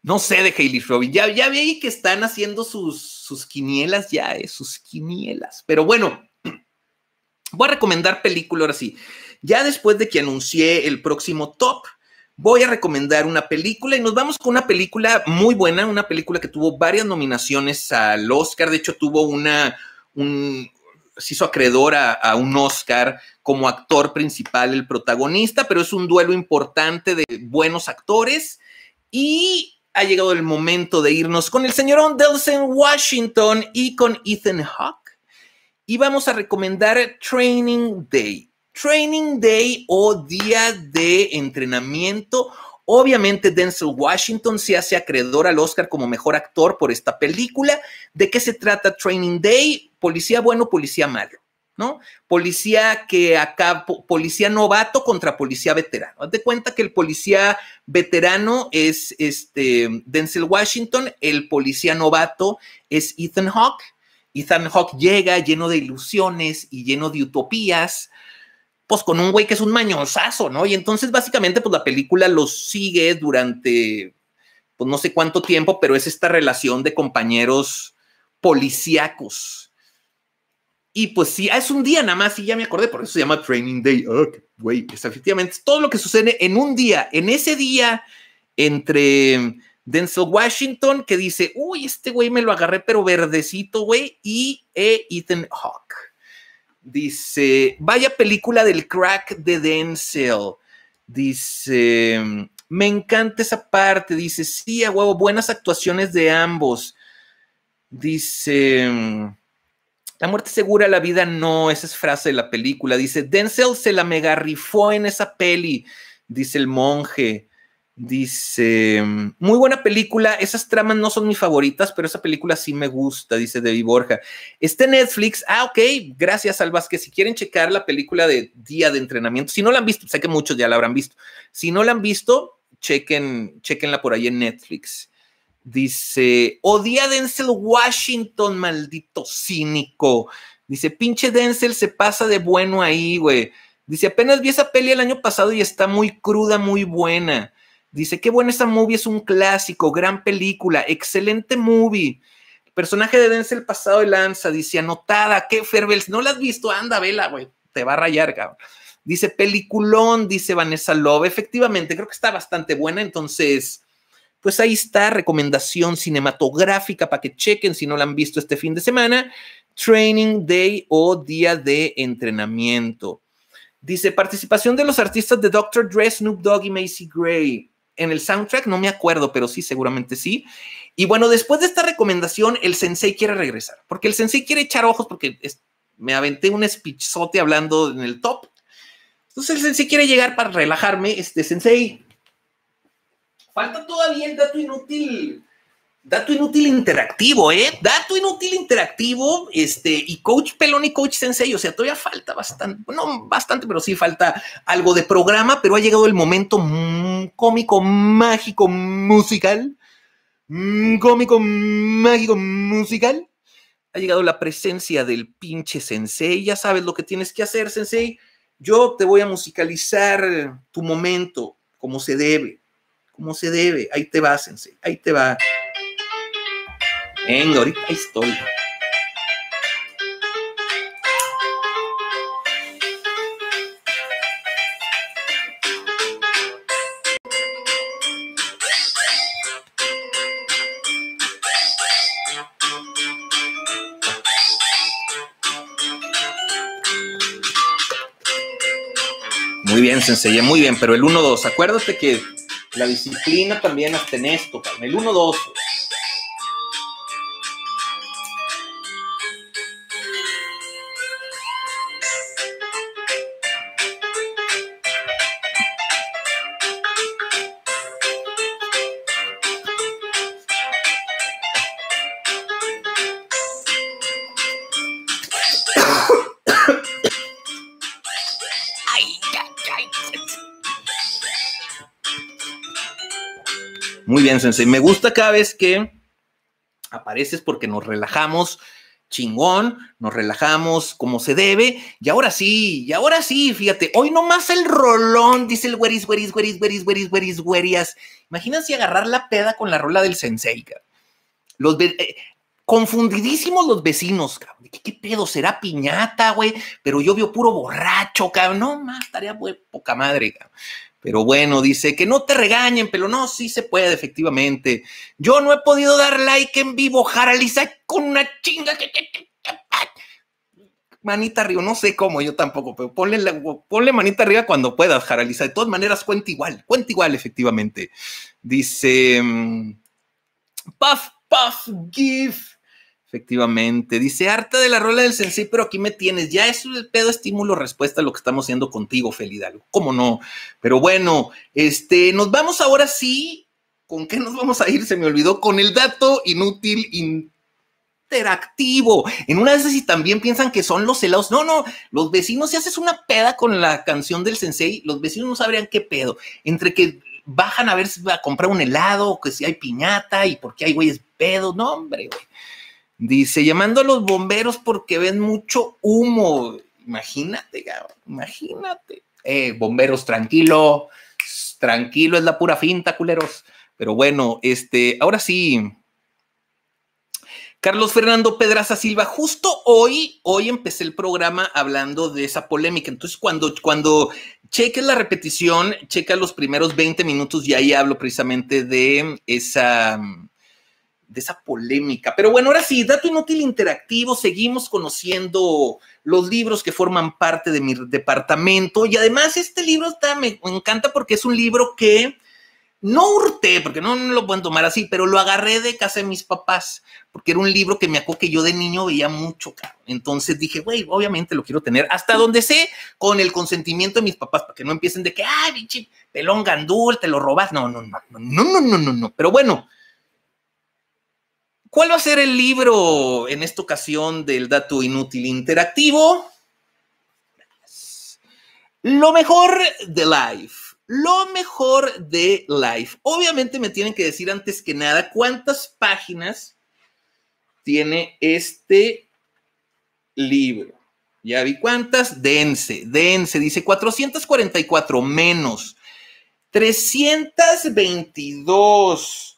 no sé de Hailey Robin. Ya, ya vi que están haciendo sus, sus quinielas, ya, es eh, sus quinielas. Pero bueno, (clears throat) voy a recomendar película ahora sí. Ya después de que anuncié el próximo top, voy a recomendar una película y nos vamos con una película muy buena, una película que tuvo varias nominaciones al Oscar, de hecho tuvo una, un, se hizo acreedor a, un Oscar como actor principal, el protagonista, pero es un duelo importante de buenos actores y ha llegado el momento de irnos con el señor Delson Washington y con Ethan Hawke y vamos a recomendar Training Day. Training Day o día de entrenamiento. Obviamente Denzel Washington se hace acreedor al Oscar como mejor actor por esta película. ¿De qué se trata Training Day? Policía bueno, policía malo. ¿no? Policía que acá, policía novato contra policía veterano. Haz de cuenta que el policía veterano es este Denzel Washington, el policía novato es Ethan Hawke. Ethan Hawke llega lleno de ilusiones y lleno de utopías, pues con un güey que es un mañosazo, ¿no? Y entonces básicamente pues la película lo sigue durante pues no sé cuánto tiempo, pero es esta relación de compañeros policíacos. Y pues sí, ah, es un día nada más y ya me acordé, por eso se llama Training Day. Ah, güey, es efectivamente todo lo que sucede en un día, en ese día entre Denzel Washington que dice, uy, este güey me lo agarré pero verdecito, güey, y e Ethan Hawke Dice, vaya película del crack de Denzel. Dice, me encanta esa parte. Dice, sí, huevo, buenas actuaciones de ambos. Dice, la muerte segura, la vida no. Esa es frase de la película. Dice, Denzel se la mega rifó en esa peli, dice el monje. Dice, mm, muy buena película, esas tramas no son mis favoritas, pero esa película sí me gusta, dice Debbie Borja. Este Netflix, ah, ok, gracias al Vázquez. Si quieren checar la película de Día de Entrenamiento, si no la han visto, sé que muchos ya la habrán visto, si no la han visto, chequen, chequenla por ahí en Netflix. Dice, odia oh, Denzel Washington, maldito cínico. Dice, pinche Denzel se pasa de bueno ahí, güey. Dice, apenas vi esa peli el año pasado y está muy cruda, muy buena. Dice, qué buena esa movie, es un clásico, gran película, excelente movie. personaje de Denzel pasado de lanza, dice, anotada, qué Ferbels, no la has visto, anda, vela, güey, te va a rayar, cabrón. Dice, peliculón, dice Vanessa Love, efectivamente, creo que está bastante buena, entonces, pues ahí está, recomendación cinematográfica para que chequen si no la han visto este fin de semana, Training Day o Día de Entrenamiento. Dice, participación de los artistas de Dr. Dre, Snoop Dogg y Macy Gray en el soundtrack, no me acuerdo, pero sí, seguramente sí. Y bueno, después de esta recomendación, el sensei quiere regresar, porque el sensei quiere echar ojos, porque me aventé un speechzote hablando en el top. Entonces el sensei quiere llegar para relajarme. Este sensei, falta todavía el dato inútil Dato inútil interactivo, ¿eh? Dato inútil interactivo, este, y coach pelón y coach sensei, o sea, todavía falta bastante, no bastante, pero sí falta algo de programa, pero ha llegado el momento mm, cómico, mágico, musical, mm, cómico, mágico, musical. Ha llegado la presencia del pinche sensei, ya sabes lo que tienes que hacer, sensei. Yo te voy a musicalizar tu momento como se debe, como se debe, ahí te va, sensei, ahí te va. Venga, ahorita estoy. Muy bien, Sensei, muy bien, pero el 1-2, acuérdate que la disciplina también hasta en esto, el 1-2. bien, Me gusta cada vez que apareces porque nos relajamos chingón, nos relajamos como se debe, y ahora sí, y ahora sí, fíjate, hoy nomás el rolón, dice el güeris, güeris, güeris, güeris, güeris, güeris, güerias. Imagínense agarrar la peda con la rola del sensei, Los eh, confundidísimos los vecinos, cabrón. ¿Qué, pedo? ¿Será piñata, güey? Pero yo veo puro borracho, cabrón. No más, tarea poca madre, cabrón. Pero bueno, dice que no te regañen, pero no, sí se puede, efectivamente. Yo no he podido dar like en vivo, Jaraliza, con una chinga. Manita arriba, no sé cómo, yo tampoco, pero ponle, ponle manita arriba cuando puedas, Jaraliza. De todas maneras, cuenta igual, cuenta igual, efectivamente. Dice, mm, Puff, Puff, Give Efectivamente. Dice, harta de la rola del sensei, pero aquí me tienes. Ya es el pedo estímulo respuesta a lo que estamos haciendo contigo, Felidalgo. ¿Cómo no? Pero bueno, este, nos vamos ahora sí. ¿Con qué nos vamos a ir? Se me olvidó. Con el dato inútil interactivo. En una vez esas, si también piensan que son los helados. No, no. Los vecinos, si haces una peda con la canción del sensei, los vecinos no sabrían qué pedo. Entre que bajan a ver si va a comprar un helado, que si hay piñata y por qué hay güeyes pedo No, hombre, güey Dice, llamando a los bomberos porque ven mucho humo. Imagínate, imagínate. Eh, bomberos, tranquilo, tranquilo, es la pura finta, culeros. Pero bueno, este, ahora sí. Carlos Fernando Pedraza Silva, justo hoy, hoy empecé el programa hablando de esa polémica. Entonces, cuando, cuando cheques la repetición, checa los primeros 20 minutos y ahí hablo precisamente de esa, esa polémica. Pero bueno, ahora sí, dato inútil interactivo, seguimos conociendo los libros que forman parte de mi departamento y además este libro está, me encanta porque es un libro que no urté, porque no, lo pueden tomar así, pero lo agarré de casa de mis papás, porque era un libro que me acuerdo que yo de niño veía mucho, Entonces dije, güey, obviamente lo quiero tener hasta donde sé, con el consentimiento de mis papás, para que no empiecen de que, ay, bichi, pelón gandul, te lo robas. No, no, no, no, no, no, no, no. Pero bueno, ¿Cuál va a ser el libro en esta ocasión del dato inútil interactivo? Lo mejor de Life. Lo mejor de Life. Obviamente me tienen que decir antes que nada cuántas páginas tiene este libro. Ya vi cuántas. Dense, dense. Dice 444 menos. 322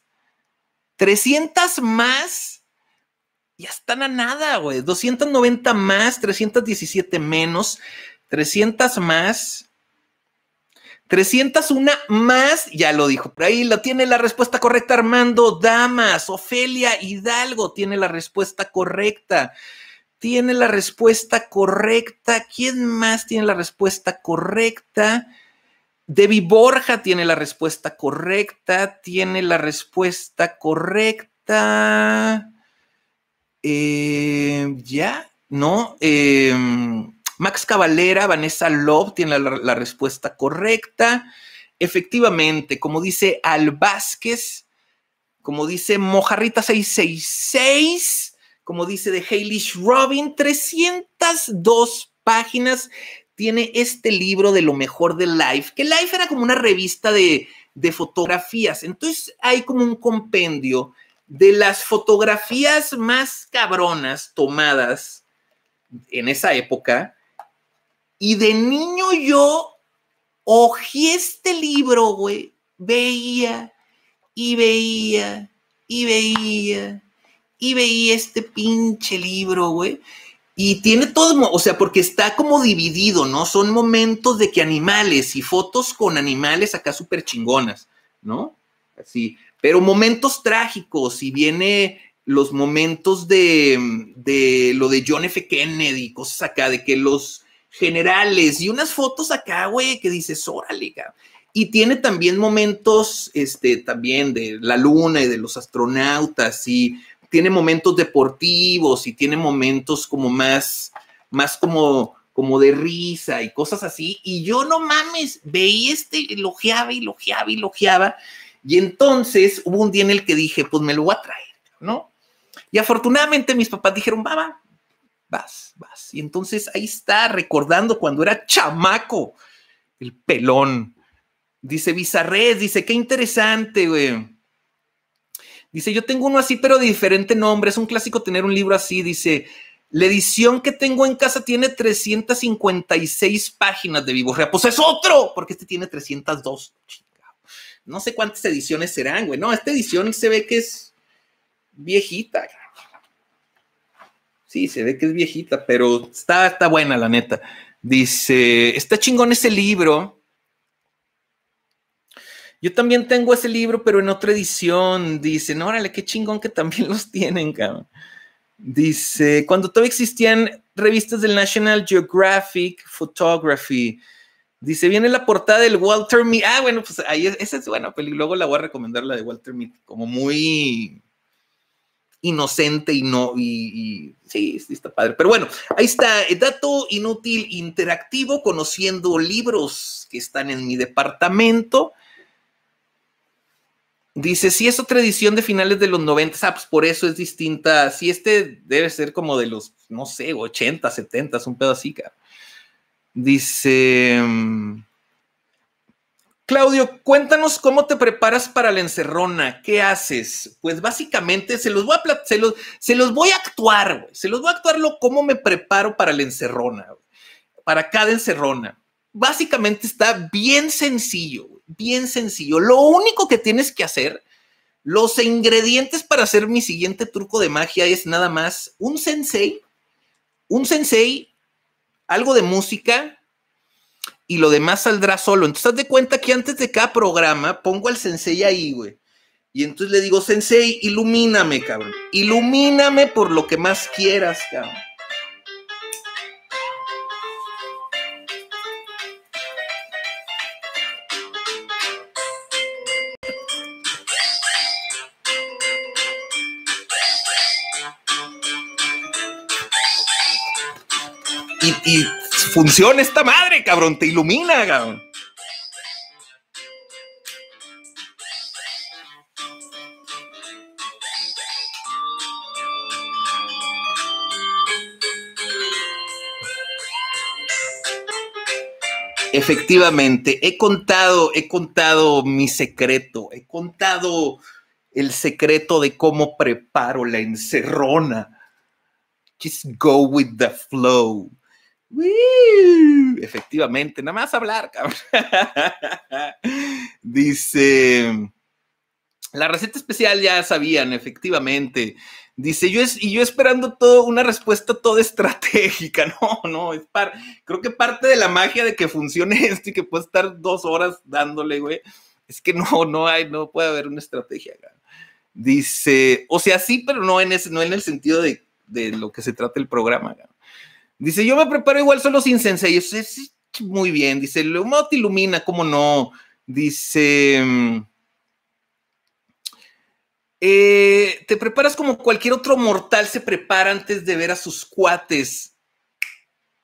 300 más, ya están a nada, güey. 290 más, 317 menos, 300 más. 301 más, ya lo dijo por ahí, lo tiene la respuesta correcta Armando Damas, Ofelia Hidalgo tiene la respuesta correcta. Tiene la respuesta correcta. ¿Quién más tiene la respuesta correcta? Debbie Borja tiene la respuesta correcta, tiene la respuesta correcta. Eh, ya, ¿no? Eh, Max Cavalera, Vanessa Love tiene la, respuesta correcta. Efectivamente, como dice Al Vázquez, como dice Mojarrita 666, como dice de Hailish Robin, 302 páginas, tiene este libro de lo mejor de Life, que Life era como una revista de, fotografías. Entonces hay como un compendio de las fotografías más cabronas tomadas en esa época. Y de niño yo ojí este libro, güey. Veía y veía y veía y veía este pinche libro, güey. Y tiene todo, o sea, porque está como dividido, ¿no? Son momentos de que animales y fotos con animales acá súper chingonas, ¿no? Así, pero momentos trágicos y viene los momentos de, de lo de John F. Kennedy y cosas acá, de que los generales y unas fotos acá, güey, que dices, órale, liga! Y tiene también momentos, este, también de la luna y de los astronautas y tiene momentos deportivos y tiene momentos como más, más como, como de risa y cosas así. Y yo no mames, veí este, elogiaba y elogiaba y elogiaba. Y entonces hubo un día en el que dije, pues me lo voy a traer, ¿no? Y afortunadamente mis papás dijeron, baba, vas, vas. Y entonces ahí está, recordando cuando era chamaco, el pelón. Dice bizarre dice, qué interesante, güey. Dice, yo tengo uno así, pero de diferente nombre. Es un clásico tener un libro así. Dice, la edición que tengo en casa tiene 356 páginas de vivo Pues es otro, porque este tiene 302. No sé cuántas ediciones serán, güey. No, esta edición se ve que es viejita. Sí, se ve que es viejita, pero está, está buena, la neta. Dice, está chingón ese libro. Yo también tengo ese libro, pero en otra edición. Dicen, órale, qué chingón que también (laughs) los tienen, cabrón. Dice, cuando todavía existían revistas del National Geographic Photography. Dice, viene la portada del Walter Mead. Ah, bueno, pues ahí es, esa es buena Luego la voy a recomendar, la de Walter Mead, como muy inocente y no, y, sí, sí, está padre. Pero bueno, ahí está, eh, dato inútil interactivo, conociendo libros que están en mi departamento. Dice, si es otra edición de finales de los 90, ah, pues por eso es distinta. Si este debe ser como de los, no sé, 80, 70, un pedo así, Dice, mm, Claudio, cuéntanos cómo te preparas para la encerrona, qué haces. Pues básicamente se los voy a, se los, se los voy a actuar, se los voy a actuar lo, cómo me preparo para la encerrona, para cada encerrona básicamente está bien sencillo, bien sencillo. Lo único que tienes que hacer, los ingredientes para hacer mi siguiente truco de magia es nada más un sensei, un sensei, algo de música y lo demás saldrá solo. Entonces, haz de cuenta que antes de cada programa pongo al sensei ahí, güey. Y entonces le digo, sensei, ilumíname, cabrón. Ilumíname por lo que más quieras, cabrón. y funciona esta madre, cabrón, te ilumina, cabrón. Efectivamente, he contado, he contado mi secreto, he contado el secreto de cómo preparo la encerrona. Just go with the flow. Efectivamente, nada más hablar, (laughs) Dice, la receta especial ya sabían, efectivamente. Dice, yo es, y yo esperando todo, una respuesta toda estratégica. (laughs) No, no, es par, creo que parte de la magia de que funcione (laughs) esto y que puede estar dos horas dándole, güey, es que no, no hay, no puede haber una estrategia. Dice, o sea, sí, pero no en, ese, no en el sentido de, de lo que se trata el programa. güey Dice, yo me preparo igual solo sin sensei. muy bien. Dice, lo te ilumina, ¿cómo no? Dice, mm, eh, te preparas como cualquier otro mortal se prepara antes de ver a sus cuates.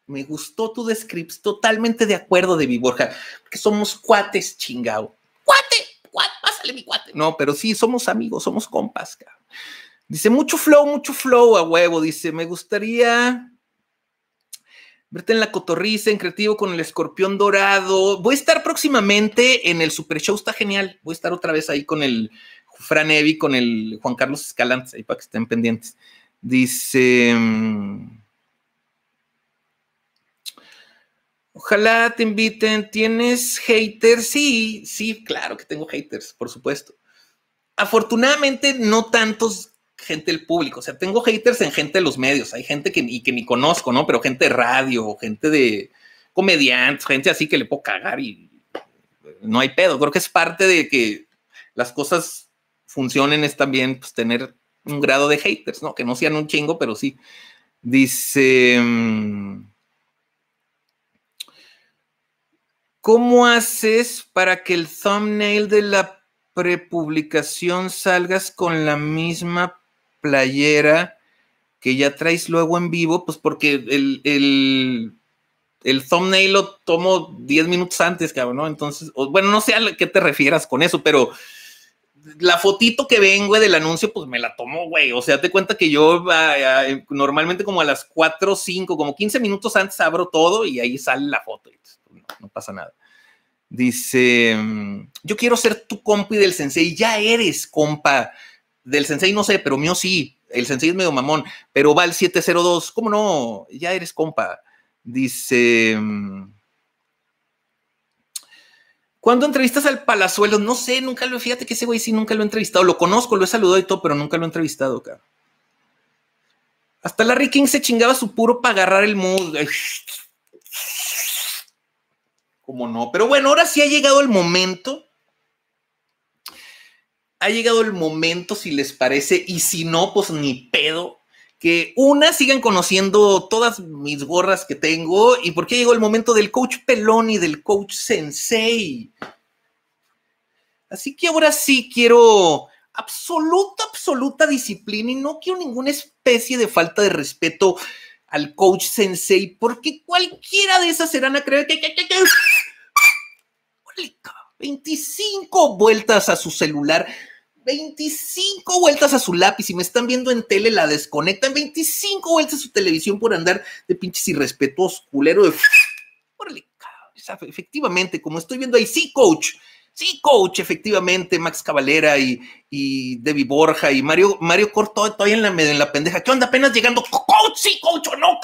Me gustó tu descripción, totalmente de acuerdo de mi Borja, que somos cuates, chingao. Cuate, cuate, pásale mi cuate. No, pero sí, somos amigos, somos compas. cabrón. Dice, mucho flow, mucho flow a huevo. Dice, me gustaría Verte en la cotorriza, en creativo con el escorpión dorado. Voy a estar próximamente en el Super Show, está genial. Voy a estar otra vez ahí con el Fran Evi, con el Juan Carlos Escalante, ahí para que estén pendientes. Dice. Mm, ojalá te inviten. ¿Tienes haters? Sí, sí, claro que tengo haters, por supuesto. Afortunadamente, no tantos gente del público. O sea, tengo haters en gente de los medios. Hay gente que, que ni conozco, ¿no? Pero gente de radio, gente de comediantes, gente así que le puedo cagar y no hay pedo. Creo que es parte de que las cosas funcionen es también pues, tener un grado de haters, ¿no? Que no sean un chingo, pero sí. Dice... Mm, ¿Cómo haces para que el thumbnail de la prepublicación salgas con la misma playera que ya traes luego en vivo, pues porque el, el, el thumbnail lo tomo 10 minutos antes, cabrón, ¿no? Entonces, bueno, no sé a qué te refieras con eso, pero la fotito que ven, güey, del anuncio, pues me la tomo, güey. O sea, te cuenta que yo ah, ah, normalmente como a las 4, 5, como 15 minutos antes abro todo y ahí sale la foto. Pues, no, no, pasa nada. Dice, mm, yo quiero ser tu compi del sensei. Ya eres, compa. Del sensei no sé, pero mío sí. El sensei es medio mamón, pero va al 702. ¿Cómo no? Ya eres compa. Dice. Mm, Cuando entrevistas al Palazuelo, no sé, nunca lo, fíjate que ese güey sí nunca lo he entrevistado. Lo conozco, lo he saludado y todo, pero nunca lo he entrevistado, cabrón. Hasta Larry King se chingaba su puro para agarrar el mood. Como no. Pero bueno, ahora sí ha llegado el momento ha llegado el momento, si les parece, y si no, pues ni pedo, que una, sigan conociendo todas mis gorras que tengo y porque llegó el momento del coach Pelón y del coach Sensei. Así que ahora sí quiero absoluta, absoluta disciplina y no quiero ninguna especie de falta de respeto al coach Sensei, porque cualquiera de esas serán a creer que... ¡Ah! ¡Ah! 25 vueltas a su celular, 25 vueltas a su lápiz. Si me están viendo en tele, la desconectan. 25 vueltas a su televisión por andar de pinches irrespetuosos, culero de. (laughs) Efectivamente, como estoy viendo ahí, sí, coach. Sí, coach, efectivamente, Max Cavalera y, y Debbie Borja y Mario, Mario Corto, todavía en la, en la pendeja. que onda? Apenas llegando. Coach, sí, coach, o no,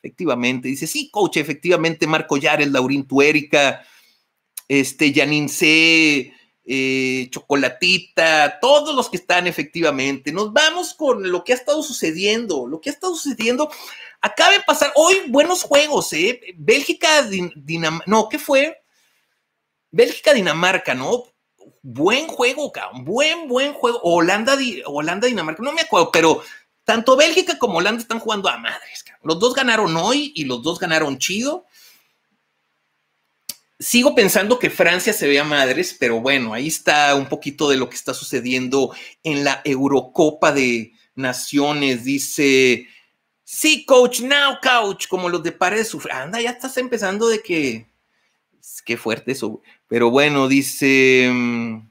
Efectivamente, dice, sí, coach, efectivamente, Marco Yares, Laurín Tuérica, este, Yanincé, eh, Chocolatita, todos los que están efectivamente. Nos vamos con lo que ha estado sucediendo, lo que ha estado sucediendo. Acaba de pasar hoy buenos juegos, ¿eh? Bélgica, Dinamarca, no, ¿qué fue? Bélgica, Dinamarca, ¿no? Buen juego, cabrón. Buen, buen juego. Holanda, Holanda, Dinamarca, no me acuerdo, pero tanto Bélgica como Holanda están jugando a madres, Los dos ganaron hoy y los dos ganaron chido. Sigo pensando que Francia se vea madres, pero bueno, ahí está un poquito de lo que está sucediendo en la Eurocopa de Naciones. Dice, sí, coach, now, coach, como los de pares sufrir. Anda, ya estás empezando de que... Qué fuerte eso. Pero bueno, dice... Mm,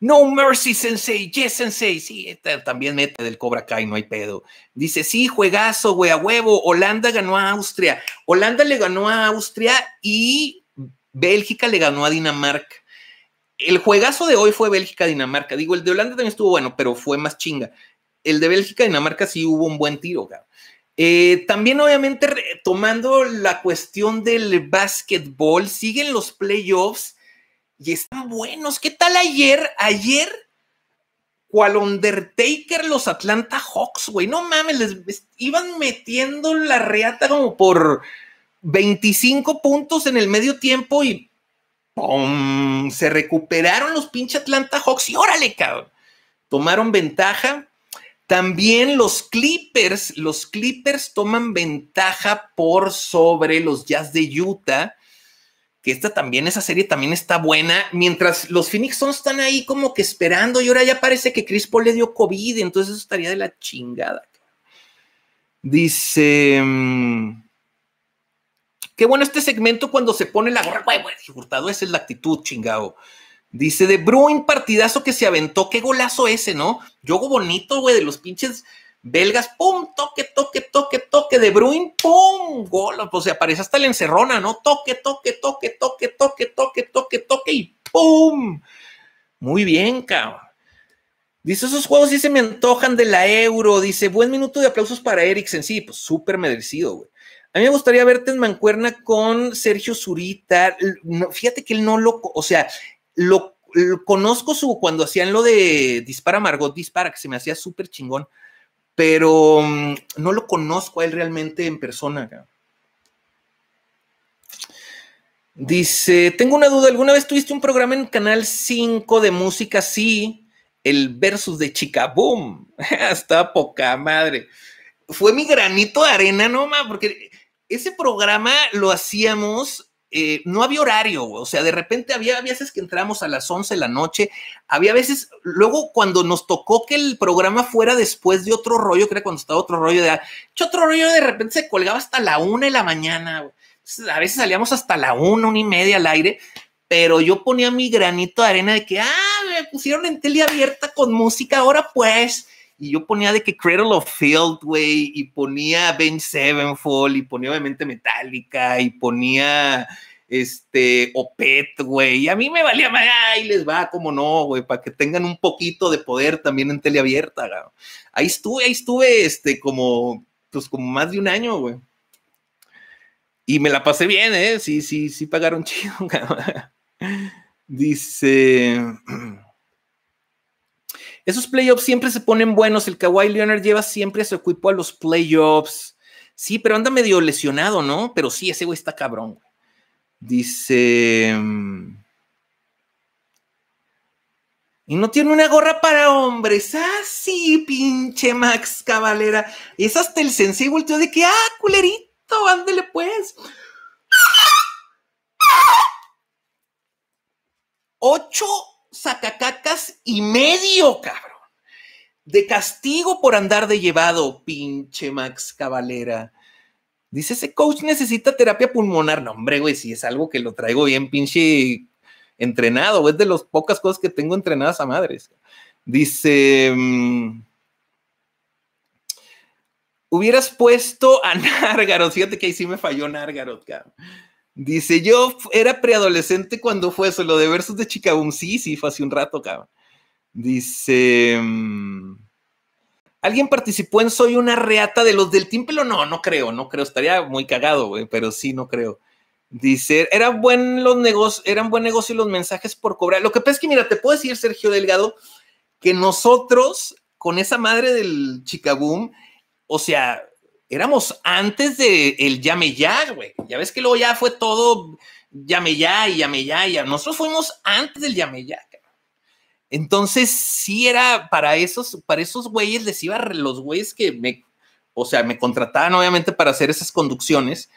no mercy, sensei. Yes, sensei. Sí, este también mete del Cobra Kai, no hay pedo. Dice, sí, juegazo, güey, a huevo. Holanda ganó a Austria. Holanda le ganó a Austria y Bélgica le ganó a Dinamarca. El juegazo de hoy fue Bélgica-Dinamarca. Digo, el de Holanda también estuvo bueno, pero fue más chinga. El de Bélgica-Dinamarca sí hubo un buen tiro, cabrón. Eh, también, obviamente, tomando la cuestión del básquetbol, siguen los playoffs y están buenos. ¿Qué tal ayer? Ayer, cual Undertaker, los Atlanta Hawks, güey. No mames, les iban metiendo la reata como por 25 puntos en el medio tiempo y se recuperaron los pinche Atlanta Hawks y órale, cabrón. Tomaron ventaja. También los Clippers, los Clippers toman ventaja por sobre los Jazz de Utah que esta también, esa serie también está buena, mientras los Phoenix son están ahí como que esperando y ahora ya parece que Chris Paul le dio COVID, entonces eso estaría de la chingada. Dice... Mm, qué bueno este segmento cuando se pone la gorra, güey, Hurtado, esa es la actitud, chingado. Dice, de Bruin, partidazo que se aventó, qué golazo ese, ¿no? Yogo bonito, güey, de los pinches belgas, pum, toque, toque, toque, toque, de Bruin, pum, gol, Pues sea, aparece hasta la encerrona, ¿no? Toque, toque, toque, toque, toque, toque, toque, toque y pum. Muy bien, cabrón. Dice, esos juegos sí se me antojan de la Euro. Dice, buen minuto de aplausos para Eriksen. Sí, pues súper merecido, güey. A mí me gustaría verte en mancuerna con Sergio Zurita. fíjate que él no lo, o sea, lo, conozco su, cuando hacían lo de Dispara Margot, Dispara, que se me hacía súper chingón pero mm, no lo conozco a él realmente en persona. Dice, tengo una duda, ¿alguna vez tuviste un programa en Canal 5 de música? Sí, el versus de Chica Boom. Hasta (laughs) poca madre. Fue mi granito de arena, no, más, porque ese programa lo hacíamos eh, no había horario, o sea, de repente había veces que entramos a las 11 de la noche, había veces, luego cuando nos tocó que el programa fuera después de otro rollo, que era cuando estaba otro rollo de, ah, otro rollo de repente se colgaba hasta la una de la mañana, a veces salíamos hasta la una, una y media al aire, pero yo ponía mi granito de arena de que, ah, me pusieron en tele abierta con música, ahora pues, y yo ponía de que Cradle of Field, güey, y ponía Bench Sevenfold, y ponía obviamente Metallica, y ponía este Opet, güey, y a mí me valía más, y les va, como no, güey, para que tengan un poquito de poder también en teleabierta, güey. Ahí estuve, ahí estuve, este, como, pues como más de un año, güey. Y me la pasé bien, ¿eh? Sí, sí, sí pagaron (laughs) chido, güey. Dice... (clears throat) Esos playoffs siempre se ponen buenos. El Kawhi Leonard lleva siempre a su equipo a los playoffs. Sí, pero anda medio lesionado, ¿no? Pero sí, ese güey está cabrón. Dice. Y no tiene una gorra para hombres. Ah, sí, pinche Max Cavalera. Es hasta el sensei volteó de que, ah, culerito, ándele pues. Ocho sacacacas y medio, cabrón. De castigo por andar de llevado, pinche Max Cabalera Dice, ese coach necesita terapia pulmonar. No, hombre, güey, si es algo que lo traigo bien pinche entrenado, es de las pocas cosas que tengo entrenadas a madres. Dice, mm, hubieras puesto a (laughs) Nárgaro. Fíjate que ahí sí me falló Nárgaro, cabrón. Dice, yo era preadolescente cuando fue eso, lo de versos de Chicago. Sí, sí, fue hace un rato, cabrón. Dice, mm, ¿alguien participó en Soy una reata de los del Tímpelo? No, no creo, no creo. Estaría muy cagado, güey, pero sí, no creo. Dice, eran buen los negocios, eran buen negocio los mensajes por cobrar. Lo que pasa es que, mira, te puedo decir, Sergio Delgado, que nosotros, con esa madre del Chicaboom, o sea, éramos antes de el llame ya, güey. Ya ves que luego ya fue todo llame ya y llame ya y ya. nosotros fuimos antes del llame ya. Entonces sí era para esos para esos güeyes les iba los güeyes que me o sea, me contrataban obviamente para hacer esas conducciones,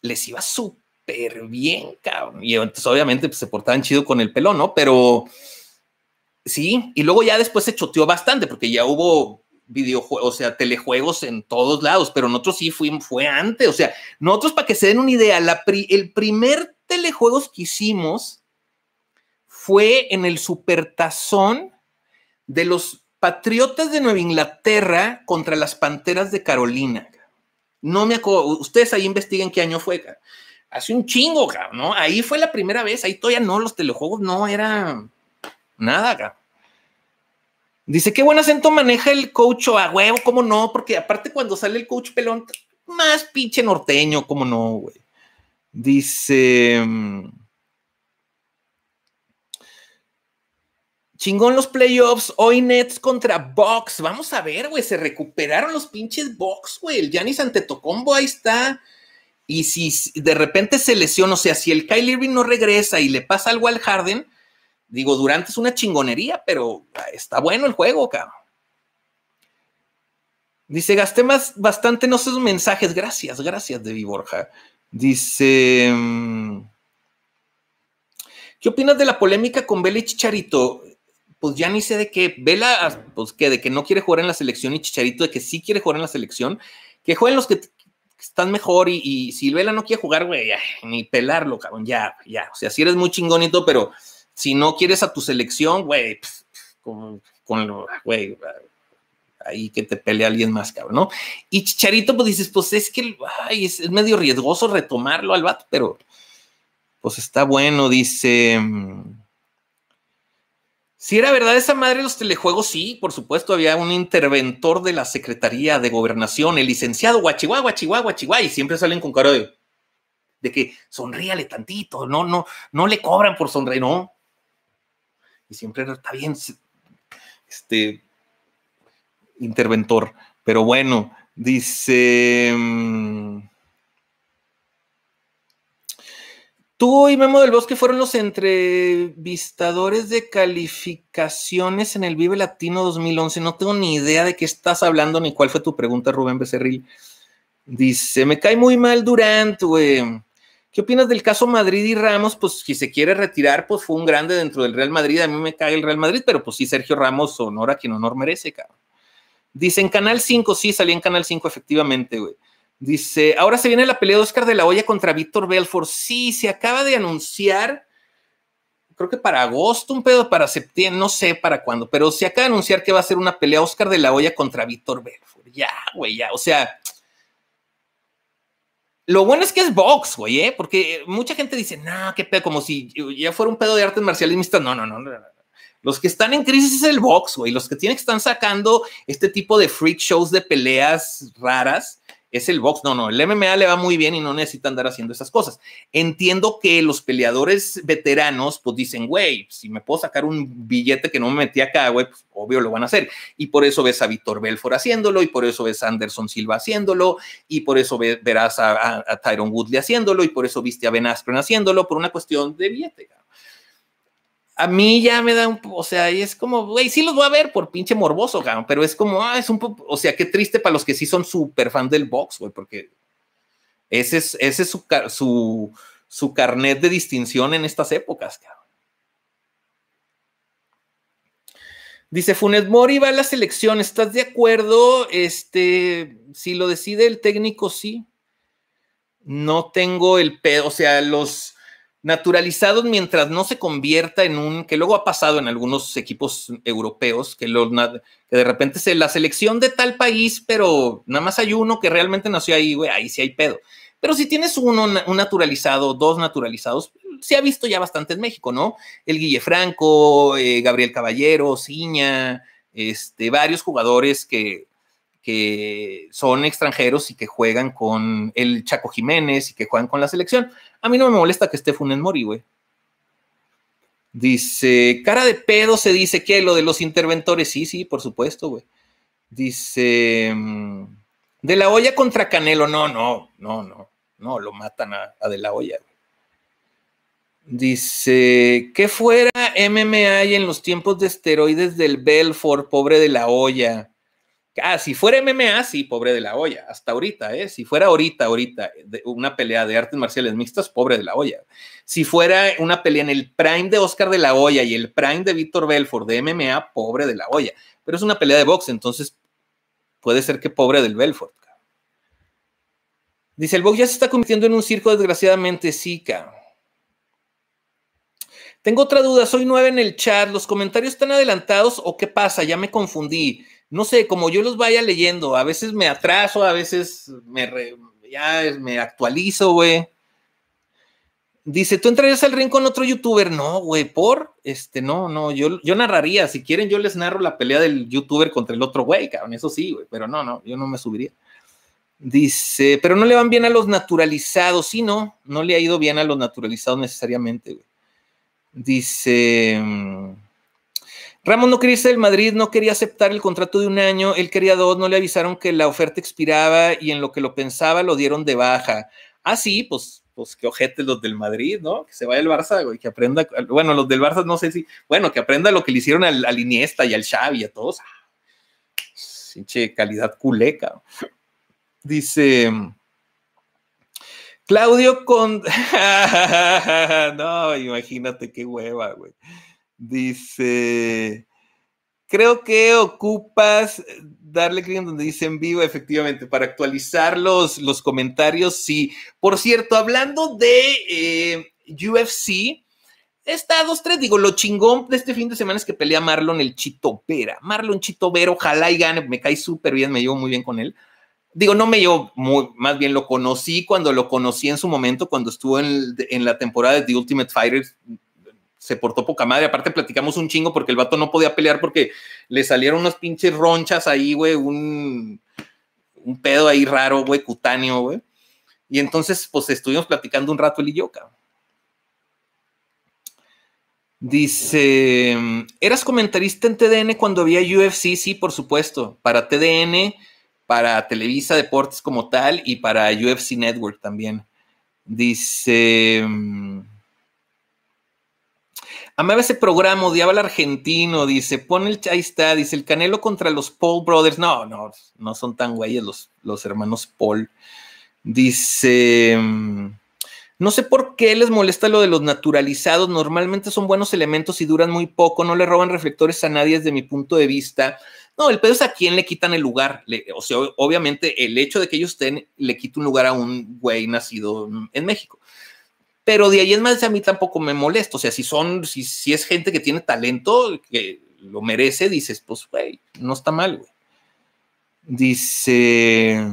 les iba súper bien, cabrón. Y entonces obviamente pues, se portaban chido con el pelo, ¿no? Pero sí, y luego ya después se choteó bastante porque ya hubo videojuegos, o sea, telejuegos en todos lados, pero nosotros sí fuimos, fue antes, o sea, nosotros para que se den una idea, el primer telejuegos que hicimos fue en el Supertazón de los Patriotas de Nueva Inglaterra contra las Panteras de Carolina. No me acuerdo, ustedes ahí investiguen qué año fue, hace un chingo, ¿no? Ahí fue la primera vez, ahí todavía no, los telejuegos no era nada, Dice, qué buen acento maneja el coach o a huevo, cómo no, porque aparte cuando sale el coach pelón, más pinche norteño, cómo no, güey. Dice, mm, chingón los playoffs, hoy Nets contra Box, vamos a ver, güey, se recuperaron los pinches Box, güey, el Giannis Antetokounmpo ahí está, y si de repente se lesiona, o sea, si el Kyle Irving no regresa y le pasa algo al Harden, Digo, Durante es una chingonería, pero está bueno el juego, cabrón. Dice, gasté más, bastante, no sé, mensajes. Gracias, gracias, Debbie Borja. Dice, mm, ¿qué opinas de la polémica con Vela y Chicharito? Pues ya ni sé de qué. Vela, pues que de que no quiere jugar en la selección y Chicharito de que sí quiere jugar en la selección. Que jueguen los que están mejor y, si Vela no quiere jugar, güey, ni pelarlo, cabrón, ya, ya. O sea, si eres muy chingonito, pero si no quieres a tu selección, güey, con, con güey, ahí que te pelea alguien más, cabrón, ¿no? Y Chicharito, pues dices, pues es que ay, es, medio riesgoso retomarlo al vato, pero pues está bueno, dice. Mm, si era verdad esa madre de los telejuegos, sí, por supuesto, había un interventor de la Secretaría de Gobernación, el licenciado Guachiguá, Guachiguá, Guachiguá, y siempre salen con cara de, de que sonríale tantito, no, no, no le cobran por sonreír, no, y siempre está bien, este interventor, pero bueno, dice... Mm, Tú y Memo del Bosque fueron los entrevistadores de calificaciones en el Vive Latino 2011. No tengo ni idea de qué estás hablando ni cuál fue tu pregunta, Rubén Becerril. Dice, me cae muy mal durante güey. ¿Qué opinas del caso Madrid y Ramos? Pues si se quiere retirar, pues fue un grande dentro del Real Madrid. A mí me cae el Real Madrid, pero pues sí, Sergio Ramos honor a quien honor merece, cabrón. Dice en Canal 5, sí, salí en Canal 5 efectivamente, güey. Dice, ahora se viene la pelea de Oscar de la Hoya contra Víctor Belfort. Sí, se acaba de anunciar, creo que para agosto, un pedo para septiembre, no sé para cuándo, pero se acaba de anunciar que va a ser una pelea Oscar de la Hoya contra Víctor Belfort. Ya, güey, ya. O sea, lo bueno es que es box, güey, ¿eh? porque eh, mucha gente dice, no, nah, qué pedo, como si ya fuera un pedo de artes marciales mixtas. No, no, no, no. Los que están en crisis es el box, güey. Los que tienen que están sacando este tipo de freak shows de peleas raras es el box. No, no, el MMA le va muy bien y no necesita andar haciendo esas cosas. Entiendo que los peleadores veteranos, pues dicen, güey, si me puedo sacar un billete que no me metí acá, güey, pues obvio lo van a hacer. Y por eso ves a Víctor Belfort haciéndolo, y por eso ves a Anderson Silva haciéndolo, y por eso verás a, Tyron Woodley haciéndolo, y por eso viste a Ben Askren haciéndolo, por una cuestión de billete a mí ya me da un, o sea, y es como, güey, sí los voy a ver por pinche morboso, cabrón, pero es como, ah, es un poco, o sea, qué triste para los que sí son súper fan del box, güey, porque ese es, ese su, carnet de distinción en estas épocas, cabrón. Dice Funes Mori va a la selección, ¿estás de acuerdo? Este, si lo decide el técnico, sí. No tengo el pedo, o sea, los naturalizados mientras no se convierta en un, que luego ha pasado en algunos equipos europeos, que, que de repente es la selección de tal país, pero nada más hay uno que realmente nació ahí, güey, ahí sí hay pedo. Pero si tienes uno, un naturalizado, dos naturalizados, se ha visto ya bastante en México, ¿no? El Guille Franco, eh, Gabriel Caballero, Ciña, este, varios jugadores que que son extranjeros y que juegan con el Chaco Jiménez y que juegan con la selección. A mí no me molesta que esté Funes Mori, güey. Dice, cara de pedo se dice que lo de los interventores, sí, sí, por supuesto, güey. Dice, mm, de la olla contra Canelo, no, no, no, no, no, lo matan a, de la olla. Dice, que fuera MMA en los tiempos de esteroides del Belfort, pobre de la olla. Ah, si fuera MMA, sí, pobre de la olla, hasta ahorita, ¿eh? Si fuera ahorita, ahorita, una pelea de artes marciales mixtas, pobre de la olla. Si fuera una pelea en el prime de Oscar de la olla y el prime de Víctor Belfort de MMA, pobre de la olla. Pero es una pelea de box, entonces puede ser que pobre del Belfort. Dice, el box ya se está convirtiendo en un circo, desgraciadamente, sí, Tengo otra duda, soy nueve en el chat, ¿los comentarios están adelantados o qué pasa? Ya me confundí no sé, como yo los vaya leyendo, a veces me atraso, a veces me, me actualizo, güey. Dice, ¿tú entrarías al ring con otro youtuber? No, güey, por, este, no, no, yo, yo narraría, si quieren yo les narro la pelea del youtuber contra el otro güey, cabrón, eso sí, güey, pero no, no, yo no me subiría. Dice, pero no le van bien a los naturalizados, sí, no, no le ha ido bien a los naturalizados necesariamente, güey. Dice... Mm, Ramón no quería irse del Madrid, no quería aceptar el contrato de un año, él quería dos, no le avisaron que la oferta expiraba y en lo que lo pensaba lo dieron de baja. Ah, sí, pues, pues qué ojete los del Madrid, ¿no? Que se vaya el Barça, güey, que aprenda, bueno, los del Barça no sé si, bueno, que aprenda lo que le hicieron al, Iniesta y al Xavi y a todos. Ah, che, calidad culeca. Dice... Claudio con... (laughs) no, imagínate qué hueva, güey. Dice, creo que ocupas darle clic en donde dice en vivo, efectivamente, para actualizar los, los comentarios. Sí, por cierto, hablando de eh, UFC, está dos, tres, digo, lo chingón de este fin de semana es que pelea Marlon el Chito Vera. Marlon Chito Vera, ojalá y gane, me cae súper bien, me llevo muy bien con él. Digo, no me llevo muy, más bien lo conocí cuando lo conocí en su momento, cuando estuvo en, en la temporada de The Ultimate Fighters, se portó poca madre. Aparte, platicamos un chingo porque el vato no podía pelear porque le salieron unas pinches ronchas ahí, güey, un, pedo ahí raro, güey, cutáneo, güey. Y entonces, pues estuvimos platicando un rato el y Dice, ¿eras comentarista en TDN cuando había UFC? Sí, por supuesto, para TDN, para Televisa Deportes como tal y para UFC Network también. Dice, Amaba ese programa, odiaba al argentino, dice, pone el, ahí está, dice, el Canelo contra los Paul Brothers. No, no, no son tan güeyes los, los hermanos Paul. Dice, mm, no sé por qué les molesta lo de los naturalizados. Normalmente son buenos elementos y duran muy poco. No le roban reflectores a nadie desde mi punto de vista. No, el pedo es a quién le quitan el lugar. o sea, obviamente el hecho de que ellos estén le quita un lugar a un güey nacido en México. Pero de ahí en más, a mí tampoco me molesto. O sea, si son, si, si es gente que tiene talento, que lo merece, dices, pues, güey, no está mal, güey. Dice.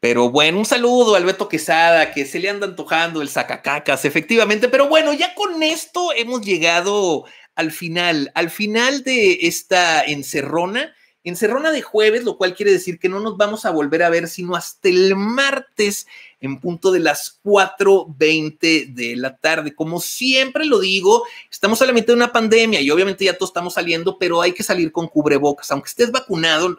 Pero bueno, un saludo a Alberto Quesada, que se le anda antojando el sacacacas, efectivamente. Pero bueno, ya con esto hemos llegado al final, al final de esta encerrona. Encerrona de jueves, lo cual quiere decir que no nos vamos a volver a ver sino hasta el martes en punto de las 4.20 de la tarde. Como siempre lo digo, estamos a la mitad de una pandemia y obviamente ya todos estamos saliendo, pero hay que salir con cubrebocas. Aunque estés vacunado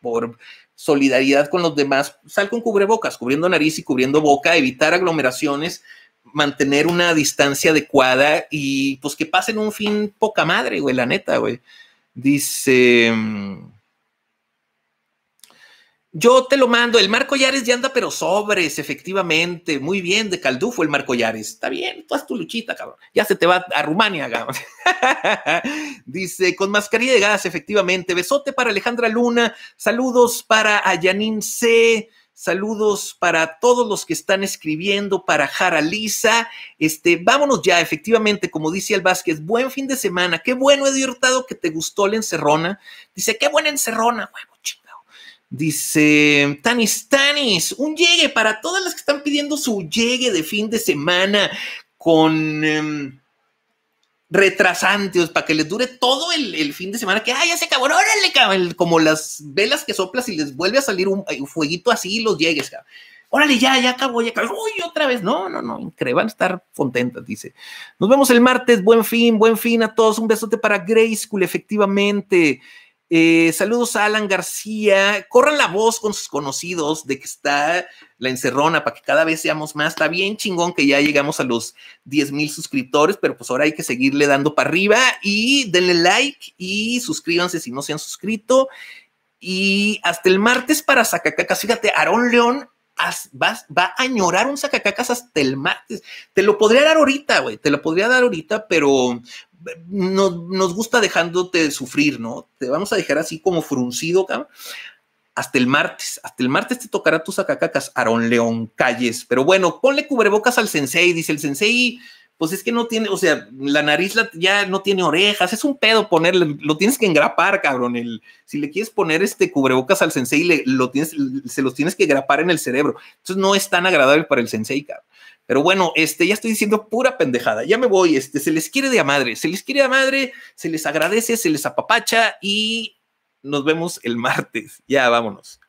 por solidaridad con los demás, sal con cubrebocas, cubriendo nariz y cubriendo boca, evitar aglomeraciones mantener una distancia adecuada y pues que pasen un fin poca madre, güey, la neta, güey. Dice, mm, yo te lo mando. El Marco Yares ya anda, pero sobres, efectivamente. Muy bien, de Caldufo el Marco Yares. Está bien, tú haz tu luchita, cabrón. Ya se te va a Rumania, cabrón. (laughs) Dice, con mascarilla de gas, efectivamente. Besote para Alejandra Luna. Saludos para Ayanin C. Saludos para todos los que están escribiendo, para Jara Lisa. Este, vámonos ya, efectivamente, como dice el Vázquez, buen fin de semana. Qué bueno, he Hurtado, que te gustó la encerrona. Dice, qué buena encerrona, huevo, chico. Dice Tanis Tanis, un llegue para todas las que están pidiendo su llegue de fin de semana con em, retrasantes para que les dure todo el, fin de semana. Que ya se acabó, órale, Como las velas que soplas y les vuelve a salir un, eh, fueguito así los llegues, órale, ya, ya acabó, ya acabó, uy, otra vez, no, no, no, increíble, van a estar contentas, dice. Nos vemos el martes, buen fin, buen fin a todos, un besote para Grace School, efectivamente. Eh, saludos a Alan García. Corran la voz con sus conocidos de que está la encerrona para que cada vez seamos más. Está bien chingón que ya llegamos a los 10 mil suscriptores, pero pues ahora hay que seguirle dando para arriba y denle like y suscríbanse si no se han suscrito. Y hasta el martes para Zacacacas. Fíjate, Aarón León va, va a añorar un Zacacacas hasta el martes. Te lo podría dar ahorita, güey. Te lo podría dar ahorita, pero nos, nos, gusta dejándote sufrir, ¿no? Te vamos a dejar así como fruncido, cabrón. Hasta el martes, hasta el martes te tocará tus acacacas, aaron León Calles. Pero bueno, ponle cubrebocas al sensei, dice el sensei, pues es que no tiene, o sea, la nariz ya no tiene orejas, es un pedo ponerle, lo tienes que engrapar, cabrón. si le quieres poner este cubrebocas al sensei, le, lo tienes, se los tienes que grapar en el cerebro. Entonces no es tan agradable para el sensei, cabrón. Pero bueno, este, ya estoy diciendo pura pendejada, ya me voy, este, se les quiere de a madre, se les quiere de a madre, se les agradece, se les apapacha y nos vemos el martes. Ya, vámonos.